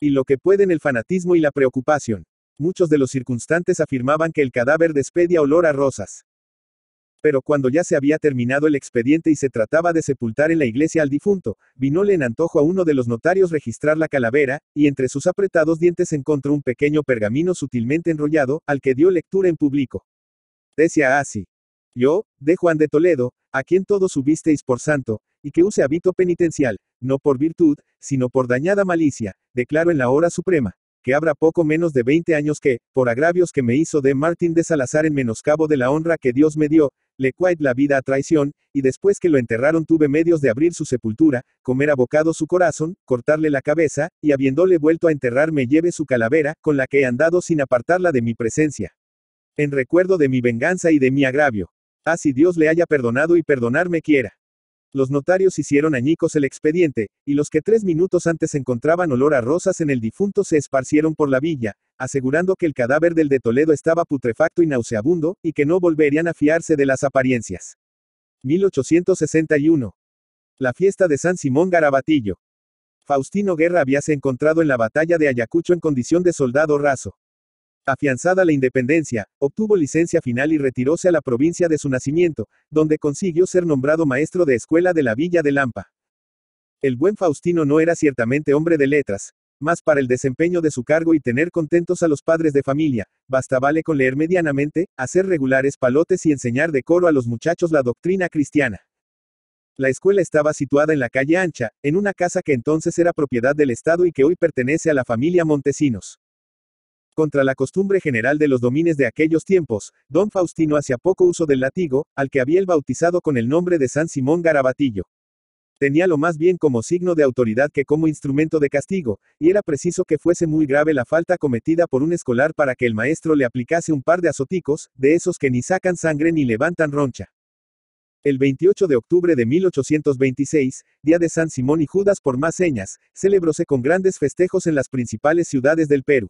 Speaker 1: Y lo que pueden el fanatismo y la preocupación. Muchos de los circunstantes afirmaban que el cadáver despedía olor a rosas. Pero cuando ya se había terminado el expediente y se trataba de sepultar en la iglesia al difunto, vinole en antojo a uno de los notarios registrar la calavera, y entre sus apretados dientes encontró un pequeño pergamino sutilmente enrollado, al que dio lectura en público decía Así. Yo, de Juan de Toledo, a quien todos subisteis por santo, y que use hábito penitencial, no por virtud, sino por dañada malicia, declaro en la hora suprema, que habrá poco menos de veinte años que, por agravios que me hizo de Martín de Salazar en menoscabo de la honra que Dios me dio, le cuait la vida a traición, y después que lo enterraron tuve medios de abrir su sepultura, comer abocado su corazón, cortarle la cabeza, y habiéndole vuelto a enterrar me lleve su calavera, con la que he andado sin apartarla de mi presencia en recuerdo de mi venganza y de mi agravio. Ah, si Dios le haya perdonado y perdonarme quiera. Los notarios hicieron añicos el expediente, y los que tres minutos antes encontraban olor a rosas en el difunto se esparcieron por la villa, asegurando que el cadáver del de Toledo estaba putrefacto y nauseabundo, y que no volverían a fiarse de las apariencias. 1861. La fiesta de San Simón Garabatillo. Faustino Guerra habíase encontrado en la batalla de Ayacucho en condición de soldado raso. Afianzada la independencia, obtuvo licencia final y retiróse a la provincia de su nacimiento, donde consiguió ser nombrado maestro de escuela de la villa de Lampa. El buen Faustino no era ciertamente hombre de letras, mas para el desempeño de su cargo y tener contentos a los padres de familia, bastábale con leer medianamente, hacer regulares palotes y enseñar de coro a los muchachos la doctrina cristiana. La escuela estaba situada en la calle Ancha, en una casa que entonces era propiedad del Estado y que hoy pertenece a la familia Montesinos. Contra la costumbre general de los domines de aquellos tiempos, don Faustino hacía poco uso del latigo, al que había el bautizado con el nombre de San Simón Garabatillo. Tenía lo más bien como signo de autoridad que como instrumento de castigo, y era preciso que fuese muy grave la falta cometida por un escolar para que el maestro le aplicase un par de azoticos, de esos que ni sacan sangre ni levantan roncha. El 28 de octubre de 1826, día de San Simón y Judas por más señas, celebróse con grandes festejos en las principales ciudades del Perú.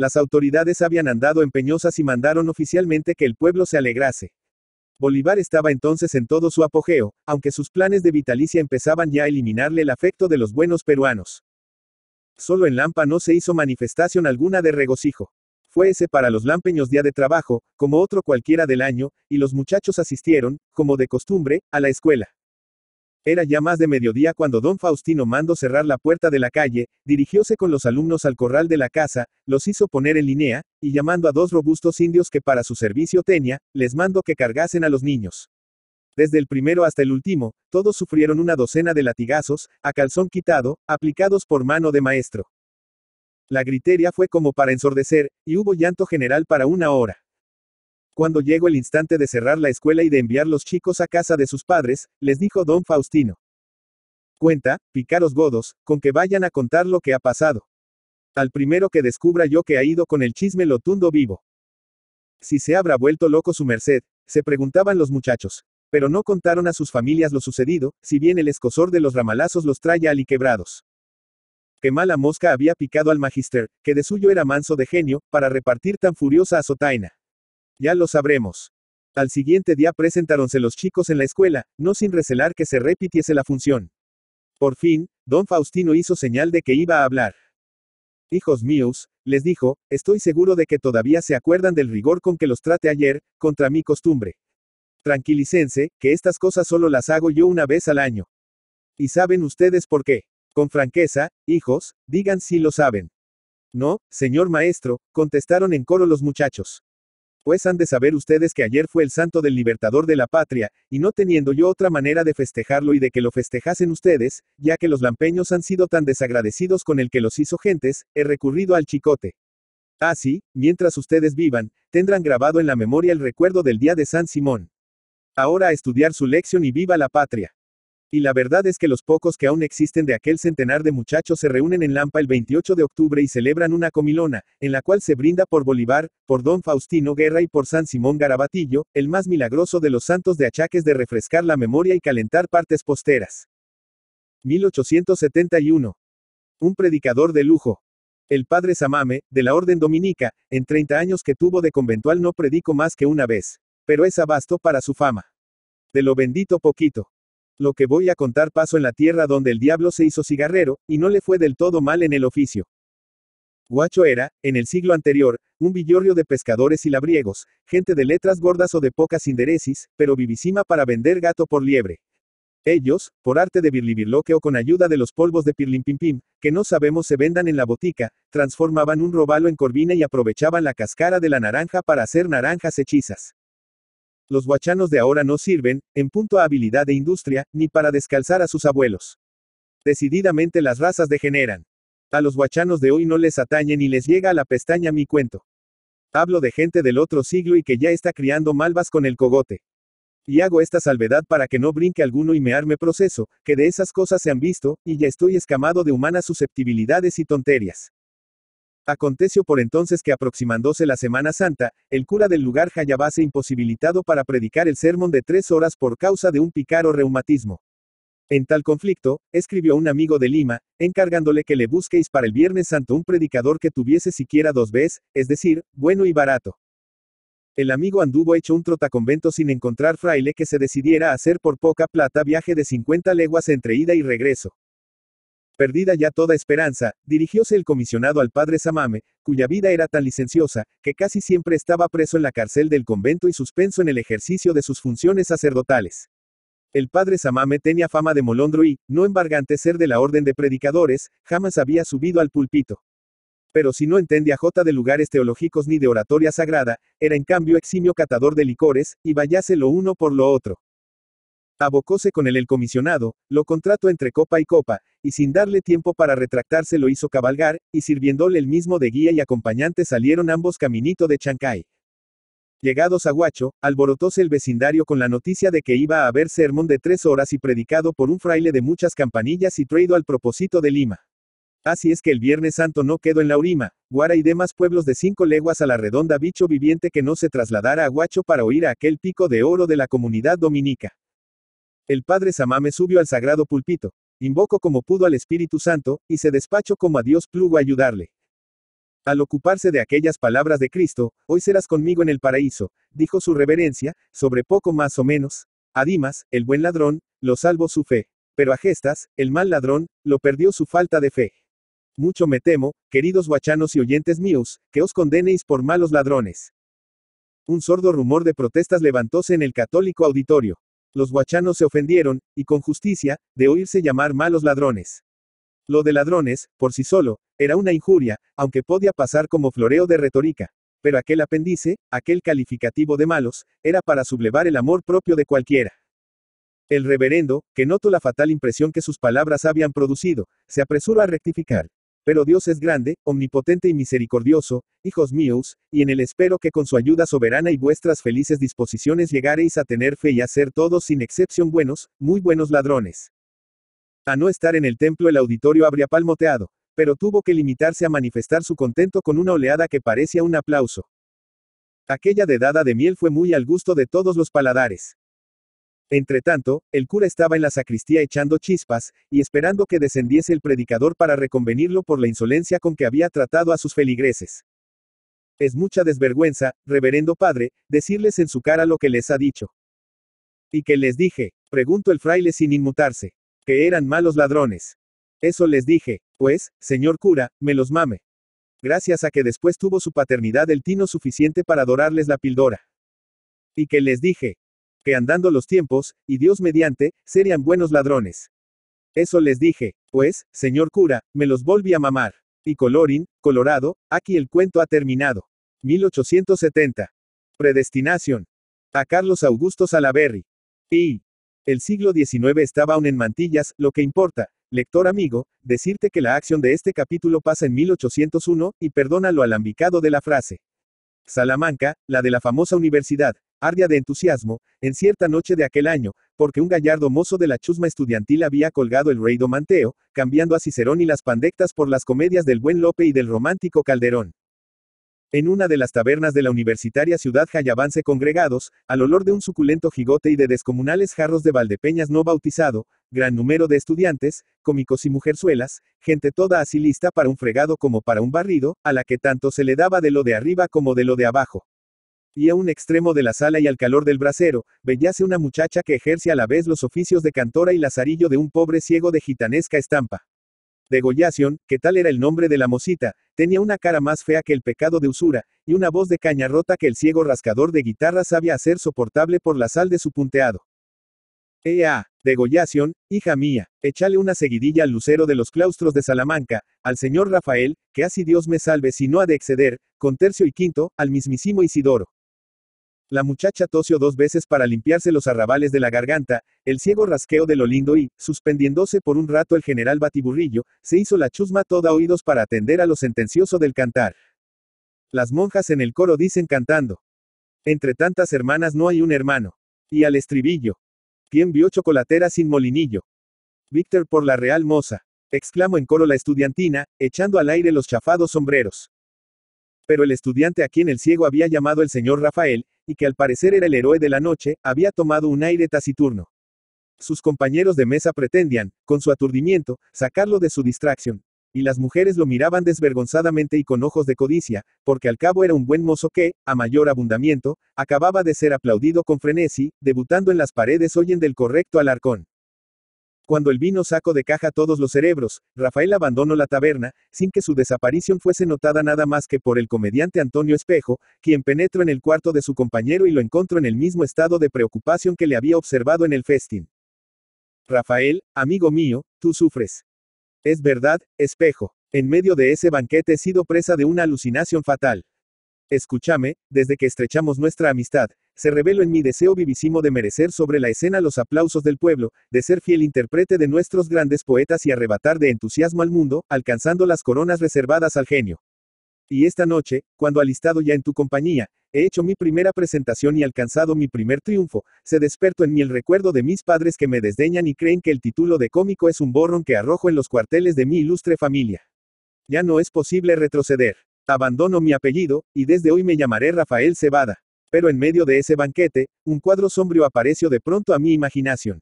Speaker 1: Las autoridades habían andado empeñosas y mandaron oficialmente que el pueblo se alegrase. Bolívar estaba entonces en todo su apogeo, aunque sus planes de vitalicia empezaban ya a eliminarle el afecto de los buenos peruanos. Solo en Lampa no se hizo manifestación alguna de regocijo. Fue ese para los lampeños día de trabajo, como otro cualquiera del año, y los muchachos asistieron, como de costumbre, a la escuela. Era ya más de mediodía cuando don Faustino mandó cerrar la puerta de la calle, dirigióse con los alumnos al corral de la casa, los hizo poner en línea, y llamando a dos robustos indios que para su servicio tenía, les mandó que cargasen a los niños. Desde el primero hasta el último, todos sufrieron una docena de latigazos, a calzón quitado, aplicados por mano de maestro. La griteria fue como para ensordecer, y hubo llanto general para una hora. Cuando llegó el instante de cerrar la escuela y de enviar los chicos a casa de sus padres, les dijo don Faustino. Cuenta, picaros godos, con que vayan a contar lo que ha pasado. Al primero que descubra yo que ha ido con el chisme lo vivo. Si se habrá vuelto loco su merced, se preguntaban los muchachos. Pero no contaron a sus familias lo sucedido, si bien el escosor de los ramalazos los trae aliquebrados. Qué mala mosca había picado al magister, que de suyo era manso de genio, para repartir tan furiosa azotaina. Ya lo sabremos. Al siguiente día presentáronse los chicos en la escuela, no sin recelar que se repitiese la función. Por fin, don Faustino hizo señal de que iba a hablar. Hijos míos, les dijo, estoy seguro de que todavía se acuerdan del rigor con que los trate ayer, contra mi costumbre. Tranquilícense, que estas cosas solo las hago yo una vez al año. ¿Y saben ustedes por qué? Con franqueza, hijos, digan si lo saben. No, señor maestro, contestaron en coro los muchachos. Pues han de saber ustedes que ayer fue el santo del libertador de la patria, y no teniendo yo otra manera de festejarlo y de que lo festejasen ustedes, ya que los lampeños han sido tan desagradecidos con el que los hizo gentes, he recurrido al chicote. Así, ah, mientras ustedes vivan, tendrán grabado en la memoria el recuerdo del día de San Simón. Ahora a estudiar su lección y viva la patria. Y la verdad es que los pocos que aún existen de aquel centenar de muchachos se reúnen en Lampa el 28 de octubre y celebran una comilona, en la cual se brinda por Bolívar, por don Faustino Guerra y por San Simón Garabatillo, el más milagroso de los santos de achaques de refrescar la memoria y calentar partes posteras. 1871. Un predicador de lujo. El padre Samame, de la Orden Dominica, en 30 años que tuvo de conventual no predico más que una vez, pero es abasto para su fama. De lo bendito poquito. Lo que voy a contar pasó en la tierra donde el diablo se hizo cigarrero, y no le fue del todo mal en el oficio. Guacho era, en el siglo anterior, un villorrio de pescadores y labriegos, gente de letras gordas o de pocas inderecis, pero vivísima para vender gato por liebre. Ellos, por arte de birlibirloque o con ayuda de los polvos de pirlimpimpim, que no sabemos se vendan en la botica, transformaban un robalo en corvina y aprovechaban la cascara de la naranja para hacer naranjas hechizas. Los guachanos de ahora no sirven, en punto a habilidad de industria, ni para descalzar a sus abuelos. Decididamente las razas degeneran. A los guachanos de hoy no les atañe ni les llega a la pestaña mi cuento. Hablo de gente del otro siglo y que ya está criando malvas con el cogote. Y hago esta salvedad para que no brinque alguno y me arme proceso, que de esas cosas se han visto, y ya estoy escamado de humanas susceptibilidades y tonterías. Aconteció por entonces que aproximándose la Semana Santa, el cura del lugar jayabase imposibilitado para predicar el sermón de tres horas por causa de un picaro reumatismo. En tal conflicto, escribió un amigo de Lima, encargándole que le busquéis para el Viernes Santo un predicador que tuviese siquiera dos veces, es decir, bueno y barato. El amigo anduvo hecho un trotaconvento sin encontrar fraile que se decidiera a hacer por poca plata viaje de 50 leguas entre ida y regreso. Perdida ya toda esperanza, dirigióse el comisionado al padre Samame, cuya vida era tan licenciosa, que casi siempre estaba preso en la cárcel del convento y suspenso en el ejercicio de sus funciones sacerdotales. El padre Samame tenía fama de molondro y, no embargante ser de la orden de predicadores, jamás había subido al pulpito. Pero si no entendía jota de lugares teológicos ni de oratoria sagrada, era en cambio eximio catador de licores, y vayase lo uno por lo otro. Abocóse con él el comisionado, lo contrató entre copa y copa, y sin darle tiempo para retractarse lo hizo cabalgar, y sirviéndole el mismo de guía y acompañante salieron ambos caminito de Chancay. Llegados a Huacho, alborotóse el vecindario con la noticia de que iba a haber sermón de tres horas y predicado por un fraile de muchas campanillas y traído al propósito de Lima. Así es que el Viernes Santo no quedó en la Urima, Guara y demás pueblos de cinco leguas a la redonda bicho viviente que no se trasladara a Huacho para oír a aquel pico de oro de la comunidad dominica. El padre Samame subió al sagrado pulpito, invocó como pudo al Espíritu Santo, y se despachó como a Dios plugo a ayudarle. Al ocuparse de aquellas palabras de Cristo, hoy serás conmigo en el paraíso, dijo su reverencia, sobre poco más o menos. A Dimas, el buen ladrón, lo salvó su fe, pero a Gestas, el mal ladrón, lo perdió su falta de fe. Mucho me temo, queridos guachanos y oyentes míos, que os condenéis por malos ladrones. Un sordo rumor de protestas levantóse en el católico auditorio. Los guachanos se ofendieron, y con justicia, de oírse llamar malos ladrones. Lo de ladrones, por sí solo, era una injuria, aunque podía pasar como floreo de retórica. Pero aquel apéndice, aquel calificativo de malos, era para sublevar el amor propio de cualquiera. El reverendo, que notó la fatal impresión que sus palabras habían producido, se apresuró a rectificar. Pero Dios es grande, omnipotente y misericordioso, hijos míos, y en el espero que con su ayuda soberana y vuestras felices disposiciones llegaréis a tener fe y a ser todos sin excepción buenos, muy buenos ladrones. A no estar en el templo el auditorio habría palmoteado, pero tuvo que limitarse a manifestar su contento con una oleada que parecía un aplauso. Aquella dedada de miel fue muy al gusto de todos los paladares tanto, el cura estaba en la sacristía echando chispas, y esperando que descendiese el predicador para reconvenirlo por la insolencia con que había tratado a sus feligreses. Es mucha desvergüenza, reverendo padre, decirles en su cara lo que les ha dicho. ¿Y que les dije? preguntó el fraile sin inmutarse. Que eran malos ladrones. Eso les dije, pues, señor cura, me los mame. Gracias a que después tuvo su paternidad el tino suficiente para adorarles la pildora. Y que les dije, que andando los tiempos, y Dios mediante, serían buenos ladrones. Eso les dije, pues, señor cura, me los volví a mamar. Y colorín, colorado, aquí el cuento ha terminado. 1870. Predestinación. A Carlos Augusto Salaberry. Y. El siglo XIX estaba aún en mantillas, lo que importa, lector amigo, decirte que la acción de este capítulo pasa en 1801, y perdona lo alambicado de la frase. Salamanca, la de la famosa universidad, ardía de entusiasmo, en cierta noche de aquel año, porque un gallardo mozo de la chusma estudiantil había colgado el rey Domanteo, cambiando a Cicerón y las pandectas por las comedias del buen Lope y del romántico Calderón. En una de las tabernas de la universitaria ciudad Jayavance congregados, al olor de un suculento jigote y de descomunales jarros de Valdepeñas no bautizado, gran número de estudiantes, cómicos y mujerzuelas, gente toda así lista para un fregado como para un barrido, a la que tanto se le daba de lo de arriba como de lo de abajo. Y a un extremo de la sala y al calor del brasero, veíase una muchacha que ejerce a la vez los oficios de cantora y lazarillo de un pobre ciego de gitanesca estampa. Goyación, que tal era el nombre de la mocita, tenía una cara más fea que el pecado de usura, y una voz de caña rota que el ciego rascador de guitarra sabía hacer soportable por la sal de su punteado. Ea, Goyación, hija mía, échale una seguidilla al lucero de los claustros de Salamanca, al señor Rafael, que así Dios me salve si no ha de exceder, con tercio y quinto, al mismísimo Isidoro. La muchacha tosió dos veces para limpiarse los arrabales de la garganta, el ciego rasqueó de lo lindo y, suspendiéndose por un rato el general batiburrillo, se hizo la chusma toda oídos para atender a lo sentencioso del cantar. Las monjas en el coro dicen cantando. Entre tantas hermanas no hay un hermano. Y al estribillo. ¿Quién vio chocolatera sin molinillo? Víctor por la Real Moza. Exclamó en coro la estudiantina, echando al aire los chafados sombreros. Pero el estudiante a quien el ciego había llamado el señor Rafael, y que al parecer era el héroe de la noche, había tomado un aire taciturno. Sus compañeros de mesa pretendían, con su aturdimiento, sacarlo de su distracción, y las mujeres lo miraban desvergonzadamente y con ojos de codicia, porque al cabo era un buen mozo que, a mayor abundamiento, acababa de ser aplaudido con frenesí, debutando en las paredes hoy en del correcto alarcón. Cuando el vino sacó de caja todos los cerebros, Rafael abandonó la taberna, sin que su desaparición fuese notada nada más que por el comediante Antonio Espejo, quien penetró en el cuarto de su compañero y lo encontró en el mismo estado de preocupación que le había observado en el festín. Rafael, amigo mío, tú sufres. Es verdad, Espejo. En medio de ese banquete he sido presa de una alucinación fatal. Escúchame, desde que estrechamos nuestra amistad, se reveló en mi deseo vivísimo de merecer sobre la escena los aplausos del pueblo, de ser fiel intérprete de nuestros grandes poetas y arrebatar de entusiasmo al mundo, alcanzando las coronas reservadas al genio. Y esta noche, cuando alistado ya en tu compañía, he hecho mi primera presentación y alcanzado mi primer triunfo, se despertó en mí el recuerdo de mis padres que me desdeñan y creen que el título de cómico es un borrón que arrojo en los cuarteles de mi ilustre familia. Ya no es posible retroceder. Abandono mi apellido, y desde hoy me llamaré Rafael Cebada. Pero en medio de ese banquete, un cuadro sombrío apareció de pronto a mi imaginación.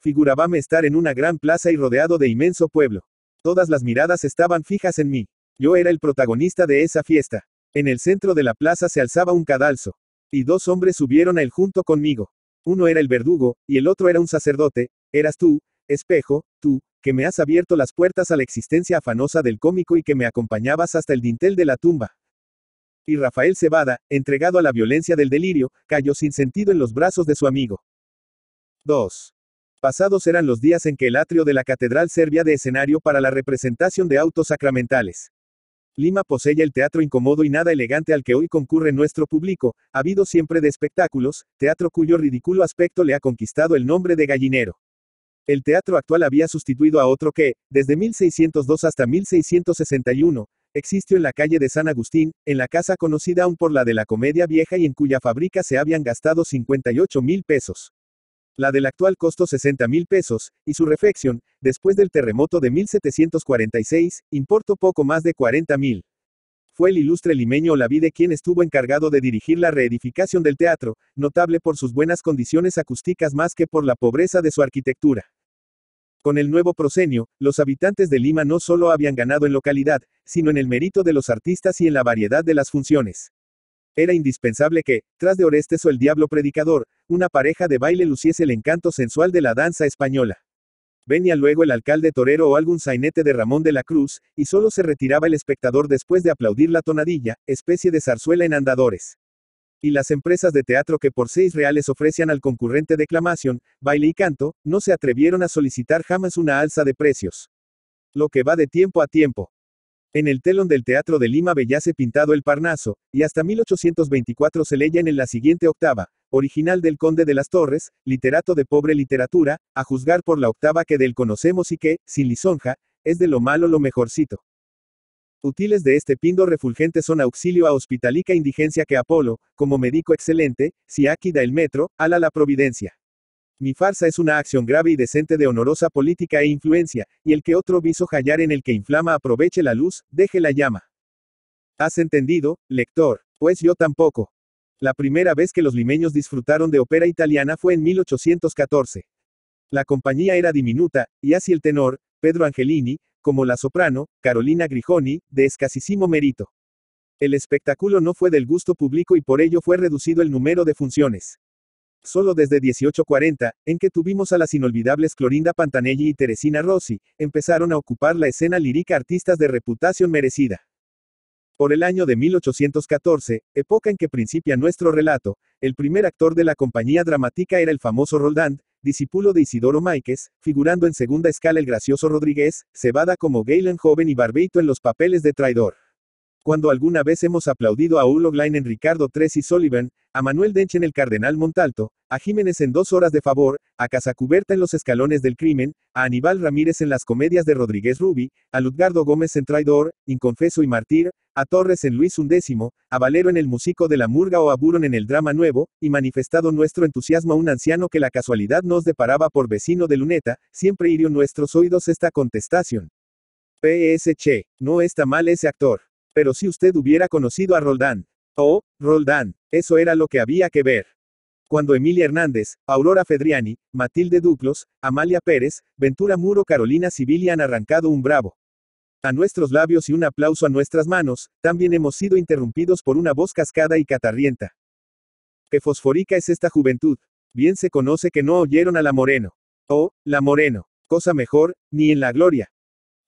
Speaker 1: Figurábame estar en una gran plaza y rodeado de inmenso pueblo. Todas las miradas estaban fijas en mí. Yo era el protagonista de esa fiesta. En el centro de la plaza se alzaba un cadalso. Y dos hombres subieron a él junto conmigo. Uno era el verdugo, y el otro era un sacerdote, eras tú, espejo, tú, que me has abierto las puertas a la existencia afanosa del cómico y que me acompañabas hasta el dintel de la tumba y Rafael Cebada, entregado a la violencia del delirio, cayó sin sentido en los brazos de su amigo. 2. Pasados eran los días en que el atrio de la catedral servía de escenario para la representación de autos sacramentales. Lima poseía el teatro incómodo y nada elegante al que hoy concurre nuestro público, habido siempre de espectáculos, teatro cuyo ridículo aspecto le ha conquistado el nombre de gallinero. El teatro actual había sustituido a otro que, desde 1602 hasta 1661, Existió en la calle de San Agustín, en la casa conocida aún por la de la comedia vieja y en cuya fábrica se habían gastado 58 mil pesos. La del actual costó 60 mil pesos, y su refección, después del terremoto de 1746, importó poco más de 40 mil. Fue el ilustre limeño Olavide quien estuvo encargado de dirigir la reedificación del teatro, notable por sus buenas condiciones acústicas más que por la pobreza de su arquitectura. Con el nuevo prosenio, los habitantes de Lima no solo habían ganado en localidad, sino en el mérito de los artistas y en la variedad de las funciones. Era indispensable que, tras de Orestes o el Diablo Predicador, una pareja de baile luciese el encanto sensual de la danza española. Venía luego el alcalde torero o algún sainete de Ramón de la Cruz, y solo se retiraba el espectador después de aplaudir la tonadilla, especie de zarzuela en andadores y las empresas de teatro que por seis reales ofrecían al concurrente declamación, baile y canto, no se atrevieron a solicitar jamás una alza de precios. Lo que va de tiempo a tiempo. En el telón del Teatro de Lima bellace pintado el Parnaso, y hasta 1824 se leían en la siguiente octava, original del Conde de las Torres, literato de pobre literatura, a juzgar por la octava que del conocemos y que, sin lisonja, es de lo malo lo mejorcito. Útiles de este pindo refulgente son auxilio a hospitalica indigencia que Apolo, como médico excelente, si aquí da el metro, ala la providencia. Mi farsa es una acción grave y decente de honorosa política e influencia, y el que otro viso hallar en el que inflama aproveche la luz, deje la llama. ¿Has entendido, lector? Pues yo tampoco. La primera vez que los limeños disfrutaron de ópera italiana fue en 1814. La compañía era diminuta, y así el tenor, Pedro Angelini, como la soprano, Carolina Grijoni, de escasísimo mérito. El espectáculo no fue del gusto público y por ello fue reducido el número de funciones. Solo desde 1840, en que tuvimos a las inolvidables Clorinda Pantanelli y Teresina Rossi, empezaron a ocupar la escena lírica artistas de reputación merecida. Por el año de 1814, época en que principia nuestro relato, el primer actor de la compañía dramática era el famoso Roldán, discípulo de Isidoro Máquez, figurando en segunda escala el gracioso Rodríguez, Cebada como Galen joven y Barbeito en los papeles de traidor. Cuando alguna vez hemos aplaudido a Ulo en Ricardo III y Sullivan, a Manuel Dench en el Cardenal Montalto, a Jiménez en Dos Horas de Favor, a Casacuberta en Los Escalones del Crimen, a Aníbal Ramírez en Las Comedias de Rodríguez Rubí, a Ludgardo Gómez en Traidor, Inconfeso y Martir, a Torres en Luis XI, a Valero en El Músico de la Murga o a Buron en El Drama Nuevo, y manifestado nuestro entusiasmo a un anciano que la casualidad nos deparaba por vecino de Luneta, siempre hirió nuestros oídos esta contestación. PSC, no está mal ese actor. Pero si usted hubiera conocido a Roldán. Oh, Roldán, eso era lo que había que ver. Cuando Emilia Hernández, Aurora Fedriani, Matilde Duclos, Amalia Pérez, Ventura Muro, Carolina Sibili han arrancado un bravo. A nuestros labios y un aplauso a nuestras manos, también hemos sido interrumpidos por una voz cascada y catarrienta. Qué fosforica es esta juventud. Bien se conoce que no oyeron a la Moreno. Oh, la Moreno. Cosa mejor, ni en la gloria.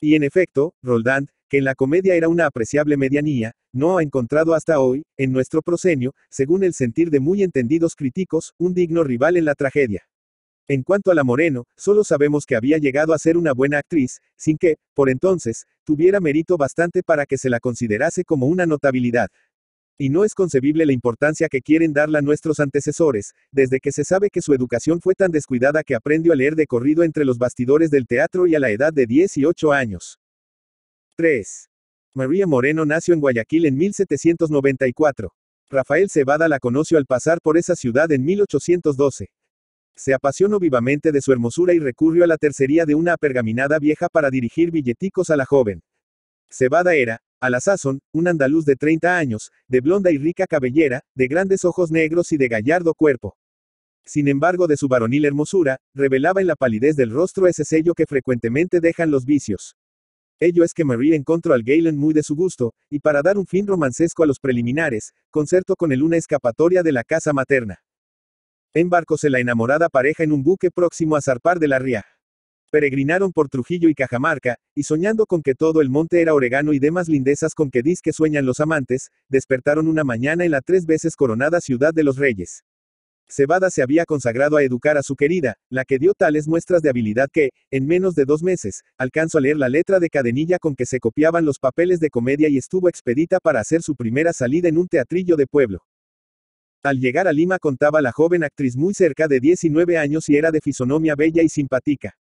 Speaker 1: Y en efecto, Roldán, que en la comedia era una apreciable medianía, no ha encontrado hasta hoy, en nuestro prosenio, según el sentir de muy entendidos críticos, un digno rival en la tragedia. En cuanto a la Moreno, solo sabemos que había llegado a ser una buena actriz, sin que, por entonces, tuviera mérito bastante para que se la considerase como una notabilidad. Y no es concebible la importancia que quieren darla nuestros antecesores, desde que se sabe que su educación fue tan descuidada que aprendió a leer de corrido entre los bastidores del teatro y a la edad de 18 años. 3. María Moreno nació en Guayaquil en 1794. Rafael Cebada la conoció al pasar por esa ciudad en 1812. Se apasionó vivamente de su hermosura y recurrió a la tercería de una pergaminada vieja para dirigir billeticos a la joven. Cebada era, a la sazón, un andaluz de 30 años, de blonda y rica cabellera, de grandes ojos negros y de gallardo cuerpo. Sin embargo, de su varonil hermosura, revelaba en la palidez del rostro ese sello que frecuentemente dejan los vicios. Ello es que Marie encontró al Galen muy de su gusto, y para dar un fin romancesco a los preliminares, concertó con él una escapatoria de la casa materna. Embarcóse la enamorada pareja en un buque próximo a zarpar de la ría. Peregrinaron por Trujillo y Cajamarca, y soñando con que todo el monte era oregano y demás lindezas con que dizque que sueñan los amantes, despertaron una mañana en la tres veces coronada ciudad de los reyes. Cebada se había consagrado a educar a su querida, la que dio tales muestras de habilidad que, en menos de dos meses, alcanzó a leer la letra de cadenilla con que se copiaban los papeles de comedia y estuvo expedita para hacer su primera salida en un teatrillo de pueblo. Al llegar a Lima contaba la joven actriz muy cerca de 19 años y era de fisonomía bella y simpática.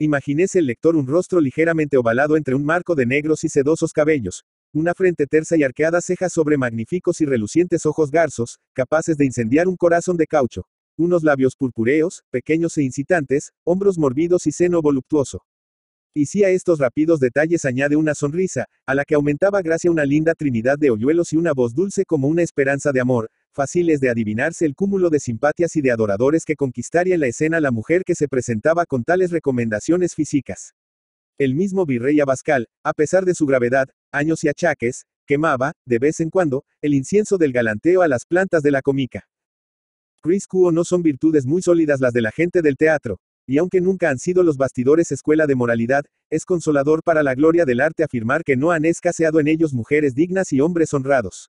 Speaker 1: Imagínese el lector un rostro ligeramente ovalado entre un marco de negros y sedosos cabellos, una frente tersa y arqueada ceja sobre magníficos y relucientes ojos garzos, capaces de incendiar un corazón de caucho. Unos labios purpureos, pequeños e incitantes, hombros morbidos y seno voluptuoso. Y si a estos rápidos detalles añade una sonrisa, a la que aumentaba gracia una linda trinidad de hoyuelos y una voz dulce como una esperanza de amor, fáciles de adivinarse el cúmulo de simpatias y de adoradores que conquistaría en la escena la mujer que se presentaba con tales recomendaciones físicas. El mismo virrey Abascal, a pesar de su gravedad, años y achaques, quemaba, de vez en cuando, el incienso del galanteo a las plantas de la comica. Chris Cuo no son virtudes muy sólidas las de la gente del teatro, y aunque nunca han sido los bastidores escuela de moralidad, es consolador para la gloria del arte afirmar que no han escaseado en ellos mujeres dignas y hombres honrados.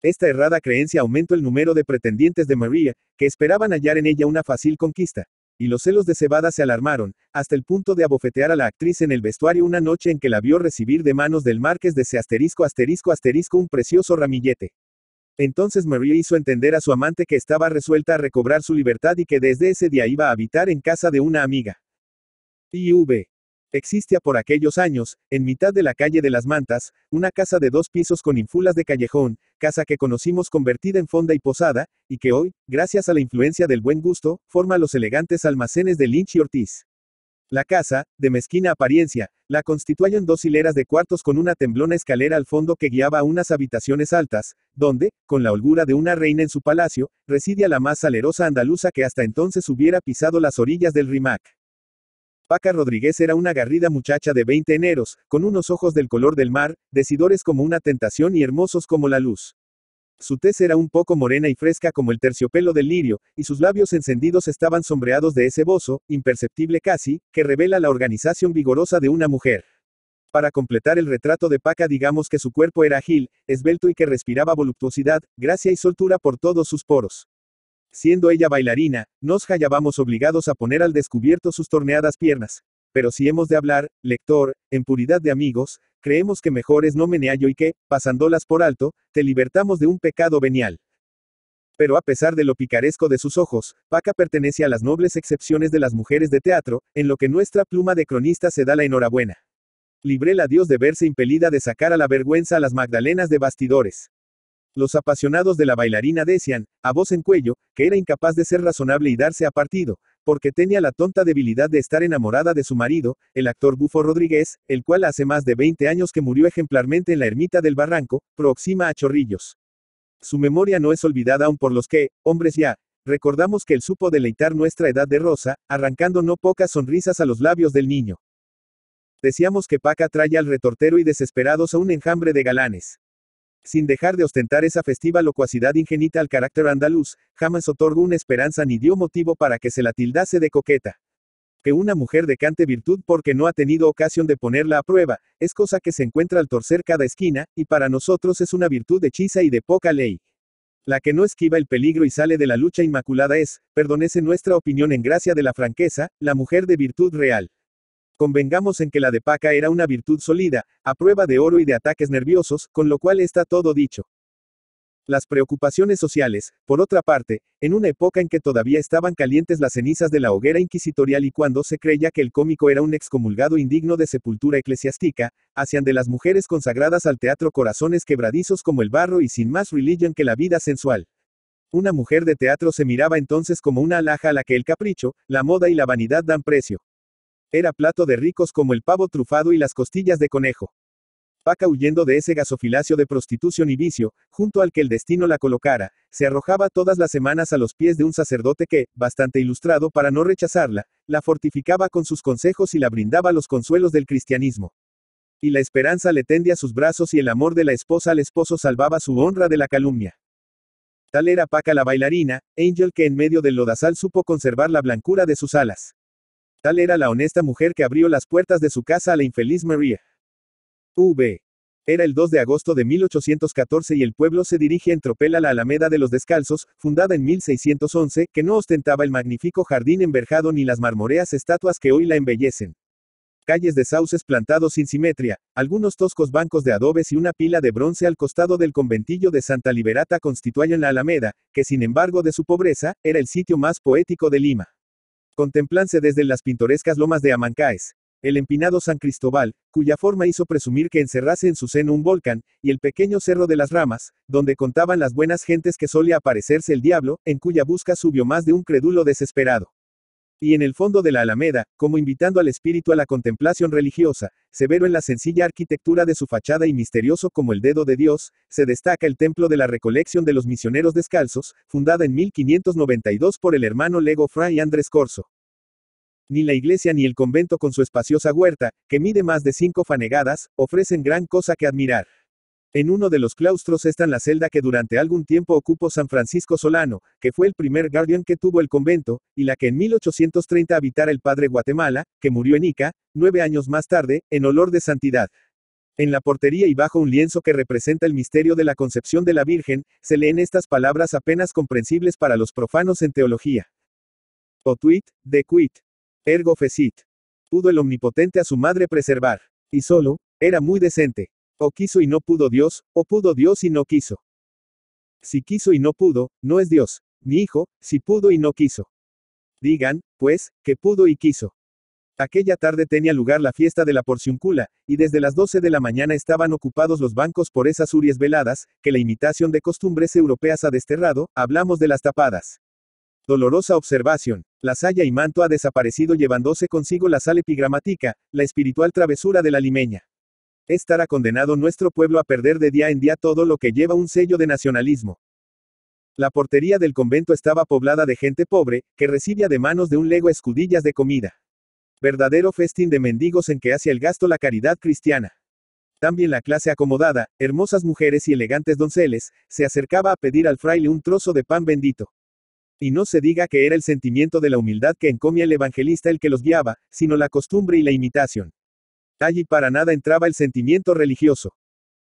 Speaker 1: Esta errada creencia aumentó el número de pretendientes de María, que esperaban hallar en ella una fácil conquista, y los celos de Cebada se alarmaron, hasta el punto de abofetear a la actriz en el vestuario una noche en que la vio recibir de manos del marqués de ese asterisco asterisco asterisco un precioso ramillete. Entonces María hizo entender a su amante que estaba resuelta a recobrar su libertad y que desde ese día iba a habitar en casa de una amiga. IV. Existía por aquellos años, en mitad de la calle de las Mantas, una casa de dos pisos con infulas de callejón, casa que conocimos convertida en fonda y posada, y que hoy, gracias a la influencia del buen gusto, forma los elegantes almacenes de Lynch y Ortiz. La casa, de mezquina apariencia, la constituyen dos hileras de cuartos con una temblona escalera al fondo que guiaba a unas habitaciones altas, donde, con la holgura de una reina en su palacio, residía la más salerosa andaluza que hasta entonces hubiera pisado las orillas del Rimac. Paca Rodríguez era una agarrida muchacha de 20 eneros, con unos ojos del color del mar, decidores como una tentación y hermosos como la luz. Su tez era un poco morena y fresca como el terciopelo del lirio, y sus labios encendidos estaban sombreados de ese bozo, imperceptible casi, que revela la organización vigorosa de una mujer. Para completar el retrato de Paca digamos que su cuerpo era ágil, esbelto y que respiraba voluptuosidad, gracia y soltura por todos sus poros. Siendo ella bailarina, nos hallábamos obligados a poner al descubierto sus torneadas piernas. Pero si hemos de hablar, lector, en puridad de amigos, creemos que mejor es no meneallo y que, pasándolas por alto, te libertamos de un pecado venial. Pero a pesar de lo picaresco de sus ojos, Paca pertenece a las nobles excepciones de las mujeres de teatro, en lo que nuestra pluma de cronista se da la enhorabuena. la Dios de verse impelida de sacar a la vergüenza a las Magdalenas de bastidores. Los apasionados de la bailarina decían, a voz en cuello, que era incapaz de ser razonable y darse a partido, porque tenía la tonta debilidad de estar enamorada de su marido, el actor Bufo Rodríguez, el cual hace más de 20 años que murió ejemplarmente en la ermita del Barranco, próxima a Chorrillos. Su memoria no es olvidada aún por los que, hombres ya, recordamos que él supo deleitar nuestra edad de rosa, arrancando no pocas sonrisas a los labios del niño. Decíamos que Paca trae al retortero y desesperados a un enjambre de galanes sin dejar de ostentar esa festiva locuacidad ingenita al carácter andaluz, jamás otorgó una esperanza ni dio motivo para que se la tildase de coqueta. Que una mujer decante virtud porque no ha tenido ocasión de ponerla a prueba, es cosa que se encuentra al torcer cada esquina, y para nosotros es una virtud hechiza y de poca ley. La que no esquiva el peligro y sale de la lucha inmaculada es, perdonese nuestra opinión en gracia de la franqueza, la mujer de virtud real. Convengamos en que la de Paca era una virtud sólida, a prueba de oro y de ataques nerviosos, con lo cual está todo dicho. Las preocupaciones sociales, por otra parte, en una época en que todavía estaban calientes las cenizas de la hoguera inquisitorial y cuando se creía que el cómico era un excomulgado indigno de sepultura eclesiástica, hacían de las mujeres consagradas al teatro corazones quebradizos como el barro y sin más religion que la vida sensual. Una mujer de teatro se miraba entonces como una alhaja a la que el capricho, la moda y la vanidad dan precio. Era plato de ricos como el pavo trufado y las costillas de conejo. Paca huyendo de ese gasofilacio de prostitución y vicio, junto al que el destino la colocara, se arrojaba todas las semanas a los pies de un sacerdote que, bastante ilustrado para no rechazarla, la fortificaba con sus consejos y la brindaba los consuelos del cristianismo. Y la esperanza le tendía sus brazos y el amor de la esposa al esposo salvaba su honra de la calumnia. Tal era Paca la bailarina, Angel que en medio del lodazal supo conservar la blancura de sus alas. Tal era la honesta mujer que abrió las puertas de su casa a la infeliz María. V. Era el 2 de agosto de 1814 y el pueblo se dirige en tropel a la Alameda de los Descalzos, fundada en 1611, que no ostentaba el magnífico jardín enverjado ni las marmoreas estatuas que hoy la embellecen. Calles de sauces plantados sin simetría, algunos toscos bancos de adobes y una pila de bronce al costado del conventillo de Santa Liberata constituyen la Alameda, que sin embargo de su pobreza, era el sitio más poético de Lima. Contemplanse desde las pintorescas lomas de Amancaes, el empinado San Cristóbal, cuya forma hizo presumir que encerrase en su seno un volcán, y el pequeño Cerro de las Ramas, donde contaban las buenas gentes que solía aparecerse el diablo, en cuya busca subió más de un crédulo desesperado. Y en el fondo de la Alameda, como invitando al espíritu a la contemplación religiosa, severo en la sencilla arquitectura de su fachada y misterioso como el dedo de Dios, se destaca el templo de la recolección de los misioneros descalzos, fundada en 1592 por el hermano Lego Fray Andrés Corso. Ni la iglesia ni el convento con su espaciosa huerta, que mide más de cinco fanegadas, ofrecen gran cosa que admirar. En uno de los claustros está la celda que durante algún tiempo ocupó San Francisco Solano, que fue el primer guardián que tuvo el convento, y la que en 1830 habitara el padre Guatemala, que murió en Ica, nueve años más tarde, en olor de santidad. En la portería y bajo un lienzo que representa el misterio de la concepción de la Virgen, se leen estas palabras apenas comprensibles para los profanos en teología. O de quit. Ergo fecit. Pudo el omnipotente a su madre preservar. Y solo, era muy decente. O quiso y no pudo Dios, o pudo Dios y no quiso. Si quiso y no pudo, no es Dios, mi hijo, si pudo y no quiso. Digan, pues, que pudo y quiso. Aquella tarde tenía lugar la fiesta de la porciuncula, y desde las 12 de la mañana estaban ocupados los bancos por esas uries veladas, que la imitación de costumbres europeas ha desterrado, hablamos de las tapadas. Dolorosa observación. La saya y manto ha desaparecido llevándose consigo la sal epigramática, la espiritual travesura de la limeña. Estará condenado nuestro pueblo a perder de día en día todo lo que lleva un sello de nacionalismo. La portería del convento estaba poblada de gente pobre, que recibía de manos de un lego escudillas de comida. Verdadero festín de mendigos en que hace el gasto la caridad cristiana. También la clase acomodada, hermosas mujeres y elegantes donceles, se acercaba a pedir al fraile un trozo de pan bendito. Y no se diga que era el sentimiento de la humildad que encomia el evangelista el que los guiaba, sino la costumbre y la imitación. Allí para nada entraba el sentimiento religioso.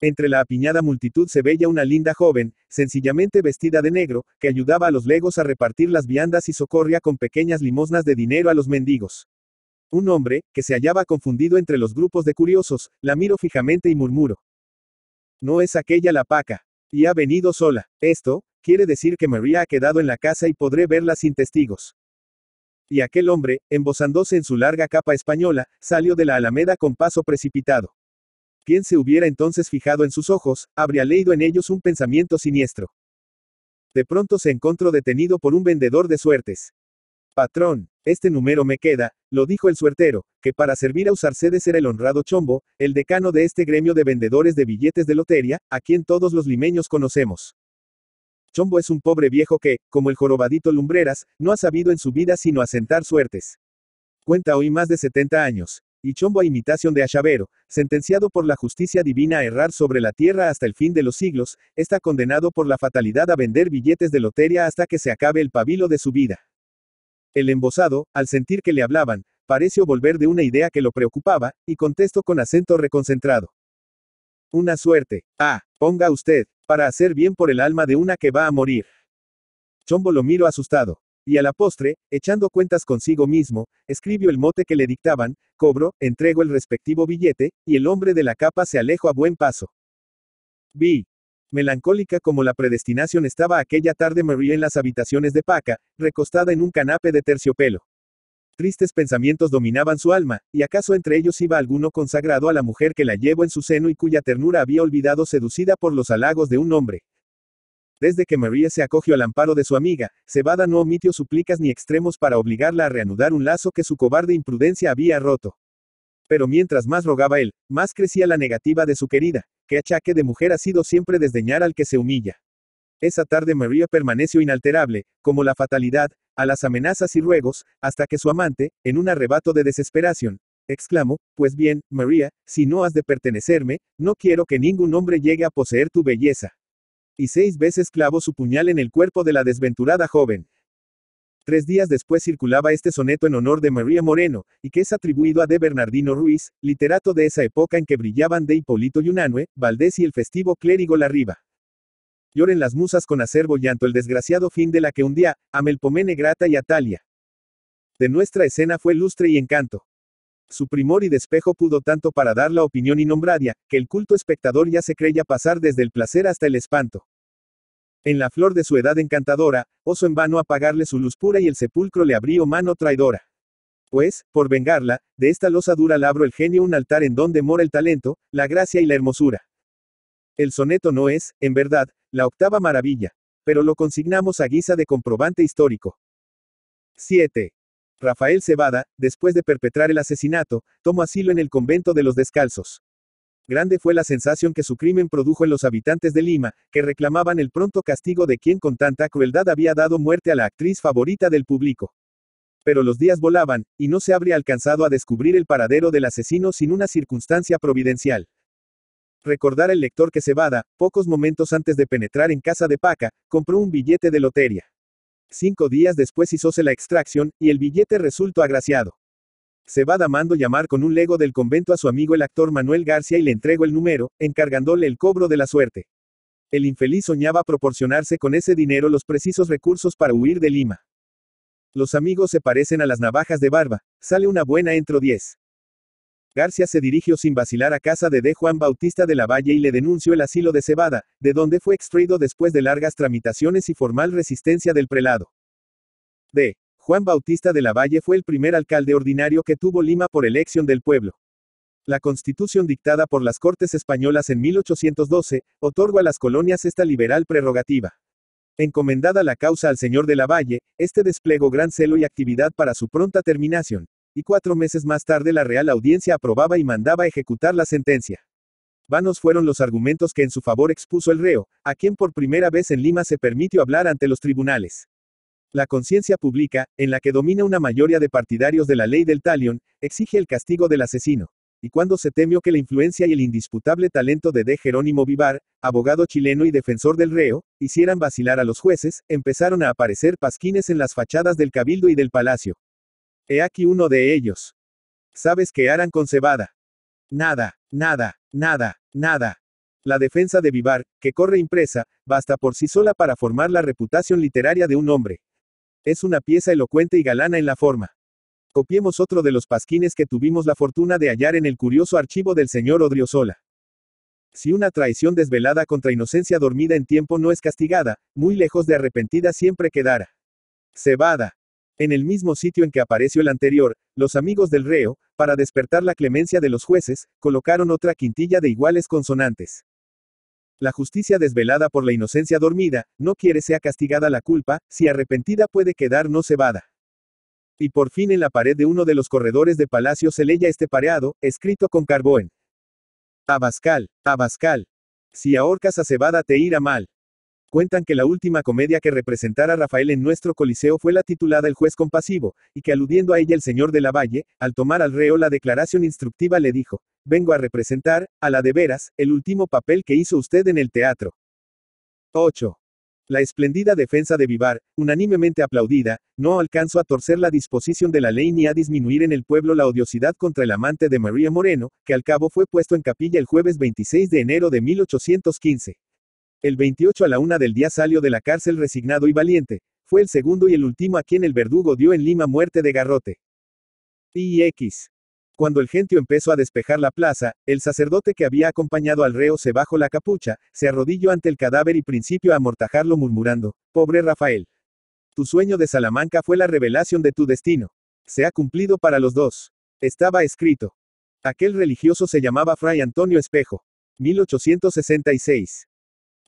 Speaker 1: Entre la apiñada multitud se veía una linda joven, sencillamente vestida de negro, que ayudaba a los legos a repartir las viandas y socorría con pequeñas limosnas de dinero a los mendigos. Un hombre, que se hallaba confundido entre los grupos de curiosos, la miro fijamente y murmuró. No es aquella la paca. Y ha venido sola. Esto, quiere decir que María ha quedado en la casa y podré verla sin testigos. Y aquel hombre, embozándose en su larga capa española, salió de la alameda con paso precipitado. Quien se hubiera entonces fijado en sus ojos, habría leído en ellos un pensamiento siniestro. De pronto se encontró detenido por un vendedor de suertes. Patrón, este número me queda, lo dijo el suertero, que para servir a de ser el honrado Chombo, el decano de este gremio de vendedores de billetes de lotería, a quien todos los limeños conocemos. Chombo es un pobre viejo que, como el jorobadito Lumbreras, no ha sabido en su vida sino asentar suertes. Cuenta hoy más de 70 años. Y Chombo a imitación de Achavero, sentenciado por la justicia divina a errar sobre la tierra hasta el fin de los siglos, está condenado por la fatalidad a vender billetes de lotería hasta que se acabe el pabilo de su vida. El embosado, al sentir que le hablaban, pareció volver de una idea que lo preocupaba, y contestó con acento reconcentrado. Una suerte. Ah, ponga usted, para hacer bien por el alma de una que va a morir. Chombo lo miro asustado. Y a la postre, echando cuentas consigo mismo, escribió el mote que le dictaban, cobro, entrego el respectivo billete, y el hombre de la capa se alejó a buen paso. Vi. Melancólica como la predestinación estaba aquella tarde Marie en las habitaciones de Paca, recostada en un canape de terciopelo. Tristes pensamientos dominaban su alma, y acaso entre ellos iba alguno consagrado a la mujer que la llevó en su seno y cuya ternura había olvidado seducida por los halagos de un hombre. Desde que María se acogió al amparo de su amiga, Cebada no omitió suplicas ni extremos para obligarla a reanudar un lazo que su cobarde imprudencia había roto. Pero mientras más rogaba él, más crecía la negativa de su querida, que achaque de mujer ha sido siempre desdeñar al que se humilla. Esa tarde María permaneció inalterable, como la fatalidad, a las amenazas y ruegos, hasta que su amante, en un arrebato de desesperación, exclamó, Pues bien, María, si no has de pertenecerme, no quiero que ningún hombre llegue a poseer tu belleza. Y seis veces clavó su puñal en el cuerpo de la desventurada joven. Tres días después circulaba este soneto en honor de María Moreno, y que es atribuido a D. Bernardino Ruiz, literato de esa época en que brillaban de Hipólito Yunanue, Valdés y el festivo clérigo Larriba. Lloren las musas con acervo llanto el desgraciado fin de la que un día, a Melpomene grata y Atalia. De nuestra escena fue lustre y encanto. Su primor y despejo pudo tanto para dar la opinión innombradia, que el culto espectador ya se creía pasar desde el placer hasta el espanto. En la flor de su edad encantadora, oso en vano apagarle su luz pura y el sepulcro le abrió mano traidora. Pues, por vengarla, de esta losa dura labro el genio un altar en donde mora el talento, la gracia y la hermosura. El soneto no es, en verdad, la octava maravilla, pero lo consignamos a guisa de comprobante histórico. 7. Rafael Cebada, después de perpetrar el asesinato, tomó asilo en el convento de los descalzos. Grande fue la sensación que su crimen produjo en los habitantes de Lima, que reclamaban el pronto castigo de quien con tanta crueldad había dado muerte a la actriz favorita del público. Pero los días volaban, y no se habría alcanzado a descubrir el paradero del asesino sin una circunstancia providencial. Recordar el lector que Cebada, pocos momentos antes de penetrar en casa de Paca, compró un billete de lotería. Cinco días después hizose la extracción, y el billete resultó agraciado. Cebada mandó llamar con un lego del convento a su amigo el actor Manuel García y le entregó el número, encargándole el cobro de la suerte. El infeliz soñaba proporcionarse con ese dinero los precisos recursos para huir de Lima. Los amigos se parecen a las navajas de barba, sale una buena entro 10. García se dirigió sin vacilar a casa de D. Juan Bautista de la Valle y le denunció el asilo de Cebada, de donde fue extraído después de largas tramitaciones y formal resistencia del prelado. D. Juan Bautista de la Valle fue el primer alcalde ordinario que tuvo Lima por elección del pueblo. La constitución dictada por las Cortes Españolas en 1812, otorgó a las colonias esta liberal prerrogativa. Encomendada la causa al señor de la Valle, este desplegó gran celo y actividad para su pronta terminación, cuatro meses más tarde la Real Audiencia aprobaba y mandaba ejecutar la sentencia. Vanos fueron los argumentos que en su favor expuso el reo, a quien por primera vez en Lima se permitió hablar ante los tribunales. La conciencia pública, en la que domina una mayoría de partidarios de la ley del talión, exige el castigo del asesino. Y cuando se temió que la influencia y el indisputable talento de D. Jerónimo Vivar, abogado chileno y defensor del reo, hicieran vacilar a los jueces, empezaron a aparecer pasquines en las fachadas del cabildo y del palacio. He aquí uno de ellos. ¿Sabes qué harán con cebada? Nada, nada, nada, nada. La defensa de Vivar, que corre impresa, basta por sí sola para formar la reputación literaria de un hombre. Es una pieza elocuente y galana en la forma. Copiemos otro de los pasquines que tuvimos la fortuna de hallar en el curioso archivo del señor Odriozola. Si una traición desvelada contra inocencia dormida en tiempo no es castigada, muy lejos de arrepentida siempre quedará. Cebada, en el mismo sitio en que apareció el anterior, los amigos del reo, para despertar la clemencia de los jueces, colocaron otra quintilla de iguales consonantes. La justicia desvelada por la inocencia dormida, no quiere sea castigada la culpa, si arrepentida puede quedar no cebada. Y por fin en la pared de uno de los corredores de palacio se leía este pareado, escrito con carboen. Abascal, Abascal. Si ahorcas a cebada te irá mal. Cuentan que la última comedia que representara Rafael en nuestro coliseo fue la titulada El juez compasivo, y que aludiendo a ella el señor de la Valle, al tomar al reo la declaración instructiva le dijo, vengo a representar, a la de veras, el último papel que hizo usted en el teatro. 8. La espléndida defensa de Vivar, unánimemente aplaudida, no alcanzó a torcer la disposición de la ley ni a disminuir en el pueblo la odiosidad contra el amante de María Moreno, que al cabo fue puesto en capilla el jueves 26 de enero de 1815. El 28 a la una del día salió de la cárcel resignado y valiente, fue el segundo y el último a quien el verdugo dio en Lima muerte de garrote. y X. Cuando el gentio empezó a despejar la plaza, el sacerdote que había acompañado al reo se bajó la capucha, se arrodilló ante el cadáver y principió a amortajarlo murmurando, Pobre Rafael. Tu sueño de Salamanca fue la revelación de tu destino. Se ha cumplido para los dos. Estaba escrito. Aquel religioso se llamaba Fray Antonio Espejo. 1866.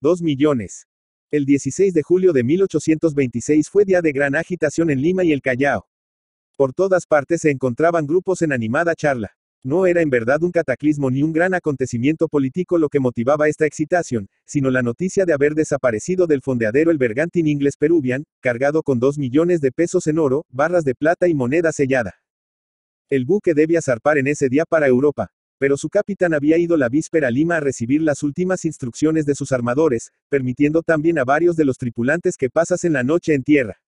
Speaker 1: 2 millones. El 16 de julio de 1826 fue día de gran agitación en Lima y el Callao. Por todas partes se encontraban grupos en animada charla. No era en verdad un cataclismo ni un gran acontecimiento político lo que motivaba esta excitación, sino la noticia de haber desaparecido del fondeadero el bergantín inglés peruvian, cargado con 2 millones de pesos en oro, barras de plata y moneda sellada. El buque debía zarpar en ese día para Europa pero su capitán había ido la víspera a Lima a recibir las últimas instrucciones de sus armadores, permitiendo también a varios de los tripulantes que pasasen la noche en tierra.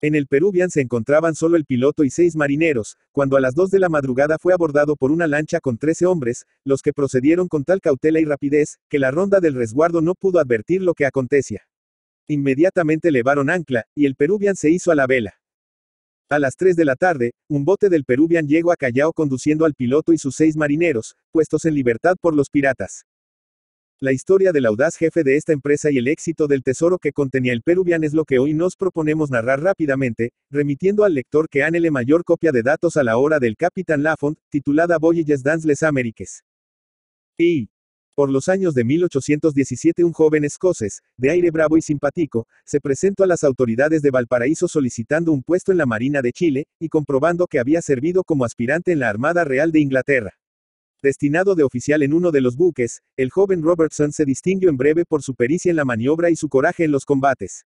Speaker 1: En el Peruvian se encontraban solo el piloto y seis marineros, cuando a las 2 de la madrugada fue abordado por una lancha con trece hombres, los que procedieron con tal cautela y rapidez, que la ronda del resguardo no pudo advertir lo que acontecía. Inmediatamente levaron ancla, y el Peruvian se hizo a la vela. A las 3 de la tarde, un bote del Peruvian llegó a Callao conduciendo al piloto y sus seis marineros, puestos en libertad por los piratas. La historia del audaz jefe de esta empresa y el éxito del tesoro que contenía el Peruvian es lo que hoy nos proponemos narrar rápidamente, remitiendo al lector que anhele mayor copia de datos a la hora del Capitán Lafont, titulada Voyages dans les Amériques. Y por los años de 1817 un joven escocés, de aire bravo y simpático, se presentó a las autoridades de Valparaíso solicitando un puesto en la Marina de Chile, y comprobando que había servido como aspirante en la Armada Real de Inglaterra. Destinado de oficial en uno de los buques, el joven Robertson se distinguió en breve por su pericia en la maniobra y su coraje en los combates.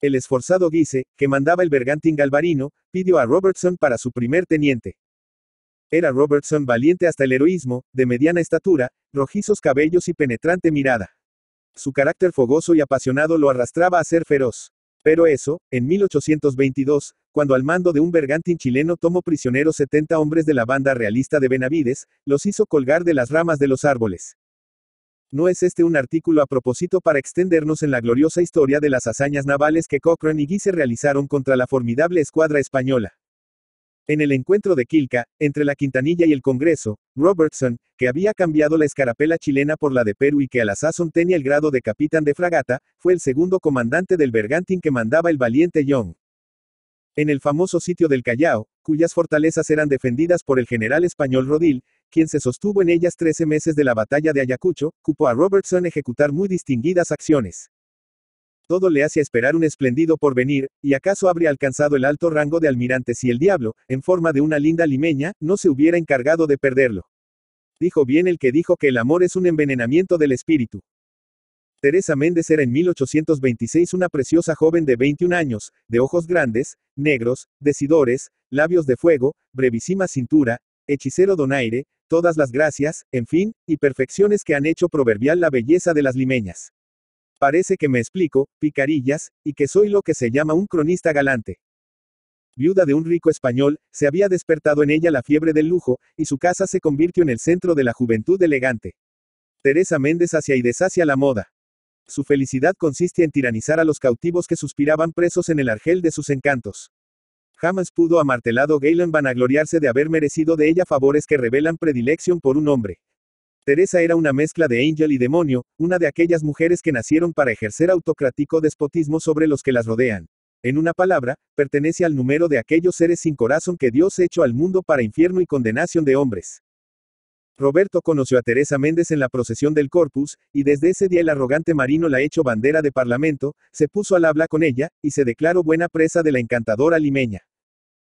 Speaker 1: El esforzado Guise, que mandaba el bergantín Galvarino, pidió a Robertson para su primer teniente. Era Robertson valiente hasta el heroísmo, de mediana estatura, rojizos cabellos y penetrante mirada. Su carácter fogoso y apasionado lo arrastraba a ser feroz. Pero eso, en 1822, cuando al mando de un bergantín chileno tomó prisioneros 70 hombres de la banda realista de Benavides, los hizo colgar de las ramas de los árboles. No es este un artículo a propósito para extendernos en la gloriosa historia de las hazañas navales que Cochrane y Guise realizaron contra la formidable escuadra española. En el encuentro de Quilca, entre la Quintanilla y el Congreso, Robertson, que había cambiado la escarapela chilena por la de Perú y que a la sazón tenía el grado de capitán de fragata, fue el segundo comandante del bergantín que mandaba el valiente Young. En el famoso sitio del Callao, cuyas fortalezas eran defendidas por el general español Rodil, quien se sostuvo en ellas 13 meses de la batalla de Ayacucho, cupo a Robertson ejecutar muy distinguidas acciones. Todo le hace esperar un esplendido porvenir, y acaso habría alcanzado el alto rango de almirante si el diablo, en forma de una linda limeña, no se hubiera encargado de perderlo. Dijo bien el que dijo que el amor es un envenenamiento del espíritu. Teresa Méndez era en 1826 una preciosa joven de 21 años, de ojos grandes, negros, decidores, labios de fuego, brevísima cintura, hechicero donaire, todas las gracias, en fin, y perfecciones que han hecho proverbial la belleza de las limeñas. Parece que me explico, picarillas, y que soy lo que se llama un cronista galante. Viuda de un rico español, se había despertado en ella la fiebre del lujo, y su casa se convirtió en el centro de la juventud elegante. Teresa Méndez hacia y deshacia la moda. Su felicidad consiste en tiranizar a los cautivos que suspiraban presos en el argel de sus encantos. Jamás pudo amartelado Galen vanagloriarse de haber merecido de ella favores que revelan predilección por un hombre, Teresa era una mezcla de ángel y demonio, una de aquellas mujeres que nacieron para ejercer autocrático despotismo sobre los que las rodean. En una palabra, pertenece al número de aquellos seres sin corazón que Dios echó al mundo para infierno y condenación de hombres. Roberto conoció a Teresa Méndez en la procesión del Corpus, y desde ese día el arrogante marino la echó bandera de parlamento, se puso al habla con ella, y se declaró buena presa de la encantadora limeña.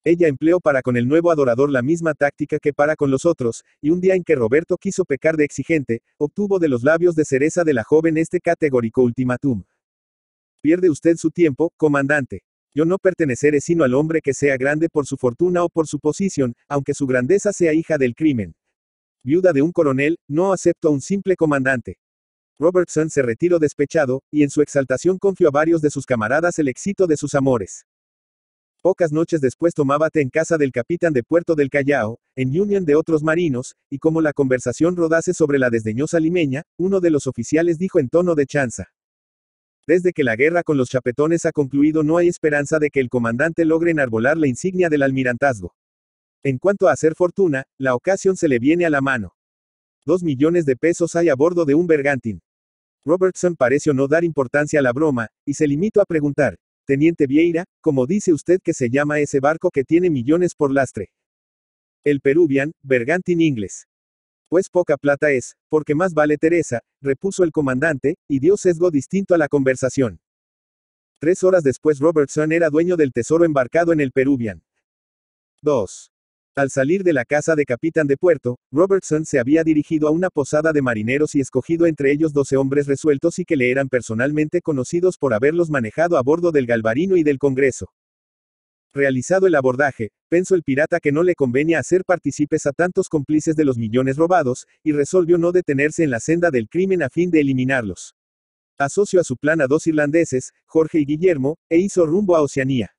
Speaker 1: Ella empleó para con el nuevo adorador la misma táctica que para con los otros, y un día en que Roberto quiso pecar de exigente, obtuvo de los labios de cereza de la joven este categórico ultimátum. Pierde usted su tiempo, comandante. Yo no perteneceré sino al hombre que sea grande por su fortuna o por su posición, aunque su grandeza sea hija del crimen. Viuda de un coronel, no acepto a un simple comandante. Robertson se retiró despechado, y en su exaltación confió a varios de sus camaradas el éxito de sus amores. Pocas noches después tomábate en casa del capitán de Puerto del Callao, en union de otros marinos, y como la conversación rodase sobre la desdeñosa limeña, uno de los oficiales dijo en tono de chanza. Desde que la guerra con los chapetones ha concluido no hay esperanza de que el comandante logre enarbolar la insignia del almirantazgo. En cuanto a hacer fortuna, la ocasión se le viene a la mano. Dos millones de pesos hay a bordo de un bergantín. Robertson pareció no dar importancia a la broma, y se limitó a preguntar, Teniente Vieira, como dice usted que se llama ese barco que tiene millones por lastre. El Peruvian, Bergantin Inglés. Pues poca plata es, porque más vale Teresa, repuso el comandante, y dio sesgo distinto a la conversación. Tres horas después Robertson era dueño del tesoro embarcado en el Peruvian. 2. Al salir de la casa de capitán de puerto, Robertson se había dirigido a una posada de marineros y escogido entre ellos 12 hombres resueltos y que le eran personalmente conocidos por haberlos manejado a bordo del Galvarino y del Congreso. Realizado el abordaje, pensó el pirata que no le convenía hacer partícipes a tantos cómplices de los millones robados, y resolvió no detenerse en la senda del crimen a fin de eliminarlos. Asoció a su plan a dos irlandeses, Jorge y Guillermo, e hizo rumbo a Oceanía.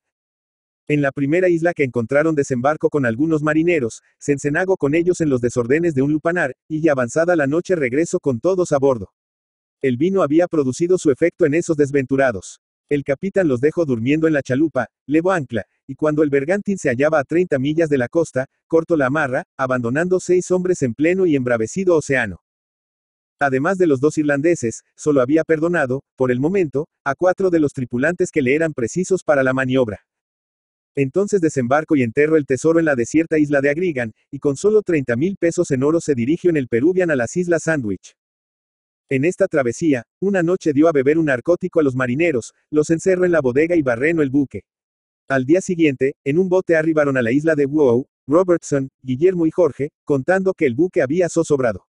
Speaker 1: En la primera isla que encontraron desembarco con algunos marineros, se Cencenago con ellos en los desordenes de un lupanar, y ya avanzada la noche regreso con todos a bordo. El vino había producido su efecto en esos desventurados. El capitán los dejó durmiendo en la chalupa, levó ancla, y cuando el bergantín se hallaba a 30 millas de la costa, cortó la amarra, abandonando seis hombres en pleno y embravecido océano. Además de los dos irlandeses, solo había perdonado, por el momento, a cuatro de los tripulantes que le eran precisos para la maniobra. Entonces desembarco y enterro el tesoro en la desierta isla de Agrigan, y con solo 30 mil pesos en oro se dirigió en el Peruvian a las Islas Sandwich. En esta travesía, una noche dio a beber un narcótico a los marineros, los encerro en la bodega y barreno el buque. Al día siguiente, en un bote arribaron a la isla de Wow, Robertson, Guillermo y Jorge, contando que el buque había zozobrado.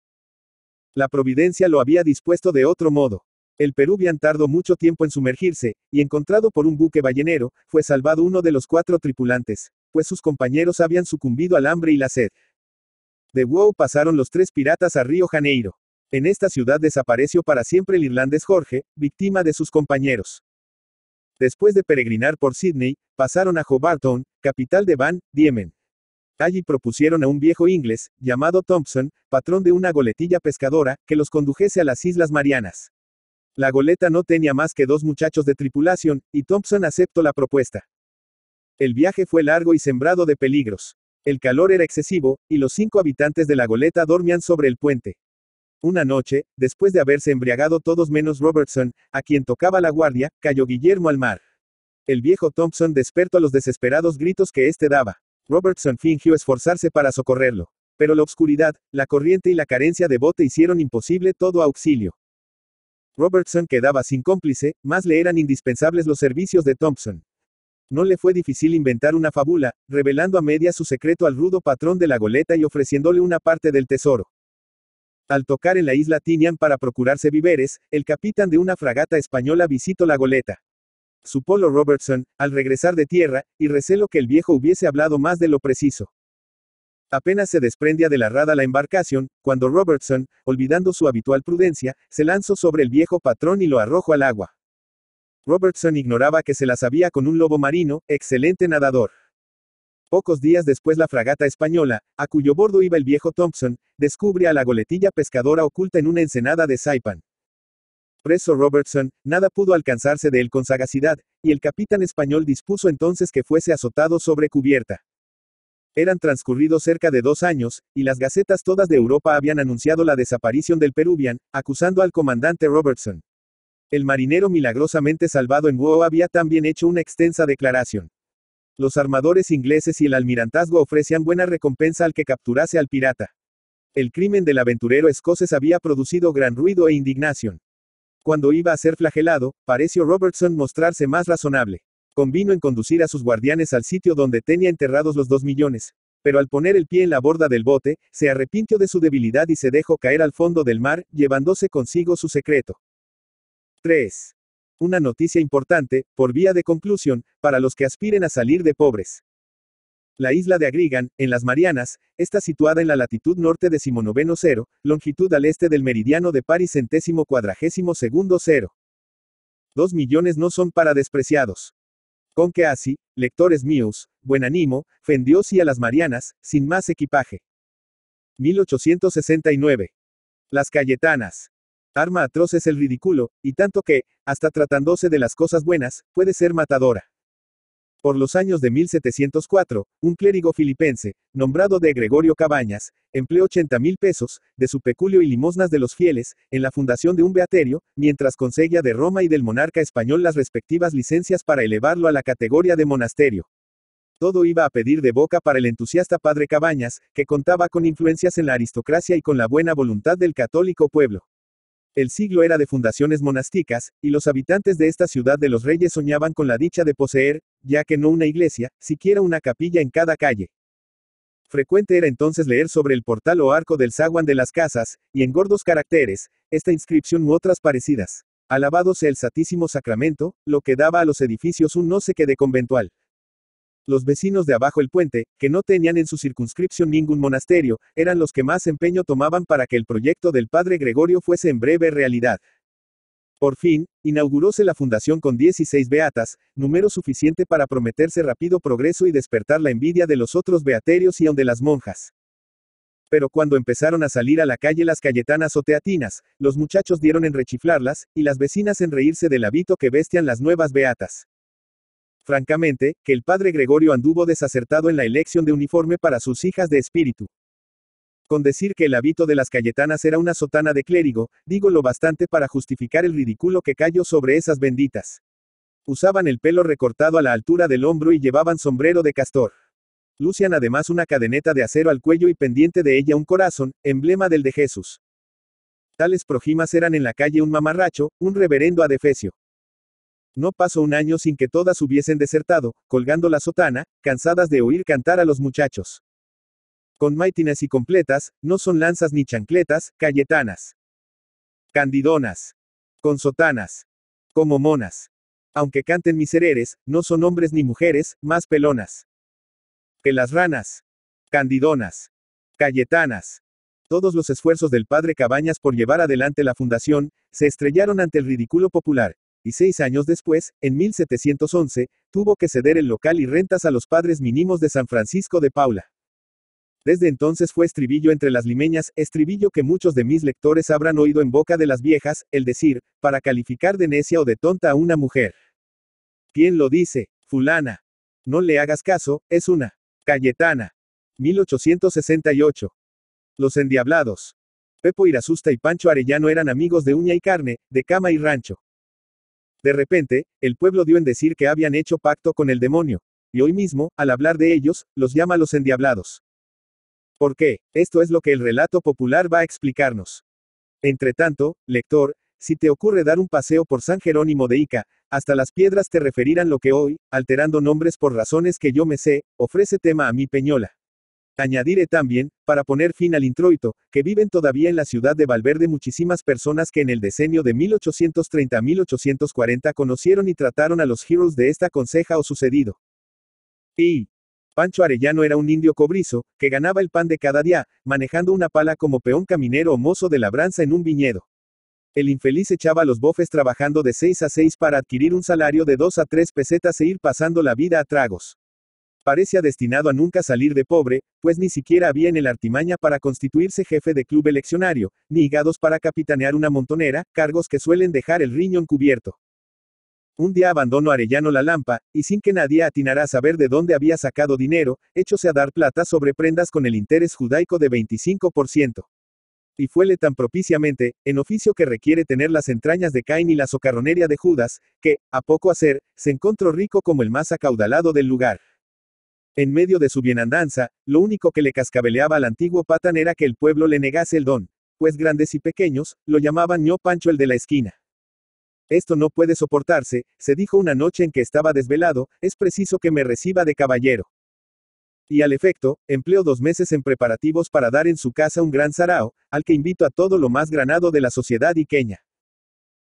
Speaker 1: La providencia lo había dispuesto de otro modo. El Peruvian tardó mucho tiempo en sumergirse, y encontrado por un buque ballenero, fue salvado uno de los cuatro tripulantes, pues sus compañeros habían sucumbido al hambre y la sed. De WoW pasaron los tres piratas a Río Janeiro. En esta ciudad desapareció para siempre el irlandés Jorge, víctima de sus compañeros. Después de peregrinar por Sydney, pasaron a Hobarton, capital de Van Diemen. Allí propusieron a un viejo inglés, llamado Thompson, patrón de una goletilla pescadora, que los condujese a las Islas Marianas. La goleta no tenía más que dos muchachos de tripulación, y Thompson aceptó la propuesta. El viaje fue largo y sembrado de peligros. El calor era excesivo, y los cinco habitantes de la goleta dormían sobre el puente. Una noche, después de haberse embriagado todos menos Robertson, a quien tocaba la guardia, cayó Guillermo al mar. El viejo Thompson despertó a los desesperados gritos que éste daba. Robertson fingió esforzarse para socorrerlo. Pero la oscuridad, la corriente y la carencia de bote hicieron imposible todo auxilio. Robertson quedaba sin cómplice, más le eran indispensables los servicios de Thompson. No le fue difícil inventar una fábula, revelando a media su secreto al rudo patrón de la goleta y ofreciéndole una parte del tesoro. Al tocar en la isla Tinian para procurarse víveres, el capitán de una fragata española visitó la goleta. Supolo Robertson, al regresar de tierra, y recelo que el viejo hubiese hablado más de lo preciso. Apenas se desprendía de la rada la embarcación, cuando Robertson, olvidando su habitual prudencia, se lanzó sobre el viejo patrón y lo arrojó al agua. Robertson ignoraba que se las había con un lobo marino, excelente nadador. Pocos días después la fragata española, a cuyo bordo iba el viejo Thompson, descubre a la goletilla pescadora oculta en una ensenada de Saipan. Preso Robertson, nada pudo alcanzarse de él con sagacidad, y el capitán español dispuso entonces que fuese azotado sobre cubierta. Eran transcurridos cerca de dos años, y las gacetas todas de Europa habían anunciado la desaparición del Peruvian, acusando al comandante Robertson. El marinero milagrosamente salvado en Guo había también hecho una extensa declaración. Los armadores ingleses y el almirantazgo ofrecían buena recompensa al que capturase al pirata. El crimen del aventurero escocés había producido gran ruido e indignación. Cuando iba a ser flagelado, pareció Robertson mostrarse más razonable. Convino en conducir a sus guardianes al sitio donde tenía enterrados los dos millones. Pero al poner el pie en la borda del bote, se arrepintió de su debilidad y se dejó caer al fondo del mar, llevándose consigo su secreto. 3. Una noticia importante, por vía de conclusión, para los que aspiren a salir de pobres. La isla de Agrigan, en las Marianas, está situada en la latitud norte de Simonoveno cero, longitud al este del meridiano de París centésimo cuadragésimo cero. Dos millones no son para despreciados. Con que así, lectores míos, buen ánimo, fendió y a las Marianas, sin más equipaje. 1869. Las Cayetanas. Arma atroz es el ridículo, y tanto que, hasta tratándose de las cosas buenas, puede ser matadora. Por los años de 1704, un clérigo filipense, nombrado de Gregorio Cabañas, empleó 80 mil pesos, de su peculio y limosnas de los fieles, en la fundación de un beaterio, mientras conseguía de Roma y del monarca español las respectivas licencias para elevarlo a la categoría de monasterio. Todo iba a pedir de boca para el entusiasta padre Cabañas, que contaba con influencias en la aristocracia y con la buena voluntad del católico pueblo. El siglo era de fundaciones monásticas, y los habitantes de esta ciudad de los reyes soñaban con la dicha de poseer, ya que no una iglesia, siquiera una capilla en cada calle. Frecuente era entonces leer sobre el portal o arco del zaguán de las casas, y en gordos caracteres, esta inscripción u otras parecidas. Alabado sea el Santísimo Sacramento, lo que daba a los edificios un no sé qué de conventual. Los vecinos de abajo el puente, que no tenían en su circunscripción ningún monasterio, eran los que más empeño tomaban para que el proyecto del padre Gregorio fuese en breve realidad. Por fin, inauguróse la fundación con 16 beatas, número suficiente para prometerse rápido progreso y despertar la envidia de los otros beaterios y aun de las monjas. Pero cuando empezaron a salir a la calle las cayetanas o teatinas, los muchachos dieron en rechiflarlas, y las vecinas en reírse del hábito que vestían las nuevas beatas francamente, que el padre Gregorio anduvo desacertado en la elección de uniforme para sus hijas de espíritu. Con decir que el hábito de las Cayetanas era una sotana de clérigo, digo lo bastante para justificar el ridículo que cayó sobre esas benditas. Usaban el pelo recortado a la altura del hombro y llevaban sombrero de castor. Lucian además una cadeneta de acero al cuello y pendiente de ella un corazón, emblema del de Jesús. Tales projimas eran en la calle un mamarracho, un reverendo adefesio. No pasó un año sin que todas hubiesen desertado, colgando la sotana, cansadas de oír cantar a los muchachos. Con maitines y completas, no son lanzas ni chancletas, cayetanas. Candidonas. Con sotanas. Como monas. Aunque canten misereres, no son hombres ni mujeres, más pelonas. Que las ranas. Candidonas. Cayetanas. Todos los esfuerzos del padre Cabañas por llevar adelante la fundación, se estrellaron ante el ridículo popular, y seis años después, en 1711, tuvo que ceder el local y rentas a los padres mínimos de San Francisco de Paula. Desde entonces fue estribillo entre las limeñas, estribillo que muchos de mis lectores habrán oído en boca de las viejas, el decir, para calificar de necia o de tonta a una mujer. ¿Quién lo dice? Fulana. No le hagas caso, es una. Cayetana. 1868. Los endiablados. Pepo Irasusta y Pancho Arellano eran amigos de uña y carne, de cama y rancho. De repente, el pueblo dio en decir que habían hecho pacto con el demonio, y hoy mismo, al hablar de ellos, los llama los endiablados. ¿Por qué? Esto es lo que el relato popular va a explicarnos. Entretanto, lector, si te ocurre dar un paseo por San Jerónimo de Ica, hasta las piedras te referirán lo que hoy, alterando nombres por razones que yo me sé, ofrece tema a mi Peñola. Añadiré también, para poner fin al introito, que viven todavía en la ciudad de Valverde muchísimas personas que en el decenio de 1830-1840 conocieron y trataron a los heroes de esta conceja o sucedido. Y. Pancho Arellano era un indio cobrizo, que ganaba el pan de cada día, manejando una pala como peón caminero o mozo de labranza en un viñedo. El infeliz echaba los bofes trabajando de 6 a 6 para adquirir un salario de 2 a 3 pesetas e ir pasando la vida a tragos parecía destinado a nunca salir de pobre, pues ni siquiera había en el artimaña para constituirse jefe de club eleccionario, ni higados para capitanear una montonera, cargos que suelen dejar el riñón cubierto. Un día abandonó Arellano la lampa, y sin que nadie atinara a saber de dónde había sacado dinero, échose a dar plata sobre prendas con el interés judaico de 25%. Y fuele tan propiciamente, en oficio que requiere tener las entrañas de Caín y la socarronería de Judas, que, a poco hacer, se encontró rico como el más acaudalado del lugar, en medio de su bienandanza, lo único que le cascabeleaba al antiguo patán era que el pueblo le negase el don, pues grandes y pequeños, lo llamaban ño Pancho el de la esquina. Esto no puede soportarse, se dijo una noche en que estaba desvelado, es preciso que me reciba de caballero. Y al efecto, empleó dos meses en preparativos para dar en su casa un gran sarao, al que invito a todo lo más granado de la sociedad iqueña.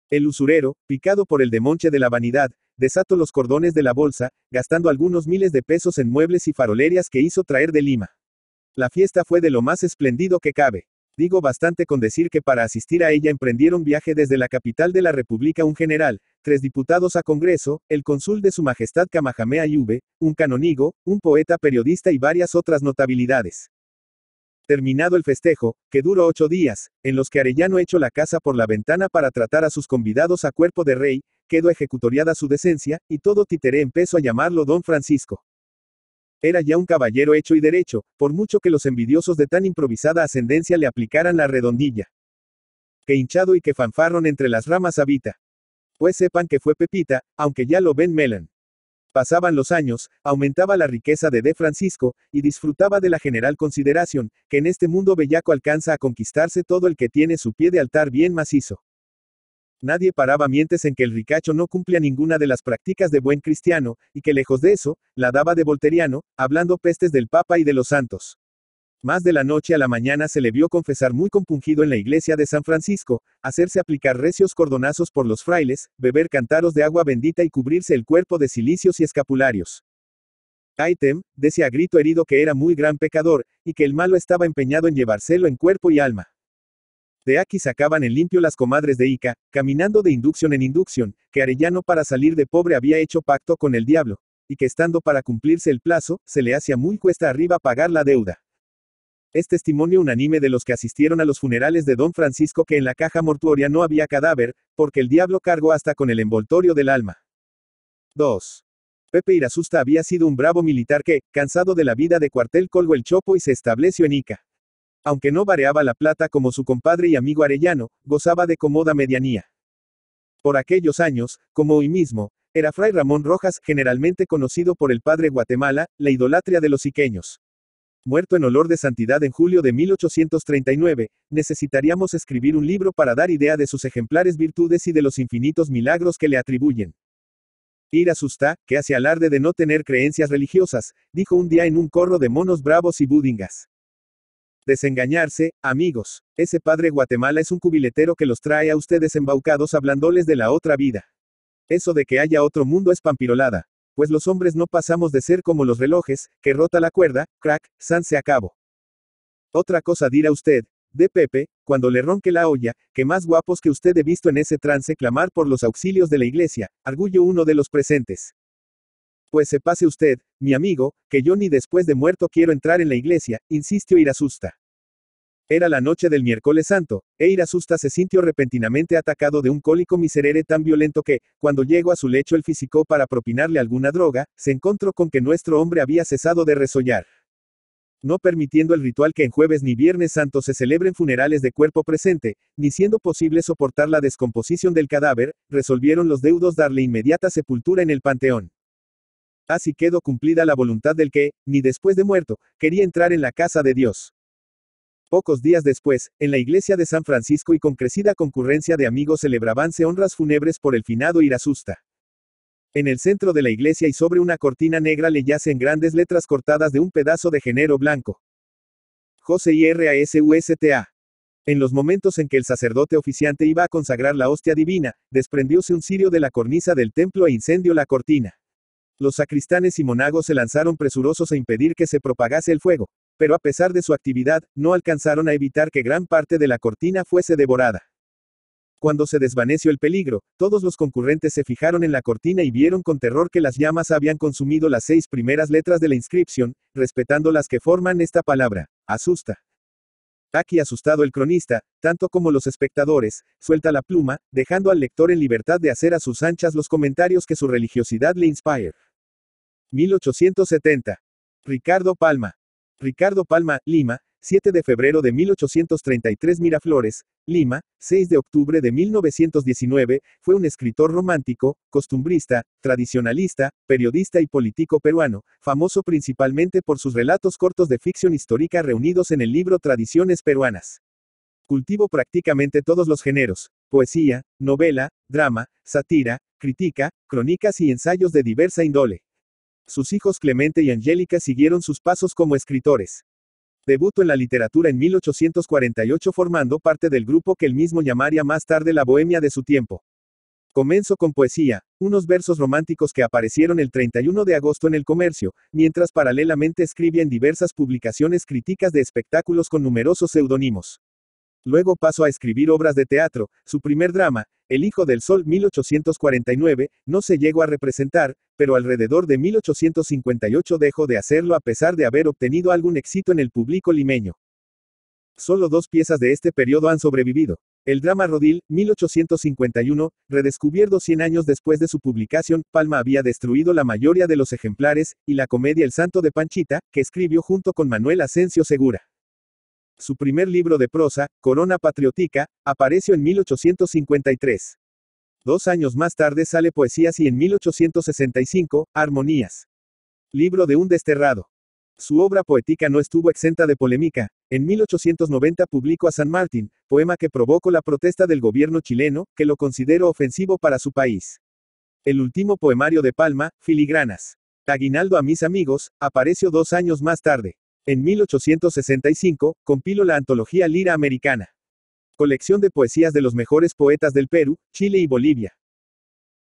Speaker 1: El usurero, picado por el demonche de la vanidad, Desato los cordones de la bolsa, gastando algunos miles de pesos en muebles y farolerías que hizo traer de Lima. La fiesta fue de lo más espléndido que cabe. Digo bastante con decir que para asistir a ella emprendieron viaje desde la capital de la República un general, tres diputados a Congreso, el cónsul de Su Majestad Kamahamea yuve un canonigo, un poeta periodista y varias otras notabilidades. Terminado el festejo, que duró ocho días, en los que Arellano echó la casa por la ventana para tratar a sus convidados a cuerpo de rey, quedó ejecutoriada su decencia, y todo Titeré empezó a llamarlo don Francisco. Era ya un caballero hecho y derecho, por mucho que los envidiosos de tan improvisada ascendencia le aplicaran la redondilla. Que hinchado y que fanfarron entre las ramas habita. Pues sepan que fue Pepita, aunque ya lo ven Melan. Pasaban los años, aumentaba la riqueza de D. Francisco, y disfrutaba de la general consideración, que en este mundo bellaco alcanza a conquistarse todo el que tiene su pie de altar bien macizo nadie paraba mientes en que el ricacho no cumplía ninguna de las prácticas de buen cristiano, y que lejos de eso, la daba de volteriano, hablando pestes del Papa y de los santos. Más de la noche a la mañana se le vio confesar muy compungido en la iglesia de San Francisco, hacerse aplicar recios cordonazos por los frailes, beber cantaros de agua bendita y cubrirse el cuerpo de cilicios y escapularios. Aitem, decía a grito herido que era muy gran pecador, y que el malo estaba empeñado en llevárselo en cuerpo y alma. De aquí sacaban en limpio las comadres de Ica, caminando de inducción en inducción, que Arellano para salir de pobre había hecho pacto con el diablo, y que estando para cumplirse el plazo, se le hacía muy cuesta arriba pagar la deuda. Es testimonio unánime de los que asistieron a los funerales de don Francisco que en la caja mortuoria no había cadáver, porque el diablo cargó hasta con el envoltorio del alma. 2. Pepe Irasusta había sido un bravo militar que, cansado de la vida de cuartel, colgó el chopo y se estableció en Ica. Aunque no vareaba la plata como su compadre y amigo Arellano, gozaba de cómoda medianía. Por aquellos años, como hoy mismo, era Fray Ramón Rojas, generalmente conocido por el padre Guatemala, la idolatria de los iqueños. Muerto en olor de santidad en julio de 1839, necesitaríamos escribir un libro para dar idea de sus ejemplares virtudes y de los infinitos milagros que le atribuyen. Ir asusta, que hace alarde de no tener creencias religiosas, dijo un día en un corro de monos bravos y budingas. Desengañarse, amigos. Ese padre Guatemala es un cubiletero que los trae a ustedes embaucados hablándoles de la otra vida. Eso de que haya otro mundo es pampirolada. Pues los hombres no pasamos de ser como los relojes, que rota la cuerda, crack, san se acabó. Otra cosa dirá usted, de Pepe, cuando le ronque la olla, que más guapos que usted he visto en ese trance clamar por los auxilios de la iglesia, arguyó uno de los presentes. Pues se pase usted, mi amigo, que yo ni después de muerto quiero entrar en la iglesia, insistió Irasusta. Era la noche del miércoles santo, e Irasusta se sintió repentinamente atacado de un cólico miserere tan violento que, cuando llegó a su lecho el físico para propinarle alguna droga, se encontró con que nuestro hombre había cesado de resollar. No permitiendo el ritual que en jueves ni viernes santo se celebren funerales de cuerpo presente, ni siendo posible soportar la descomposición del cadáver, resolvieron los deudos darle inmediata sepultura en el panteón. Así quedó cumplida la voluntad del que, ni después de muerto, quería entrar en la casa de Dios. Pocos días después, en la iglesia de San Francisco y con crecida concurrencia de amigos celebrabanse honras fúnebres por el finado Irasusta. En el centro de la iglesia y sobre una cortina negra le yacen grandes letras cortadas de un pedazo de genero blanco. José Irasusta. En los momentos en que el sacerdote oficiante iba a consagrar la hostia divina, desprendióse un cirio de la cornisa del templo e incendió la cortina. Los sacristanes y monagos se lanzaron presurosos a impedir que se propagase el fuego, pero a pesar de su actividad, no alcanzaron a evitar que gran parte de la cortina fuese devorada. Cuando se desvaneció el peligro, todos los concurrentes se fijaron en la cortina y vieron con terror que las llamas habían consumido las seis primeras letras de la inscripción, respetando las que forman esta palabra, asusta. Aquí asustado el cronista, tanto como los espectadores, suelta la pluma, dejando al lector en libertad de hacer a sus anchas los comentarios que su religiosidad le inspire. 1870. Ricardo Palma. Ricardo Palma, Lima, 7 de febrero de 1833 Miraflores, Lima, 6 de octubre de 1919, fue un escritor romántico, costumbrista, tradicionalista, periodista y político peruano, famoso principalmente por sus relatos cortos de ficción histórica reunidos en el libro Tradiciones Peruanas. Cultivo prácticamente todos los géneros, poesía, novela, drama, sátira, crítica, crónicas y ensayos de diversa índole. Sus hijos Clemente y Angélica siguieron sus pasos como escritores. Debutó en la literatura en 1848 formando parte del grupo que él mismo llamaría más tarde la bohemia de su tiempo. Comenzó con poesía, unos versos románticos que aparecieron el 31 de agosto en el comercio, mientras paralelamente escribía en diversas publicaciones críticas de espectáculos con numerosos seudónimos. Luego pasó a escribir obras de teatro, su primer drama, El Hijo del Sol 1849, no se llegó a representar, pero alrededor de 1858 dejó de hacerlo a pesar de haber obtenido algún éxito en el público limeño. Solo dos piezas de este periodo han sobrevivido. El drama Rodil, 1851, redescubierto 100 años después de su publicación, Palma había destruido la mayoría de los ejemplares, y la comedia El Santo de Panchita, que escribió junto con Manuel Asensio Segura. Su primer libro de prosa, Corona Patriótica, apareció en 1853. Dos años más tarde sale Poesías y en 1865, Armonías. Libro de un desterrado. Su obra poética no estuvo exenta de polémica. En 1890 publicó a San Martín, poema que provocó la protesta del gobierno chileno, que lo consideró ofensivo para su país. El último poemario de Palma, Filigranas. Aguinaldo a mis amigos, apareció dos años más tarde. En 1865, compilo la antología Lira Americana. Colección de poesías de los mejores poetas del Perú, Chile y Bolivia.